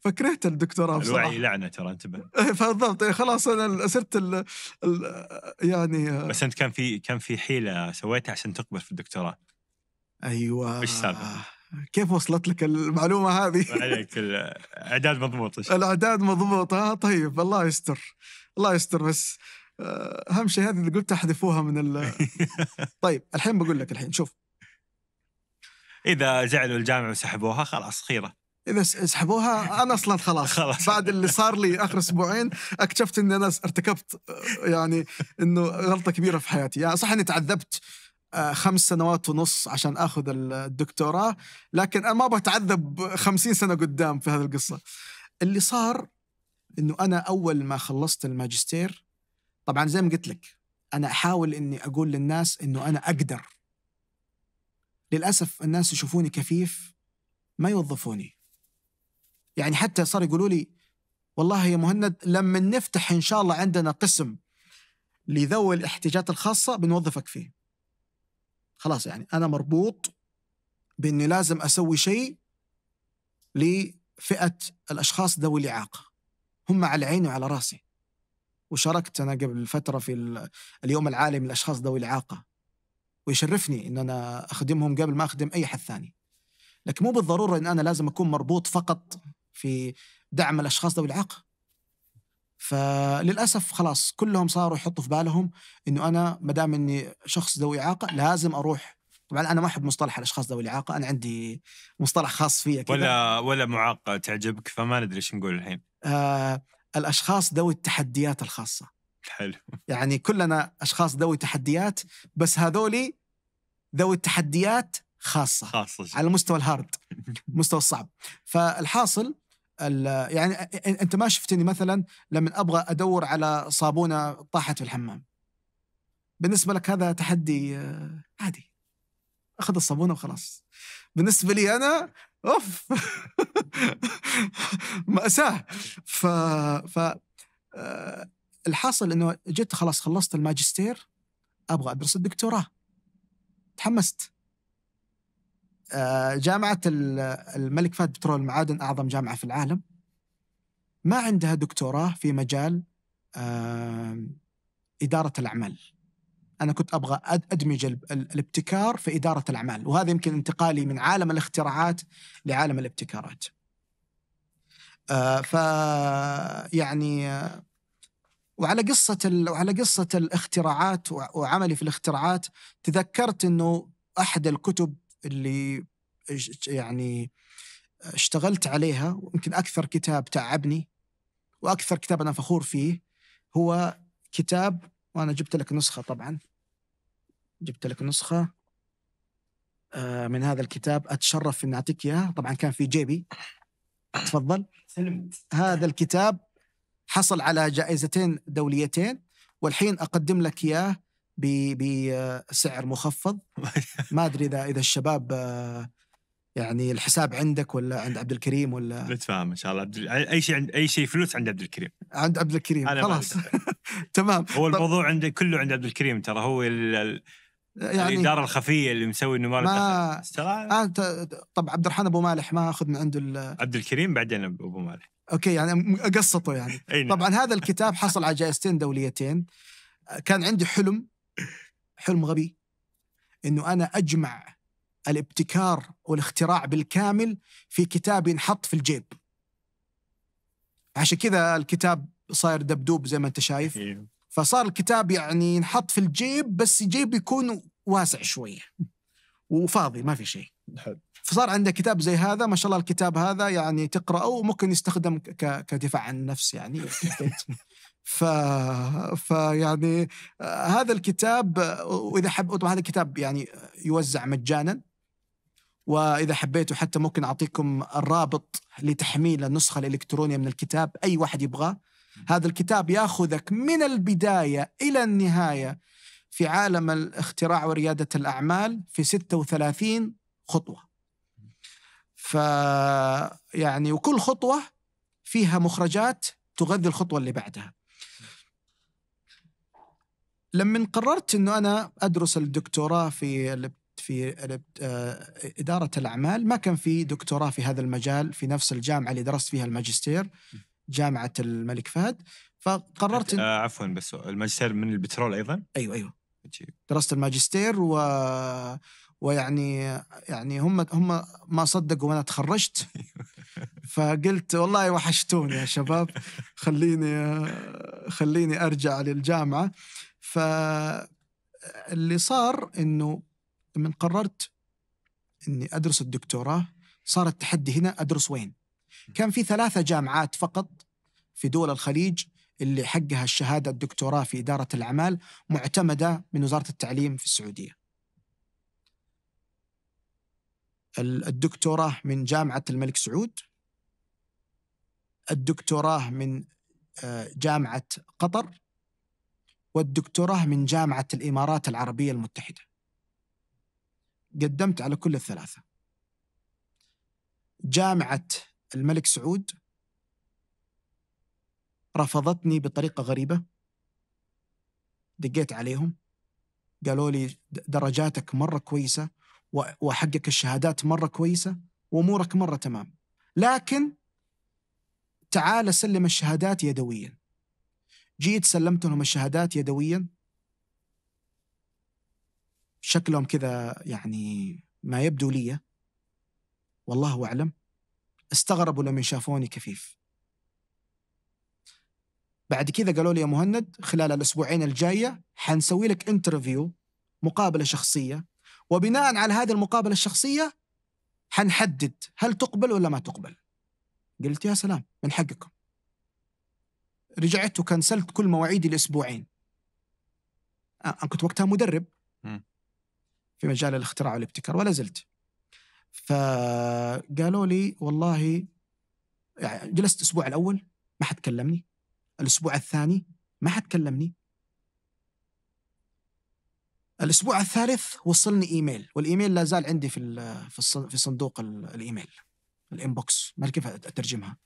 فكرهت الدكتوراه بصراحه الوعي لعنه ترى انتبه إيه، بالضبط إيه، خلاص انا صرت ال... ال... يعني آه، بس انت كان في كان في حيله سويتها عشان تقبل في الدكتوراه ايوه ايش السالفه؟ كيف وصلت لك المعلومه هذه؟ عليك الاعداد مضبوط الاعداد مضبوطه آه، طيب الله يستر الله يستر بس آه، اهم شيء هذه اللي قلتها احذفوها من ال... طيب الحين بقول لك الحين شوف اذا زعلوا الجامعه وسحبوها خلاص خيره اذا سحبوها انا اصلا خلاص خلاص بعد اللي صار لي اخر اسبوعين اكتشفت اني انا ارتكبت آه، يعني انه غلطه كبيره في حياتي يعني صح اني تعذبت آه، خمس سنوات ونص عشان اخذ الدكتوراه لكن انا ما ابغى اتعذب خمسين سنه قدام في هذه القصه اللي صار انه انا اول ما خلصت الماجستير طبعا زي ما قلت لك انا احاول اني اقول للناس انه انا اقدر للاسف الناس يشوفوني كفيف ما يوظفوني يعني حتى صار يقولوا لي والله يا مهند لما نفتح ان شاء الله عندنا قسم لذوي الاحتياجات الخاصه بنوظفك فيه خلاص يعني انا مربوط باني لازم اسوي شيء لفئه الاشخاص ذوي الاعاقه هم على عيني وعلى راسي وشاركت انا قبل فتره في اليوم العالمي للاشخاص ذوي الاعاقه ويشرفني ان انا اخدمهم قبل ما اخدم اي حد ثاني لكن مو بالضروره ان انا لازم اكون مربوط فقط في دعم الاشخاص ذوي الاعاقه فللاسف خلاص كلهم صاروا يحطوا في بالهم انه انا ما دام اني شخص ذوي اعاقه لازم اروح طبعا انا ما احب مصطلح الاشخاص ذوي الاعاقه انا عندي مصطلح خاص فيا كذا ولا ولا معاقه تعجبك فما ندري ايش نقول الحين آه الاشخاص ذوي التحديات الخاصه حلو يعني كلنا اشخاص ذوي تحديات بس هذولي ذوي التحديات خاصه خاصه على مستوى الهارد مستوى الصعب فالحاصل يعني انت ما شفتني مثلا لما ابغى ادور على صابونه طاحت في الحمام بالنسبه لك هذا تحدي عادي اخذ الصابونه وخلاص بالنسبه لي انا اوف ماساه ف ف آه، الحاصل انه جيت خلاص خلصت الماجستير ابغى ادرس الدكتوراه تحمست آه، جامعة الملك فهد بترول المعادن أعظم جامعة في العالم ما عندها دكتوراه في مجال إدارة الأعمال أنا كنت أبغى أدمج الابتكار في إدارة الأعمال وهذا يمكن انتقالي من عالم الاختراعات لعالم الابتكارات آه، ف يعني آه، وعلى قصة وعلى قصة الاختراعات وعملي في الاختراعات تذكرت انه احد الكتب اللي يعني اشتغلت عليها ويمكن اكثر كتاب تعبني واكثر كتاب انا فخور فيه هو كتاب وانا جبت لك نسخه طبعا جبت لك نسخه آه، من هذا الكتاب اتشرف اني اعطيك اياه طبعا كان في جيبي تفضل سلمت هذا الكتاب حصل على جائزتين دوليتين والحين اقدم لك اياه بسعر مخفض ما ادري اذا اذا الشباب يعني الحساب عندك ولا عند عبد الكريم ولا نتفاهم ان شاء الله عبد... اي شيء عند اي شيء فلوس عند عبد الكريم عند عبد الكريم خلاص تمام هو الموضوع عند كله عند عبد الكريم ترى هو ال... يعني الاداره الخفيه اللي مسوي انه ما آه، انت طب عبد الرحمن ابو مالح ما اخذ من عنده ال... عبد الكريم بعدين ابو مالح اوكي يعني اقسطه يعني نعم. طبعا هذا الكتاب حصل على جائزتين دوليتين كان عندي حلم حلم غبي انه انا اجمع الابتكار والاختراع بالكامل في كتاب ينحط في الجيب عشان كذا الكتاب صاير دبدوب زي ما انت شايف إيه. فصار الكتاب يعني ينحط في الجيب بس الجيب يكون واسع شويه وفاضي ما في شيء فصار عندك كتاب زي هذا ما شاء الله الكتاب هذا يعني تقراه وممكن يستخدم كدفاع عن النفس يعني ف... فيعني آه، هذا الكتاب واذا آه، حب طبعا هذا الكتاب يعني يوزع مجانا واذا حبيتوا حتى ممكن اعطيكم الرابط لتحميل النسخه الالكترونيه من الكتاب اي واحد يبغاه هذا الكتاب ياخذك من البدايه الى النهايه في عالم الاختراع ورياده الاعمال في 36 خطوه ف يعني وكل خطوه فيها مخرجات تغذي الخطوه اللي بعدها لما قررت انه انا ادرس الدكتوراه في في آه، اداره الاعمال ما كان في دكتوراه في هذا المجال في نفس الجامعه اللي درست فيها الماجستير جامعه الملك فهد فقررت آه عفوا بس الماجستير من البترول ايضا ايوه ايوه درست الماجستير و ويعني يعني هم هم ما صدقوا وانا تخرجت فقلت والله وحشتوني يا شباب خليني آه، خليني ارجع للجامعه فاللي صار انه لما قررت اني ادرس الدكتوراه صار التحدي هنا ادرس وين؟ كان في ثلاثه جامعات فقط في دول الخليج اللي حقها الشهاده الدكتوراه في اداره الاعمال معتمده من وزاره التعليم في السعوديه. الدكتوراه من جامعه الملك سعود الدكتوراه من آه، جامعه قطر والدكتوراه من جامعة الإمارات العربية المتحدة قدمت على كل الثلاثة جامعة الملك سعود رفضتني بطريقة غريبة دقيت عليهم قالوا لي درجاتك مرة كويسة وحقك الشهادات مرة كويسة وأمورك مرة تمام لكن تعال سلم الشهادات يدويا جيت سلمت لهم الشهادات يدويا شكلهم كذا يعني ما يبدو لي والله أعلم استغربوا لما شافوني كفيف بعد كذا قالوا لي يا مهند خلال الأسبوعين الجاية حنسوي لك انترفيو مقابلة شخصية وبناء على هذه المقابلة الشخصية حنحدد هل تقبل ولا ما تقبل قلت يا سلام من حقكم رجعت وكنسلت كل مواعيدي لاسبوعين انا كنت وقتها مدرب في مجال الاختراع والابتكار ولا زلت فقالوا لي والله يعني جلست الاسبوع الاول ما حد كلمني الاسبوع الثاني ما حد كلمني الاسبوع الثالث وصلني ايميل والايميل لا زال عندي في في صندوق الايميل الانبوكس ما كيف اترجمها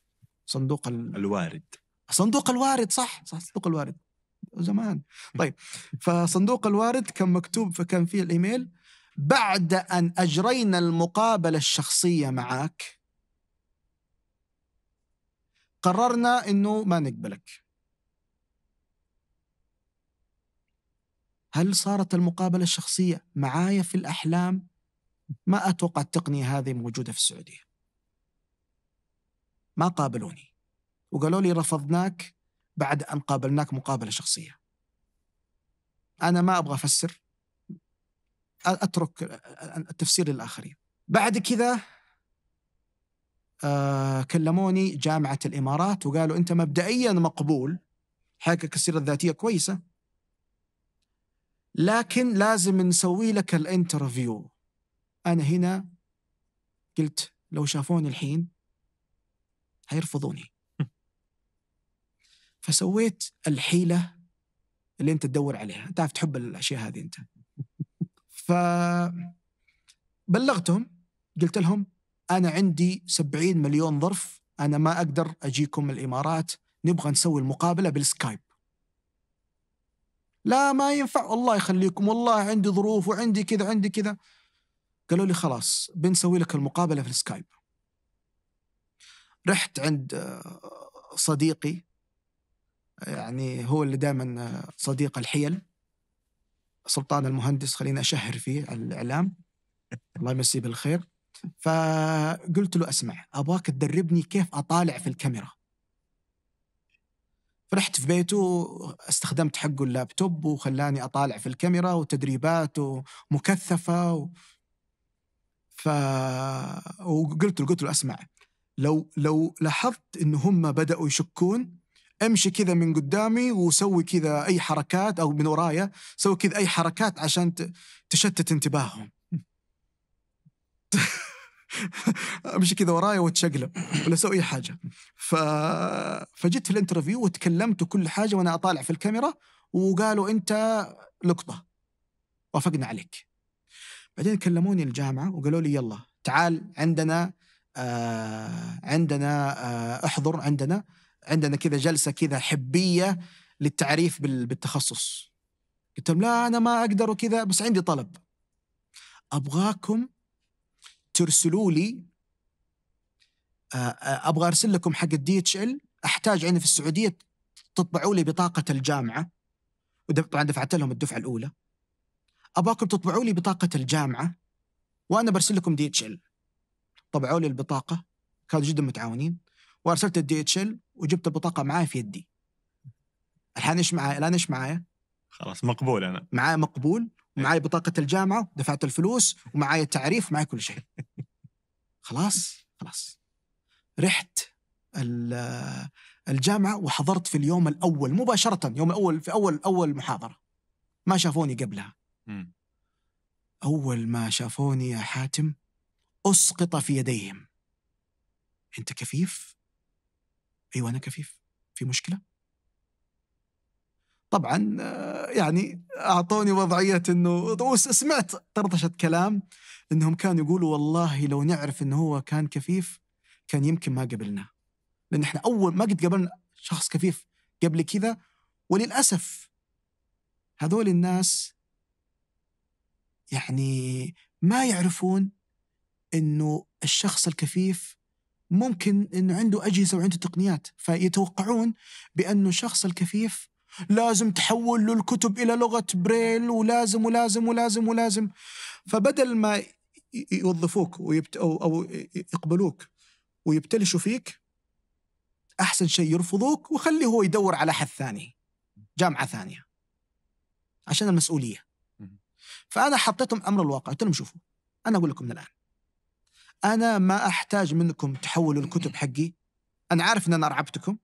صندوق الوارد صندوق الوارد صح صح صندوق الوارد زمان طيب فصندوق الوارد كان مكتوب فكان فيه الايميل بعد ان اجرينا المقابله الشخصيه معك قررنا انه ما نقبلك هل صارت المقابله الشخصيه معايا في الاحلام ما اتوقع التقنيه هذه موجوده في السعوديه ما قابلوني وقالوا لي رفضناك بعد أن قابلناك مقابلة شخصية أنا ما أبغى أفسر أترك التفسير للآخرين بعد كذا آه كلموني جامعة الإمارات وقالوا أنت مبدئيا مقبول حقك السيرة الذاتية كويسة لكن لازم نسوي لك الانترفيو أنا هنا قلت لو شافوني الحين هيرفضوني فسويت الحيله اللي انت تدور عليها انت عارف تحب الاشياء هذه انت فبلغتهم قلت لهم انا عندي 70 مليون ظرف انا ما اقدر اجيكم الامارات نبغى نسوي المقابله بالسكايب لا ما ينفع الله يخليكم والله عندي ظروف وعندي كذا عندي كذا قالوا لي خلاص بنسوي لك المقابله في السكايب رحت عند آه، صديقي يعني هو اللي دائما آه، صديق الحيل سلطان المهندس خليني أشهر فيه على الإعلام الله يمسيه بالخير فقلت له أسمع أبغاك تدربني كيف أطالع في الكاميرا فرحت في بيته استخدمت حقه اللابتوب وخلاني أطالع في الكاميرا وتدريبات ومكثفة و... ف وقلت له قلت له أسمع لو لو لاحظت إن هم بدأوا يشكون امشي كذا من قدامي وسوي كذا اي حركات او من ورايا سوي كذا اي حركات عشان تشتت انتباههم امشي كذا ورايا وتشقلب ولا اسوي اي حاجه ف... فجيت في الانترفيو وتكلمت وكل حاجه وانا اطالع في الكاميرا وقالوا انت لقطه وافقنا عليك بعدين كلموني الجامعه وقالوا لي يلا تعال عندنا آه عندنا آه احضر عندنا عندنا كذا جلسه كذا حبيه للتعريف بالتخصص قلت لهم لا انا ما اقدر وكذا بس عندي طلب ابغاكم ترسلوا لي آه، آه، ابغى ارسل لكم حق الدي اتش ال احتاج عندي في السعوديه تطبعوا لي بطاقه الجامعه طبعا دفعت لهم الدفعه الاولى ابغاكم تطبعوا لي بطاقه الجامعه وانا برسل لكم دي اتش ال طبعوا لي البطاقه كانوا جدا متعاونين وارسلت الدي اتش ال وجبت البطاقه معاي في يدي الحين ايش معاي الان ايش معايا خلاص مقبول انا معاي مقبول معاي بطاقه الجامعه دفعت الفلوس ومعاي التعريف معاي كل شيء خلاص خلاص رحت الجامعه وحضرت في اليوم الاول مباشره يوم الاول في اول اول محاضره ما شافوني قبلها اول ما شافوني يا حاتم اسقط في يديهم انت كفيف ايوه انا كفيف في مشكله طبعا آه، يعني اعطوني وضعيه انه سمعت طرطشه كلام انهم كانوا يقولوا والله لو نعرف انه هو كان كفيف كان يمكن ما قبلناه لان احنا اول ما قد قابلنا شخص كفيف قبل كذا وللاسف هذول الناس يعني ما يعرفون انه الشخص الكفيف ممكن انه عنده اجهزه وعنده تقنيات فيتوقعون بانه الشخص الكفيف لازم تحول له الكتب الى لغه بريل ولازم ولازم ولازم ولازم فبدل ما يوظفوك ويبت أو, او يقبلوك ويبتلشوا فيك احسن شيء يرفضوك وخليه هو يدور على حد ثاني جامعه ثانيه عشان المسؤوليه فانا حطيتهم امر الواقع قلت لهم شوفوا انا اقول لكم من الان انا ما احتاج منكم تحولوا الكتب حقي انا عارف ان انا ارعبتكم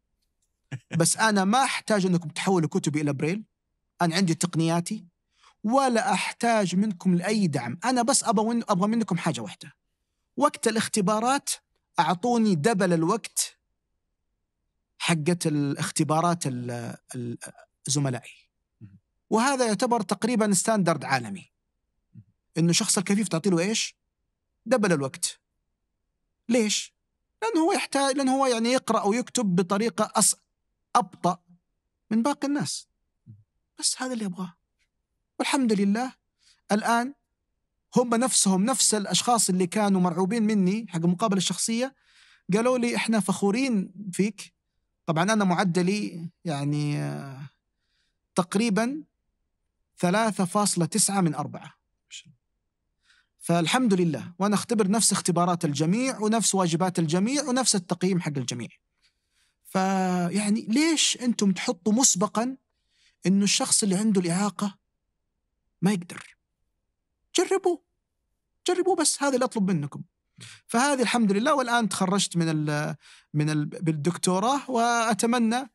بس انا ما احتاج انكم تحولوا كتبي الى بريل انا عندي تقنياتي ولا احتاج منكم لاي دعم انا بس ابغى ابغى منكم حاجه واحده وقت الاختبارات اعطوني دبل الوقت حقت الاختبارات زملائي وهذا يعتبر تقريبا ستاندرد عالمي انه شخص الكفيف تعطي له ايش دبل الوقت ليش؟ لأنه هو يحتاج لأنه هو يعني يقرأ ويكتب بطريقة أص... أبطأ من باقي الناس بس هذا اللي أبغاه والحمد لله الآن هم نفسهم نفس الأشخاص اللي كانوا مرعوبين مني حق المقابلة الشخصية قالوا لي إحنا فخورين فيك طبعا أنا معدلي يعني آه، تقريبا 3.9 من أربعة فالحمد لله وانا اختبر نفس اختبارات الجميع ونفس واجبات الجميع ونفس التقييم حق الجميع فيعني ليش انتم تحطوا مسبقا انه الشخص اللي عنده الاعاقه ما يقدر جربوه جربوه بس هذا اللي اطلب منكم فهذه الحمد لله والان تخرجت من الـ من الـ بالدكتوراه واتمنى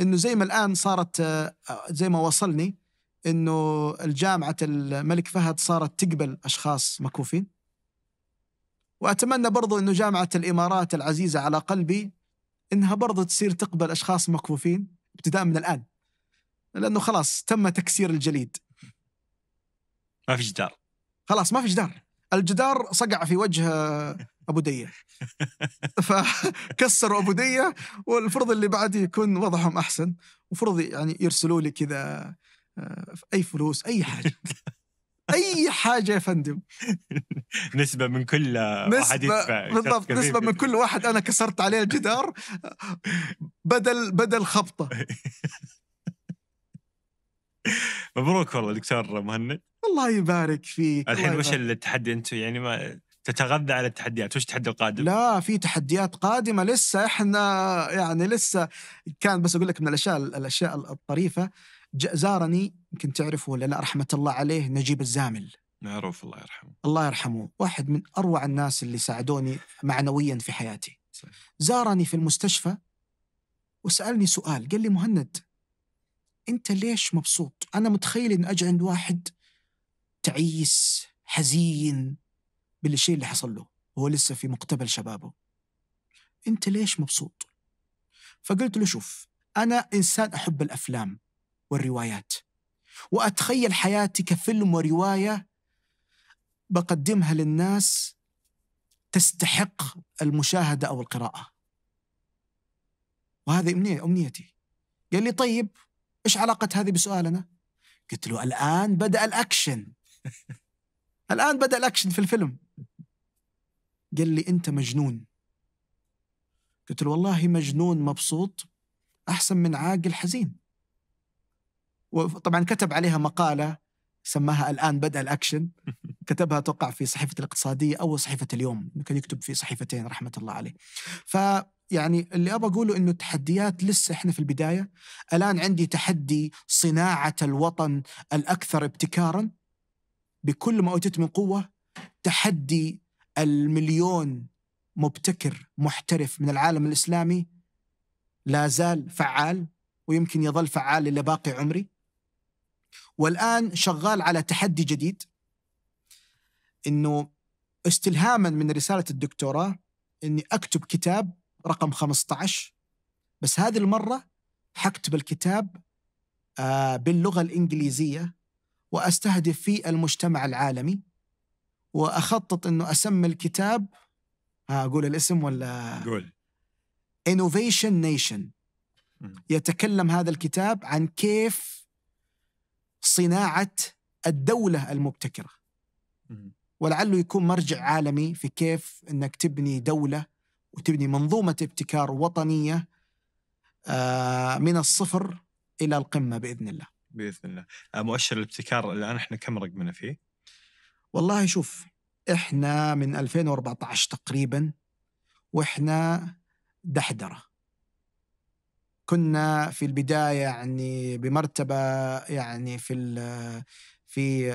انه زي ما الان صارت آه، زي ما وصلني انه الجامعه الملك فهد صارت تقبل اشخاص مكفوفين واتمنى برضو انه جامعه الامارات العزيزه على قلبي انها برضو تصير تقبل اشخاص مكفوفين ابتداء من الان لانه خلاص تم تكسير الجليد ما في جدار خلاص ما في جدار الجدار صقع في وجه ابو ديه فكسروا ابو ديه والفرض اللي بعد يكون وضعهم احسن وفرض يعني يرسلوا لي كذا آه، اي فلوس اي حاجه اي حاجه يا فندم نسبه من كل واحد يدفع بالضبط نسبه من كل واحد انا كسرت عليه الجدار بدل بدل خبطه مبروك والله دكتور مهند الله يبارك فيك الحين وش التحدي انتم يعني ما تتغذى على التحديات وش التحدي القادم لا في تحديات قادمه لسه احنا يعني لسه كان بس اقول لك من الاشياء الاشياء الطريفه زارني يمكن تعرفه ولا لا رحمه الله عليه نجيب الزامل معروف الله يرحمه الله يرحمه واحد من اروع الناس اللي ساعدوني معنويا في حياتي زارني في المستشفى وسالني سؤال قال لي مهند انت ليش مبسوط انا متخيل ان اجي عند واحد تعيس حزين بالشيء اللي حصل له وهو لسه في مقتبل شبابه انت ليش مبسوط فقلت له شوف انا انسان احب الافلام والروايات وأتخيل حياتي كفيلم ورواية بقدمها للناس تستحق المشاهدة أو القراءة وهذه أمنية أمنيتي قال لي طيب إيش علاقة هذه بسؤالنا؟ قلت له الآن بدأ الأكشن الآن بدأ الأكشن في الفيلم قال لي أنت مجنون قلت له والله مجنون مبسوط أحسن من عاقل حزين وطبعا كتب عليها مقاله سماها الان بدا الاكشن كتبها توقع في صحيفه الاقتصاديه او صحيفه اليوم كان يكتب في صحيفتين رحمه الله عليه ف يعني اللي ابغى اقوله انه التحديات لسه احنا في البدايه الان عندي تحدي صناعه الوطن الاكثر ابتكارا بكل ما اوتيت من قوه تحدي المليون مبتكر محترف من العالم الاسلامي لا زال فعال ويمكن يظل فعال الى باقي عمري والآن شغال على تحدي جديد أنه استلهاما من رسالة الدكتوراه أني أكتب كتاب رقم 15 بس هذه المرة حكتب الكتاب آه، باللغة الإنجليزية وأستهدف فيه المجتمع العالمي وأخطط أنه أسمي الكتاب أقول الاسم ولا قول Innovation Nation يتكلم هذا الكتاب عن كيف صناعه الدوله المبتكره ولعله يكون مرجع عالمي في كيف انك تبني دوله وتبني منظومه ابتكار وطنيه آه، من الصفر الى القمه باذن الله. باذن الله، آه، مؤشر الابتكار الان احنا كم رقمنا فيه؟ والله شوف احنا من 2014 تقريبا واحنا دحدره كنا في البدايه يعني بمرتبه يعني في في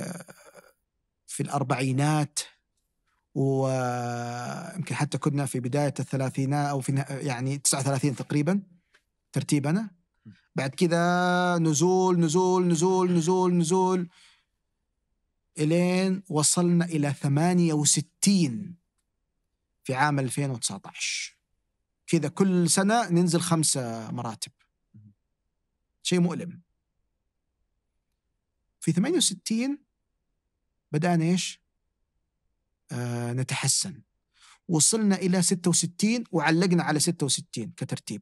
في الاربعينات ويمكن حتى كنا في بدايه الثلاثينات او في يعني 39 تقريبا ترتيبنا بعد كذا نزول نزول نزول نزول نزول الين وصلنا الى 68 في عام 2019 كذا كل سنه ننزل خمس مراتب شيء مؤلم في 68 بدأنا ايش؟ آه نتحسن وصلنا إلى 66 وعلقنا على 66 كترتيب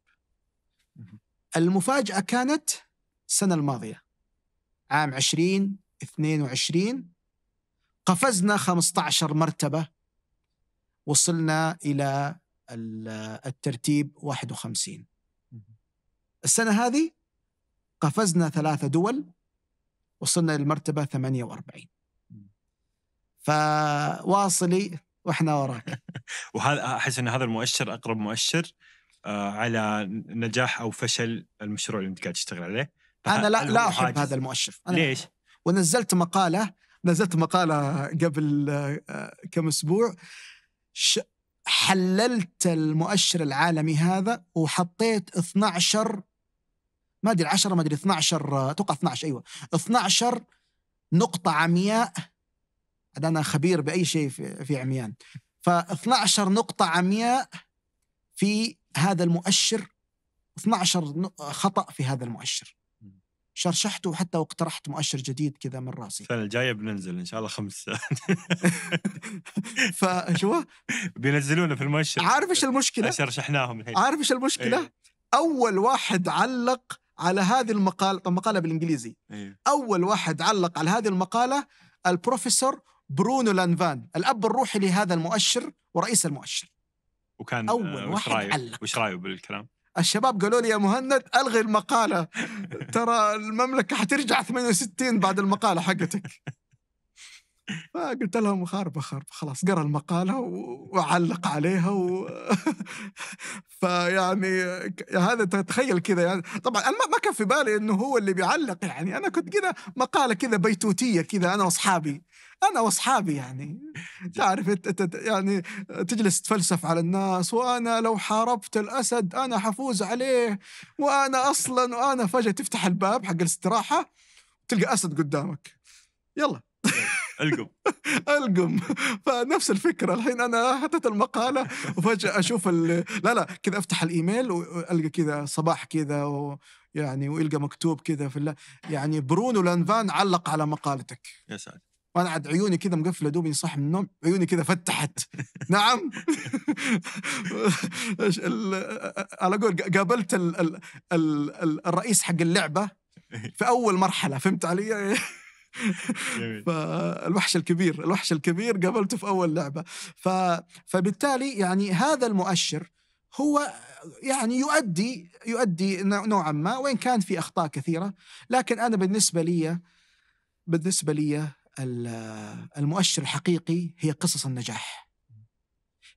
المفاجأة كانت السنة الماضية عام 20 22 قفزنا 15 مرتبة وصلنا إلى الترتيب 51 السنة هذه قفزنا ثلاثة دول وصلنا للمرتبة 48 فواصلي واحنا وراك وهذا احس ان هذا المؤشر اقرب مؤشر آه، على نجاح او فشل المشروع اللي انت قاعد تشتغل عليه انا لا لا احب هذا المؤشر أنا ليش؟ ونزلت مقاله نزلت مقاله قبل آه، كم اسبوع حللت المؤشر العالمي هذا وحطيت 12 ما ادري 10 ما ادري 12 اتوقع 12 ايوه 12 نقطة عمياء انا خبير باي شيء في, في عميان ف 12 نقطة عمياء في هذا المؤشر 12 خطأ في هذا المؤشر شرشحته حتى واقترحت مؤشر جديد كذا من راسي السنه الجايه بننزل ان شاء الله خمس فشو بينزلونا في المؤشر عارف ايش المشكله؟ شرشحناهم الحين عارف ايش المشكله؟ ايه. اول واحد علق على هذه المقاله طب مقاله بالانجليزي ايه. اول واحد علق على هذه المقاله البروفيسور برونو لانفان الاب الروحي لهذا المؤشر ورئيس المؤشر وكان اول آه، واحد رايب. علق وش رايه بالكلام؟ الشباب قالوا لي يا مهند الغي المقاله ترى المملكه حترجع 68 بعد المقاله حقتك فقلت لهم خارب خارب خلاص قرأ المقالة وعلق عليها و... فيعني هذا تخيل كذا يعني طبعا أنا ما كان في بالي أنه هو اللي بيعلق يعني أنا كنت كذا مقالة كذا بيتوتية كذا أنا وأصحابي انا واصحابي يعني تعرف انت يعني تجلس تفلسف على الناس وانا لو حاربت الاسد انا حفوز عليه وانا اصلا وانا فجاه تفتح الباب حق الاستراحه تلقى اسد قدامك يلا القم القم فنفس الفكره الحين انا حطيت المقاله وفجاه اشوف ال... لا لا كذا افتح الايميل والقى كذا صباح كذا و... يعني ويلقى مكتوب كذا في يعني برونو لانفان علق على مقالتك يا ساتر وانا عاد عيوني كذا مقفله دوبي صاحي من النوم عيوني كذا فتحت نعم على قول قابلت الـ الـ الـ الرئيس حق اللعبه في اول مرحله فهمت علي؟ فالوحش الكبير الوحش الكبير قابلته في اول لعبه ف... فبالتالي يعني هذا المؤشر هو يعني يؤدي يؤدي نوعا ما وان كان في اخطاء كثيره لكن انا بالنسبه لي بالنسبه لي المؤشر الحقيقي هي قصص النجاح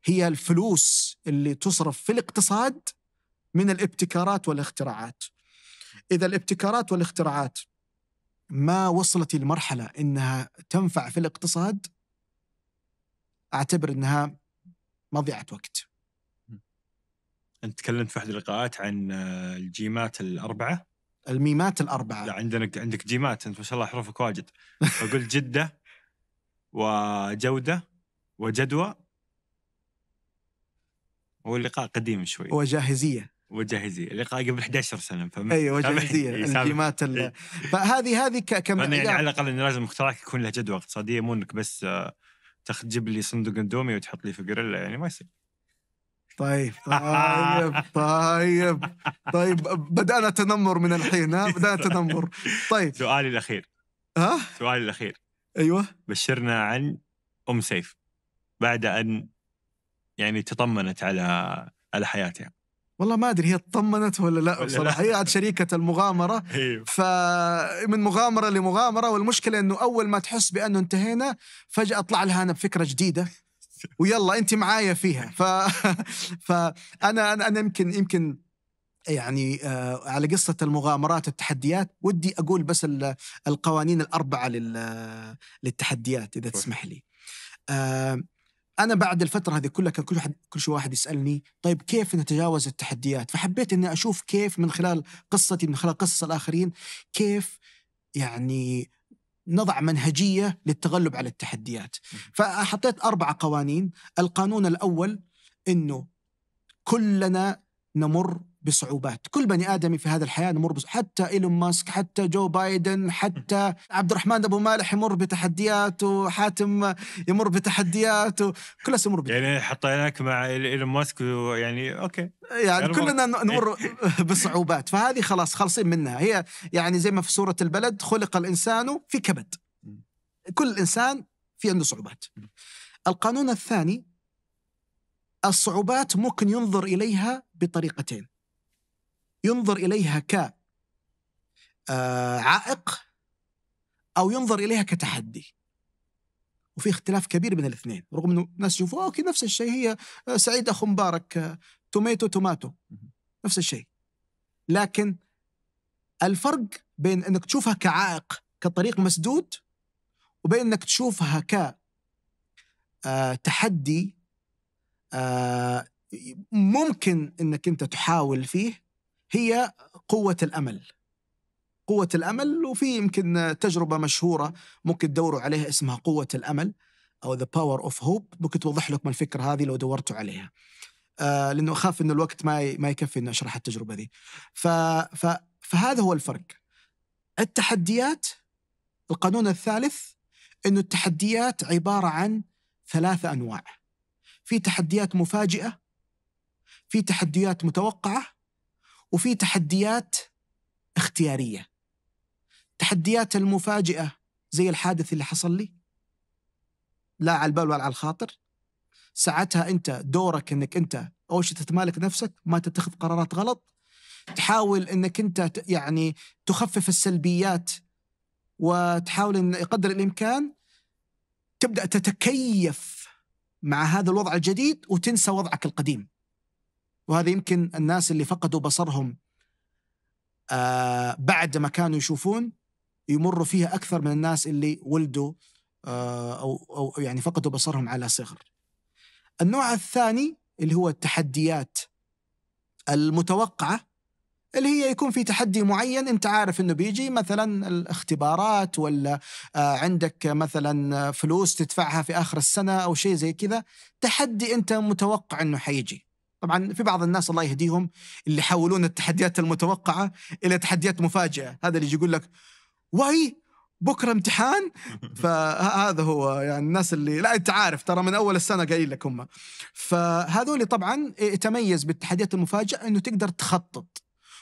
هي الفلوس اللي تصرف في الاقتصاد من الابتكارات والاختراعات إذا الابتكارات والاختراعات ما وصلت المرحلة إنها تنفع في الاقتصاد أعتبر إنها مضيعة وقت أنت تكلمت في أحد اللقاءات عن الجيمات الأربعة الميمات الاربعه لا عندنا عندك جيمات انت ما شاء الله حروفك واجد اقول جده وجوده وجدوى واللقاء قديم شوي وجاهزيه وجاهزيه اللقاء قبل 11 سنه فم... ايوه وجاهزيه الجيمات ال... إيه. فهذه هذه ك... كم يعني على الاقل انه لازم اختراعك يكون له جدوى اقتصاديه مو انك بس آه، تجيب لي صندوق اندومي وتحط لي في جريلا يعني ما يصير طيب طيب طيب طيب بدأنا تنمر من الحين ها بدأنا تنمر طيب سؤالي الأخير ها سؤالي الأخير أيوه بشرنا عن أم سيف بعد أن يعني تطمنت على على حياتها والله ما ادري هي اطمنت ولا لا بصراحه هي عاد شريكه المغامره إيه. فمن مغامره لمغامره والمشكله انه اول ما تحس بانه انتهينا فجاه طلع لها انا بفكره جديده ويلا انت معايا فيها ف فانا انا انا يمكن يمكن يعني آه، على قصة المغامرات التحديات ودي أقول بس القوانين الأربعة للتحديات إذا تسمح لي آه، أنا بعد الفترة هذه كلها كان كل واحد كل شيء واحد يسألني طيب كيف نتجاوز التحديات فحبيت أني أشوف كيف من خلال قصتي من خلال قصص الآخرين كيف يعني نضع منهجيه للتغلب على التحديات فحطيت اربع قوانين القانون الاول انه كلنا نمر بصعوبات كل بني آدمي في هذا الحياة نمر بصعوبات. حتى إيلون ماسك حتى جو بايدن حتى عبد الرحمن أبو مالح يمر بتحديات وحاتم يمر بتحديات وكل الناس يمر بتحديات. يعني حطيناك مع إيلون ماسك ويعني أوكي يعني كلنا نمر إيه. بصعوبات فهذه خلاص خالصين منها هي يعني زي ما في سورة البلد خلق الإنسان في كبد كل إنسان في عنده صعوبات القانون الثاني الصعوبات ممكن ينظر إليها بطريقتين ينظر إليها كعائق آه، أو ينظر إليها كتحدي وفي اختلاف كبير بين الاثنين رغم أنه الناس يشوفوا أوكي نفس الشيء هي آه، سعيد أخو مبارك آه، توميتو توماتو نفس الشيء لكن الفرق بين أنك تشوفها كعائق كطريق مسدود وبين أنك تشوفها كتحدي ممكن أنك أنت تحاول فيه هي قوة الأمل قوة الأمل وفي يمكن تجربة مشهورة ممكن تدوروا عليها اسمها قوة الأمل أو The Power of Hope ممكن توضح لكم الفكرة هذه لو دورتوا عليها آه لأنه أخاف أن الوقت ما ما يكفي أن أشرح التجربة دي ف... ف... فهذا هو الفرق التحديات القانون الثالث أنه التحديات عبارة عن ثلاثة أنواع في تحديات مفاجئة في تحديات متوقعة وفي تحديات اختيارية تحديات المفاجئة زي الحادث اللي حصل لي لا على البال ولا على الخاطر ساعتها أنت دورك أنك أنت أول شيء تتمالك نفسك ما تتخذ قرارات غلط تحاول أنك أنت يعني تخفف السلبيات وتحاول أن قدر الإمكان تبدأ تتكيف مع هذا الوضع الجديد وتنسى وضعك القديم وهذا يمكن الناس اللي فقدوا بصرهم آه بعد ما كانوا يشوفون يمروا فيها أكثر من الناس اللي ولدوا آه أو, أو يعني فقدوا بصرهم على صغر النوع الثاني اللي هو التحديات المتوقعة اللي هي يكون في تحدي معين انت عارف انه بيجي مثلا الاختبارات ولا آه، عندك مثلا فلوس تدفعها في اخر السنه او شيء زي كذا تحدي انت متوقع انه حيجي طبعا في بعض الناس الله يهديهم اللي يحولون التحديات المتوقعه الى تحديات مفاجئه هذا اللي يجي يقول لك واي بكره امتحان فهذا هو يعني الناس اللي لا انت عارف ترى من اول السنه قايل لك هم فهذول طبعا تميز بالتحديات المفاجئه انه تقدر تخطط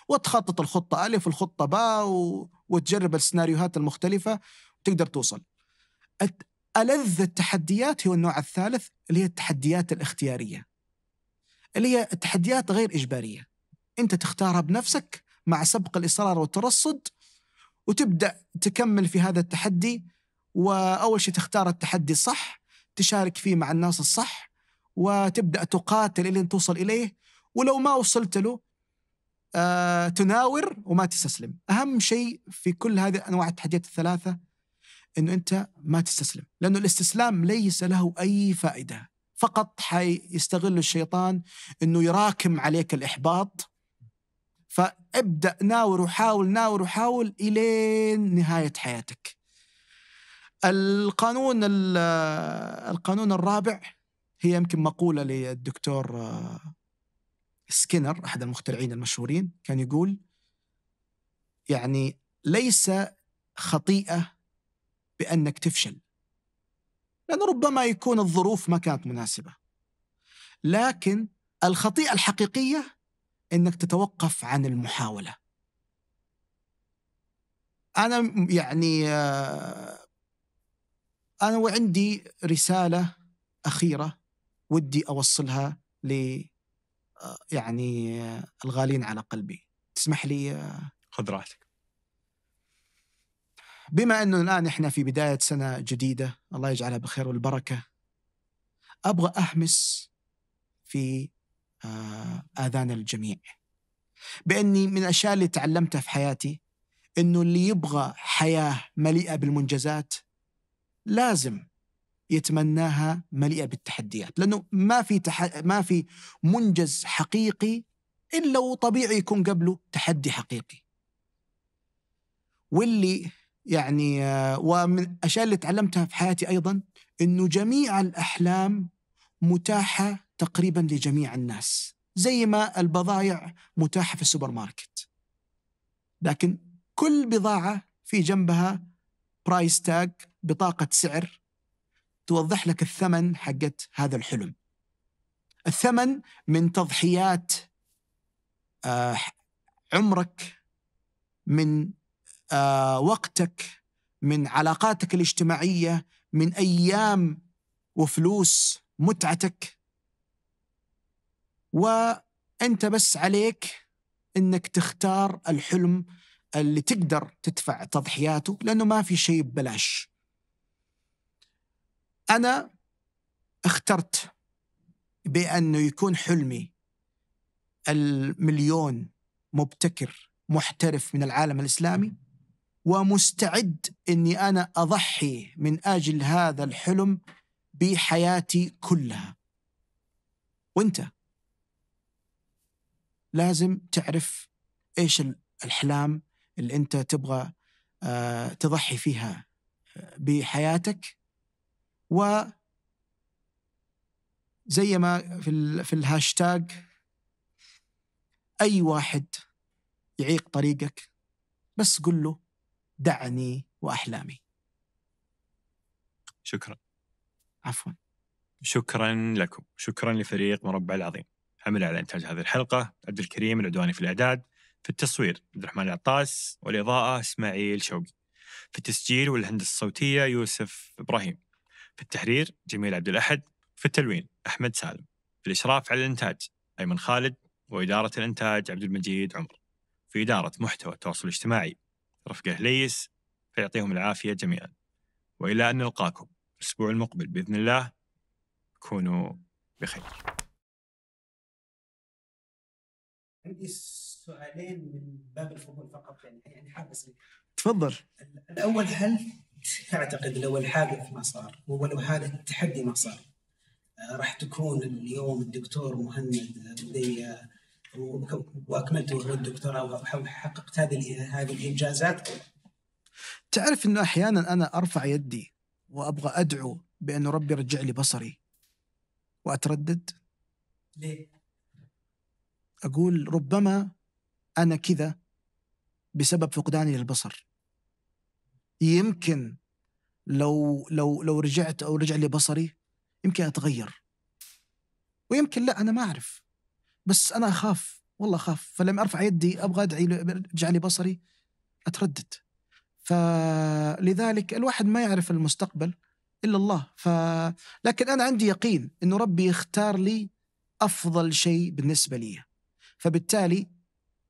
وتخطط الخطه الف والخطه باء و... وتجرب السيناريوهات المختلفه وتقدر توصل ألذ التحديات هو النوع الثالث اللي هي التحديات الاختياريه اللي هي التحديات غير إجبارية أنت تختارها بنفسك مع سبق الإصرار والترصد وتبدأ تكمل في هذا التحدي وأول شيء تختار التحدي الصح تشارك فيه مع الناس الصح وتبدأ تقاتل إلين توصل إليه ولو ما وصلت له آه، تناور وما تستسلم أهم شيء في كل هذه أنواع التحديات الثلاثة أنه أنت ما تستسلم لأنه الاستسلام ليس له أي فائدة فقط حيستغل الشيطان انه يراكم عليك الاحباط فابدا ناور وحاول ناور وحاول الين نهايه حياتك. القانون القانون الرابع هي يمكن مقوله للدكتور سكينر احد المخترعين المشهورين كان يقول يعني ليس خطيئه بانك تفشل لأنه ربما يكون الظروف ما كانت مناسبة لكن الخطيئة الحقيقية أنك تتوقف عن المحاولة أنا يعني آه، أنا وعندي رسالة أخيرة ودي أوصلها ل آه، يعني آه، الغالين على قلبي تسمح لي خذ راحتك بما أنه الآن إحنا في بداية سنة جديدة الله يجعلها بالخير والبركة أبغى أهمس في آه، آذان الجميع بأني من الأشياء اللي تعلمتها في حياتي أنه اللي يبغى حياة مليئة بالمنجزات لازم يتمناها مليئة بالتحديات لأنه ما في تح... ما في منجز حقيقي إلا وطبيعي يكون قبله تحدي حقيقي واللي يعني ومن الاشياء اللي تعلمتها في حياتي ايضا انه جميع الاحلام متاحه تقريبا لجميع الناس زي ما البضائع متاحه في السوبر ماركت لكن كل بضاعه في جنبها برايس تاج بطاقه سعر توضح لك الثمن حقت هذا الحلم الثمن من تضحيات آه، عمرك من آه، وقتك من علاقاتك الاجتماعية من أيام وفلوس متعتك وأنت بس عليك أنك تختار الحلم اللي تقدر تدفع تضحياته لأنه ما في شيء ببلاش أنا اخترت بأنه يكون حلمي المليون مبتكر محترف من العالم الإسلامي ومستعد اني انا اضحي من اجل هذا الحلم بحياتي كلها وانت لازم تعرف ايش الاحلام اللي انت تبغى آه، تضحي فيها آه، بحياتك و زي ما في في الهاشتاج اي واحد يعيق طريقك بس قل له دعني وأحلامي شكرا عفوا شكرا لكم شكرا لفريق مربع العظيم عمل على إنتاج هذه الحلقة عبد الكريم العدواني في الإعداد في التصوير عبد الرحمن العطاس والإضاءة إسماعيل شوقي في التسجيل والهندسة الصوتية يوسف إبراهيم في التحرير جميل عبد الأحد في التلوين أحمد سالم في الإشراف على الإنتاج أيمن خالد وإدارة الإنتاج عبد المجيد عمر في إدارة محتوى التواصل الاجتماعي رفقه ليس فيعطيهم العافية جميعا وإلى أن نلقاكم الأسبوع المقبل بإذن الله كونوا بخير عندي سؤالين من باب الفضول فقط يعني حاب يعني اسالك تفضل الاول هل تعتقد لو الحادث ما صار ولو هذا التحدي ما صار آه، راح تكون اليوم الدكتور مهند بدية آه، آه، واكملت الدكتوراه وحققت هذه هذه الانجازات تعرف انه احيانا انا ارفع يدي وابغى ادعو بانه ربي يرجع لي بصري واتردد ليه؟ اقول ربما انا كذا بسبب فقداني للبصر يمكن لو لو لو رجعت او رجع لي بصري يمكن اتغير ويمكن لا انا ما اعرف بس انا اخاف والله اخاف فلما ارفع يدي ابغى ادعي ارجع لي بصري اتردد فلذلك الواحد ما يعرف المستقبل الا الله ف لكن انا عندي يقين انه ربي يختار لي افضل شيء بالنسبه لي فبالتالي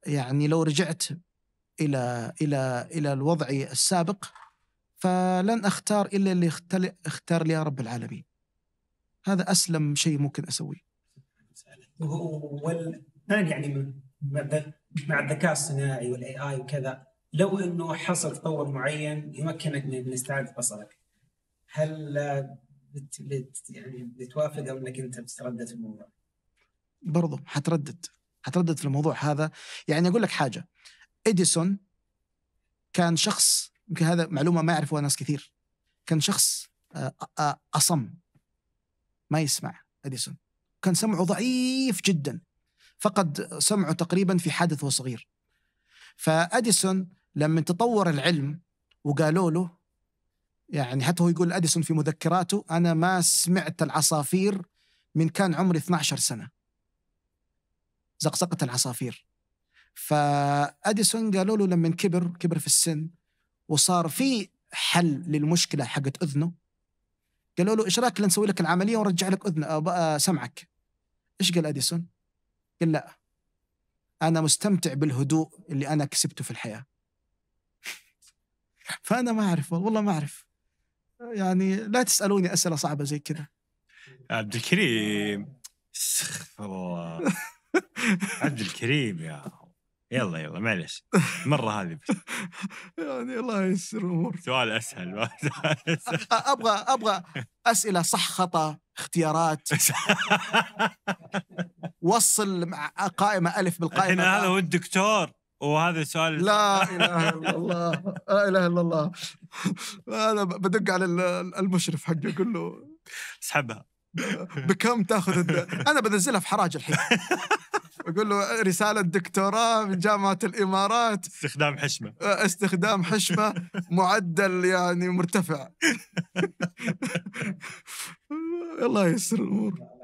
يعني لو رجعت الى الى الى الوضع السابق فلن اختار الا اللي اختار لي رب العالمين هذا اسلم شيء ممكن اسويه والان يعني مع الذكاء الصناعي والاي اي وكذا لو انه حصل تطور معين يمكنك من استعاده بصرك هل بت بت يعني بتوافق او انك انت بتتردد في الموضوع؟ برضه حتردد حتردد في الموضوع هذا يعني اقول لك حاجه اديسون كان شخص يمكن هذا معلومه ما يعرفوها ناس كثير كان شخص آه، آه، آه، اصم ما يسمع اديسون كان سمعه ضعيف جدا فقد سمعه تقريبا في حادث صغير فاديسون لما تطور العلم وقالوا له يعني حتى هو يقول اديسون في مذكراته انا ما سمعت العصافير من كان عمري 12 سنه زقزقه العصافير فاديسون قالوا له لما كبر كبر في السن وصار في حل للمشكله حقت اذنه قالوا له ايش رايك نسوي لك العمليه ونرجع لك اذن سمعك ايش قال اديسون؟ قال لا انا مستمتع بالهدوء اللي انا كسبته في الحياه فانا ما اعرف والله ما اعرف يعني لا تسالوني اسئله صعبه زي كذا عبد الكريم استغفر الله عبد الكريم يا يلا يلا معلش مره هذه بس يعني الله ييسر الامور سؤال اسهل آه. ابغى ابغى اسئله صح خطا اختيارات وصل مع قائمه الف بالقائمه هذا هو الدكتور وهذا سؤال لا اله الا الله لا اله الا الله انا بدق على المشرف حقه اقول له اسحبها بكم تاخذ انا بنزلها في حراج الحين اقول له رساله دكتوراه من جامعه الامارات استخدام حشمه أه، استخدام حشمه معدل يعني مرتفع الله يسر الامور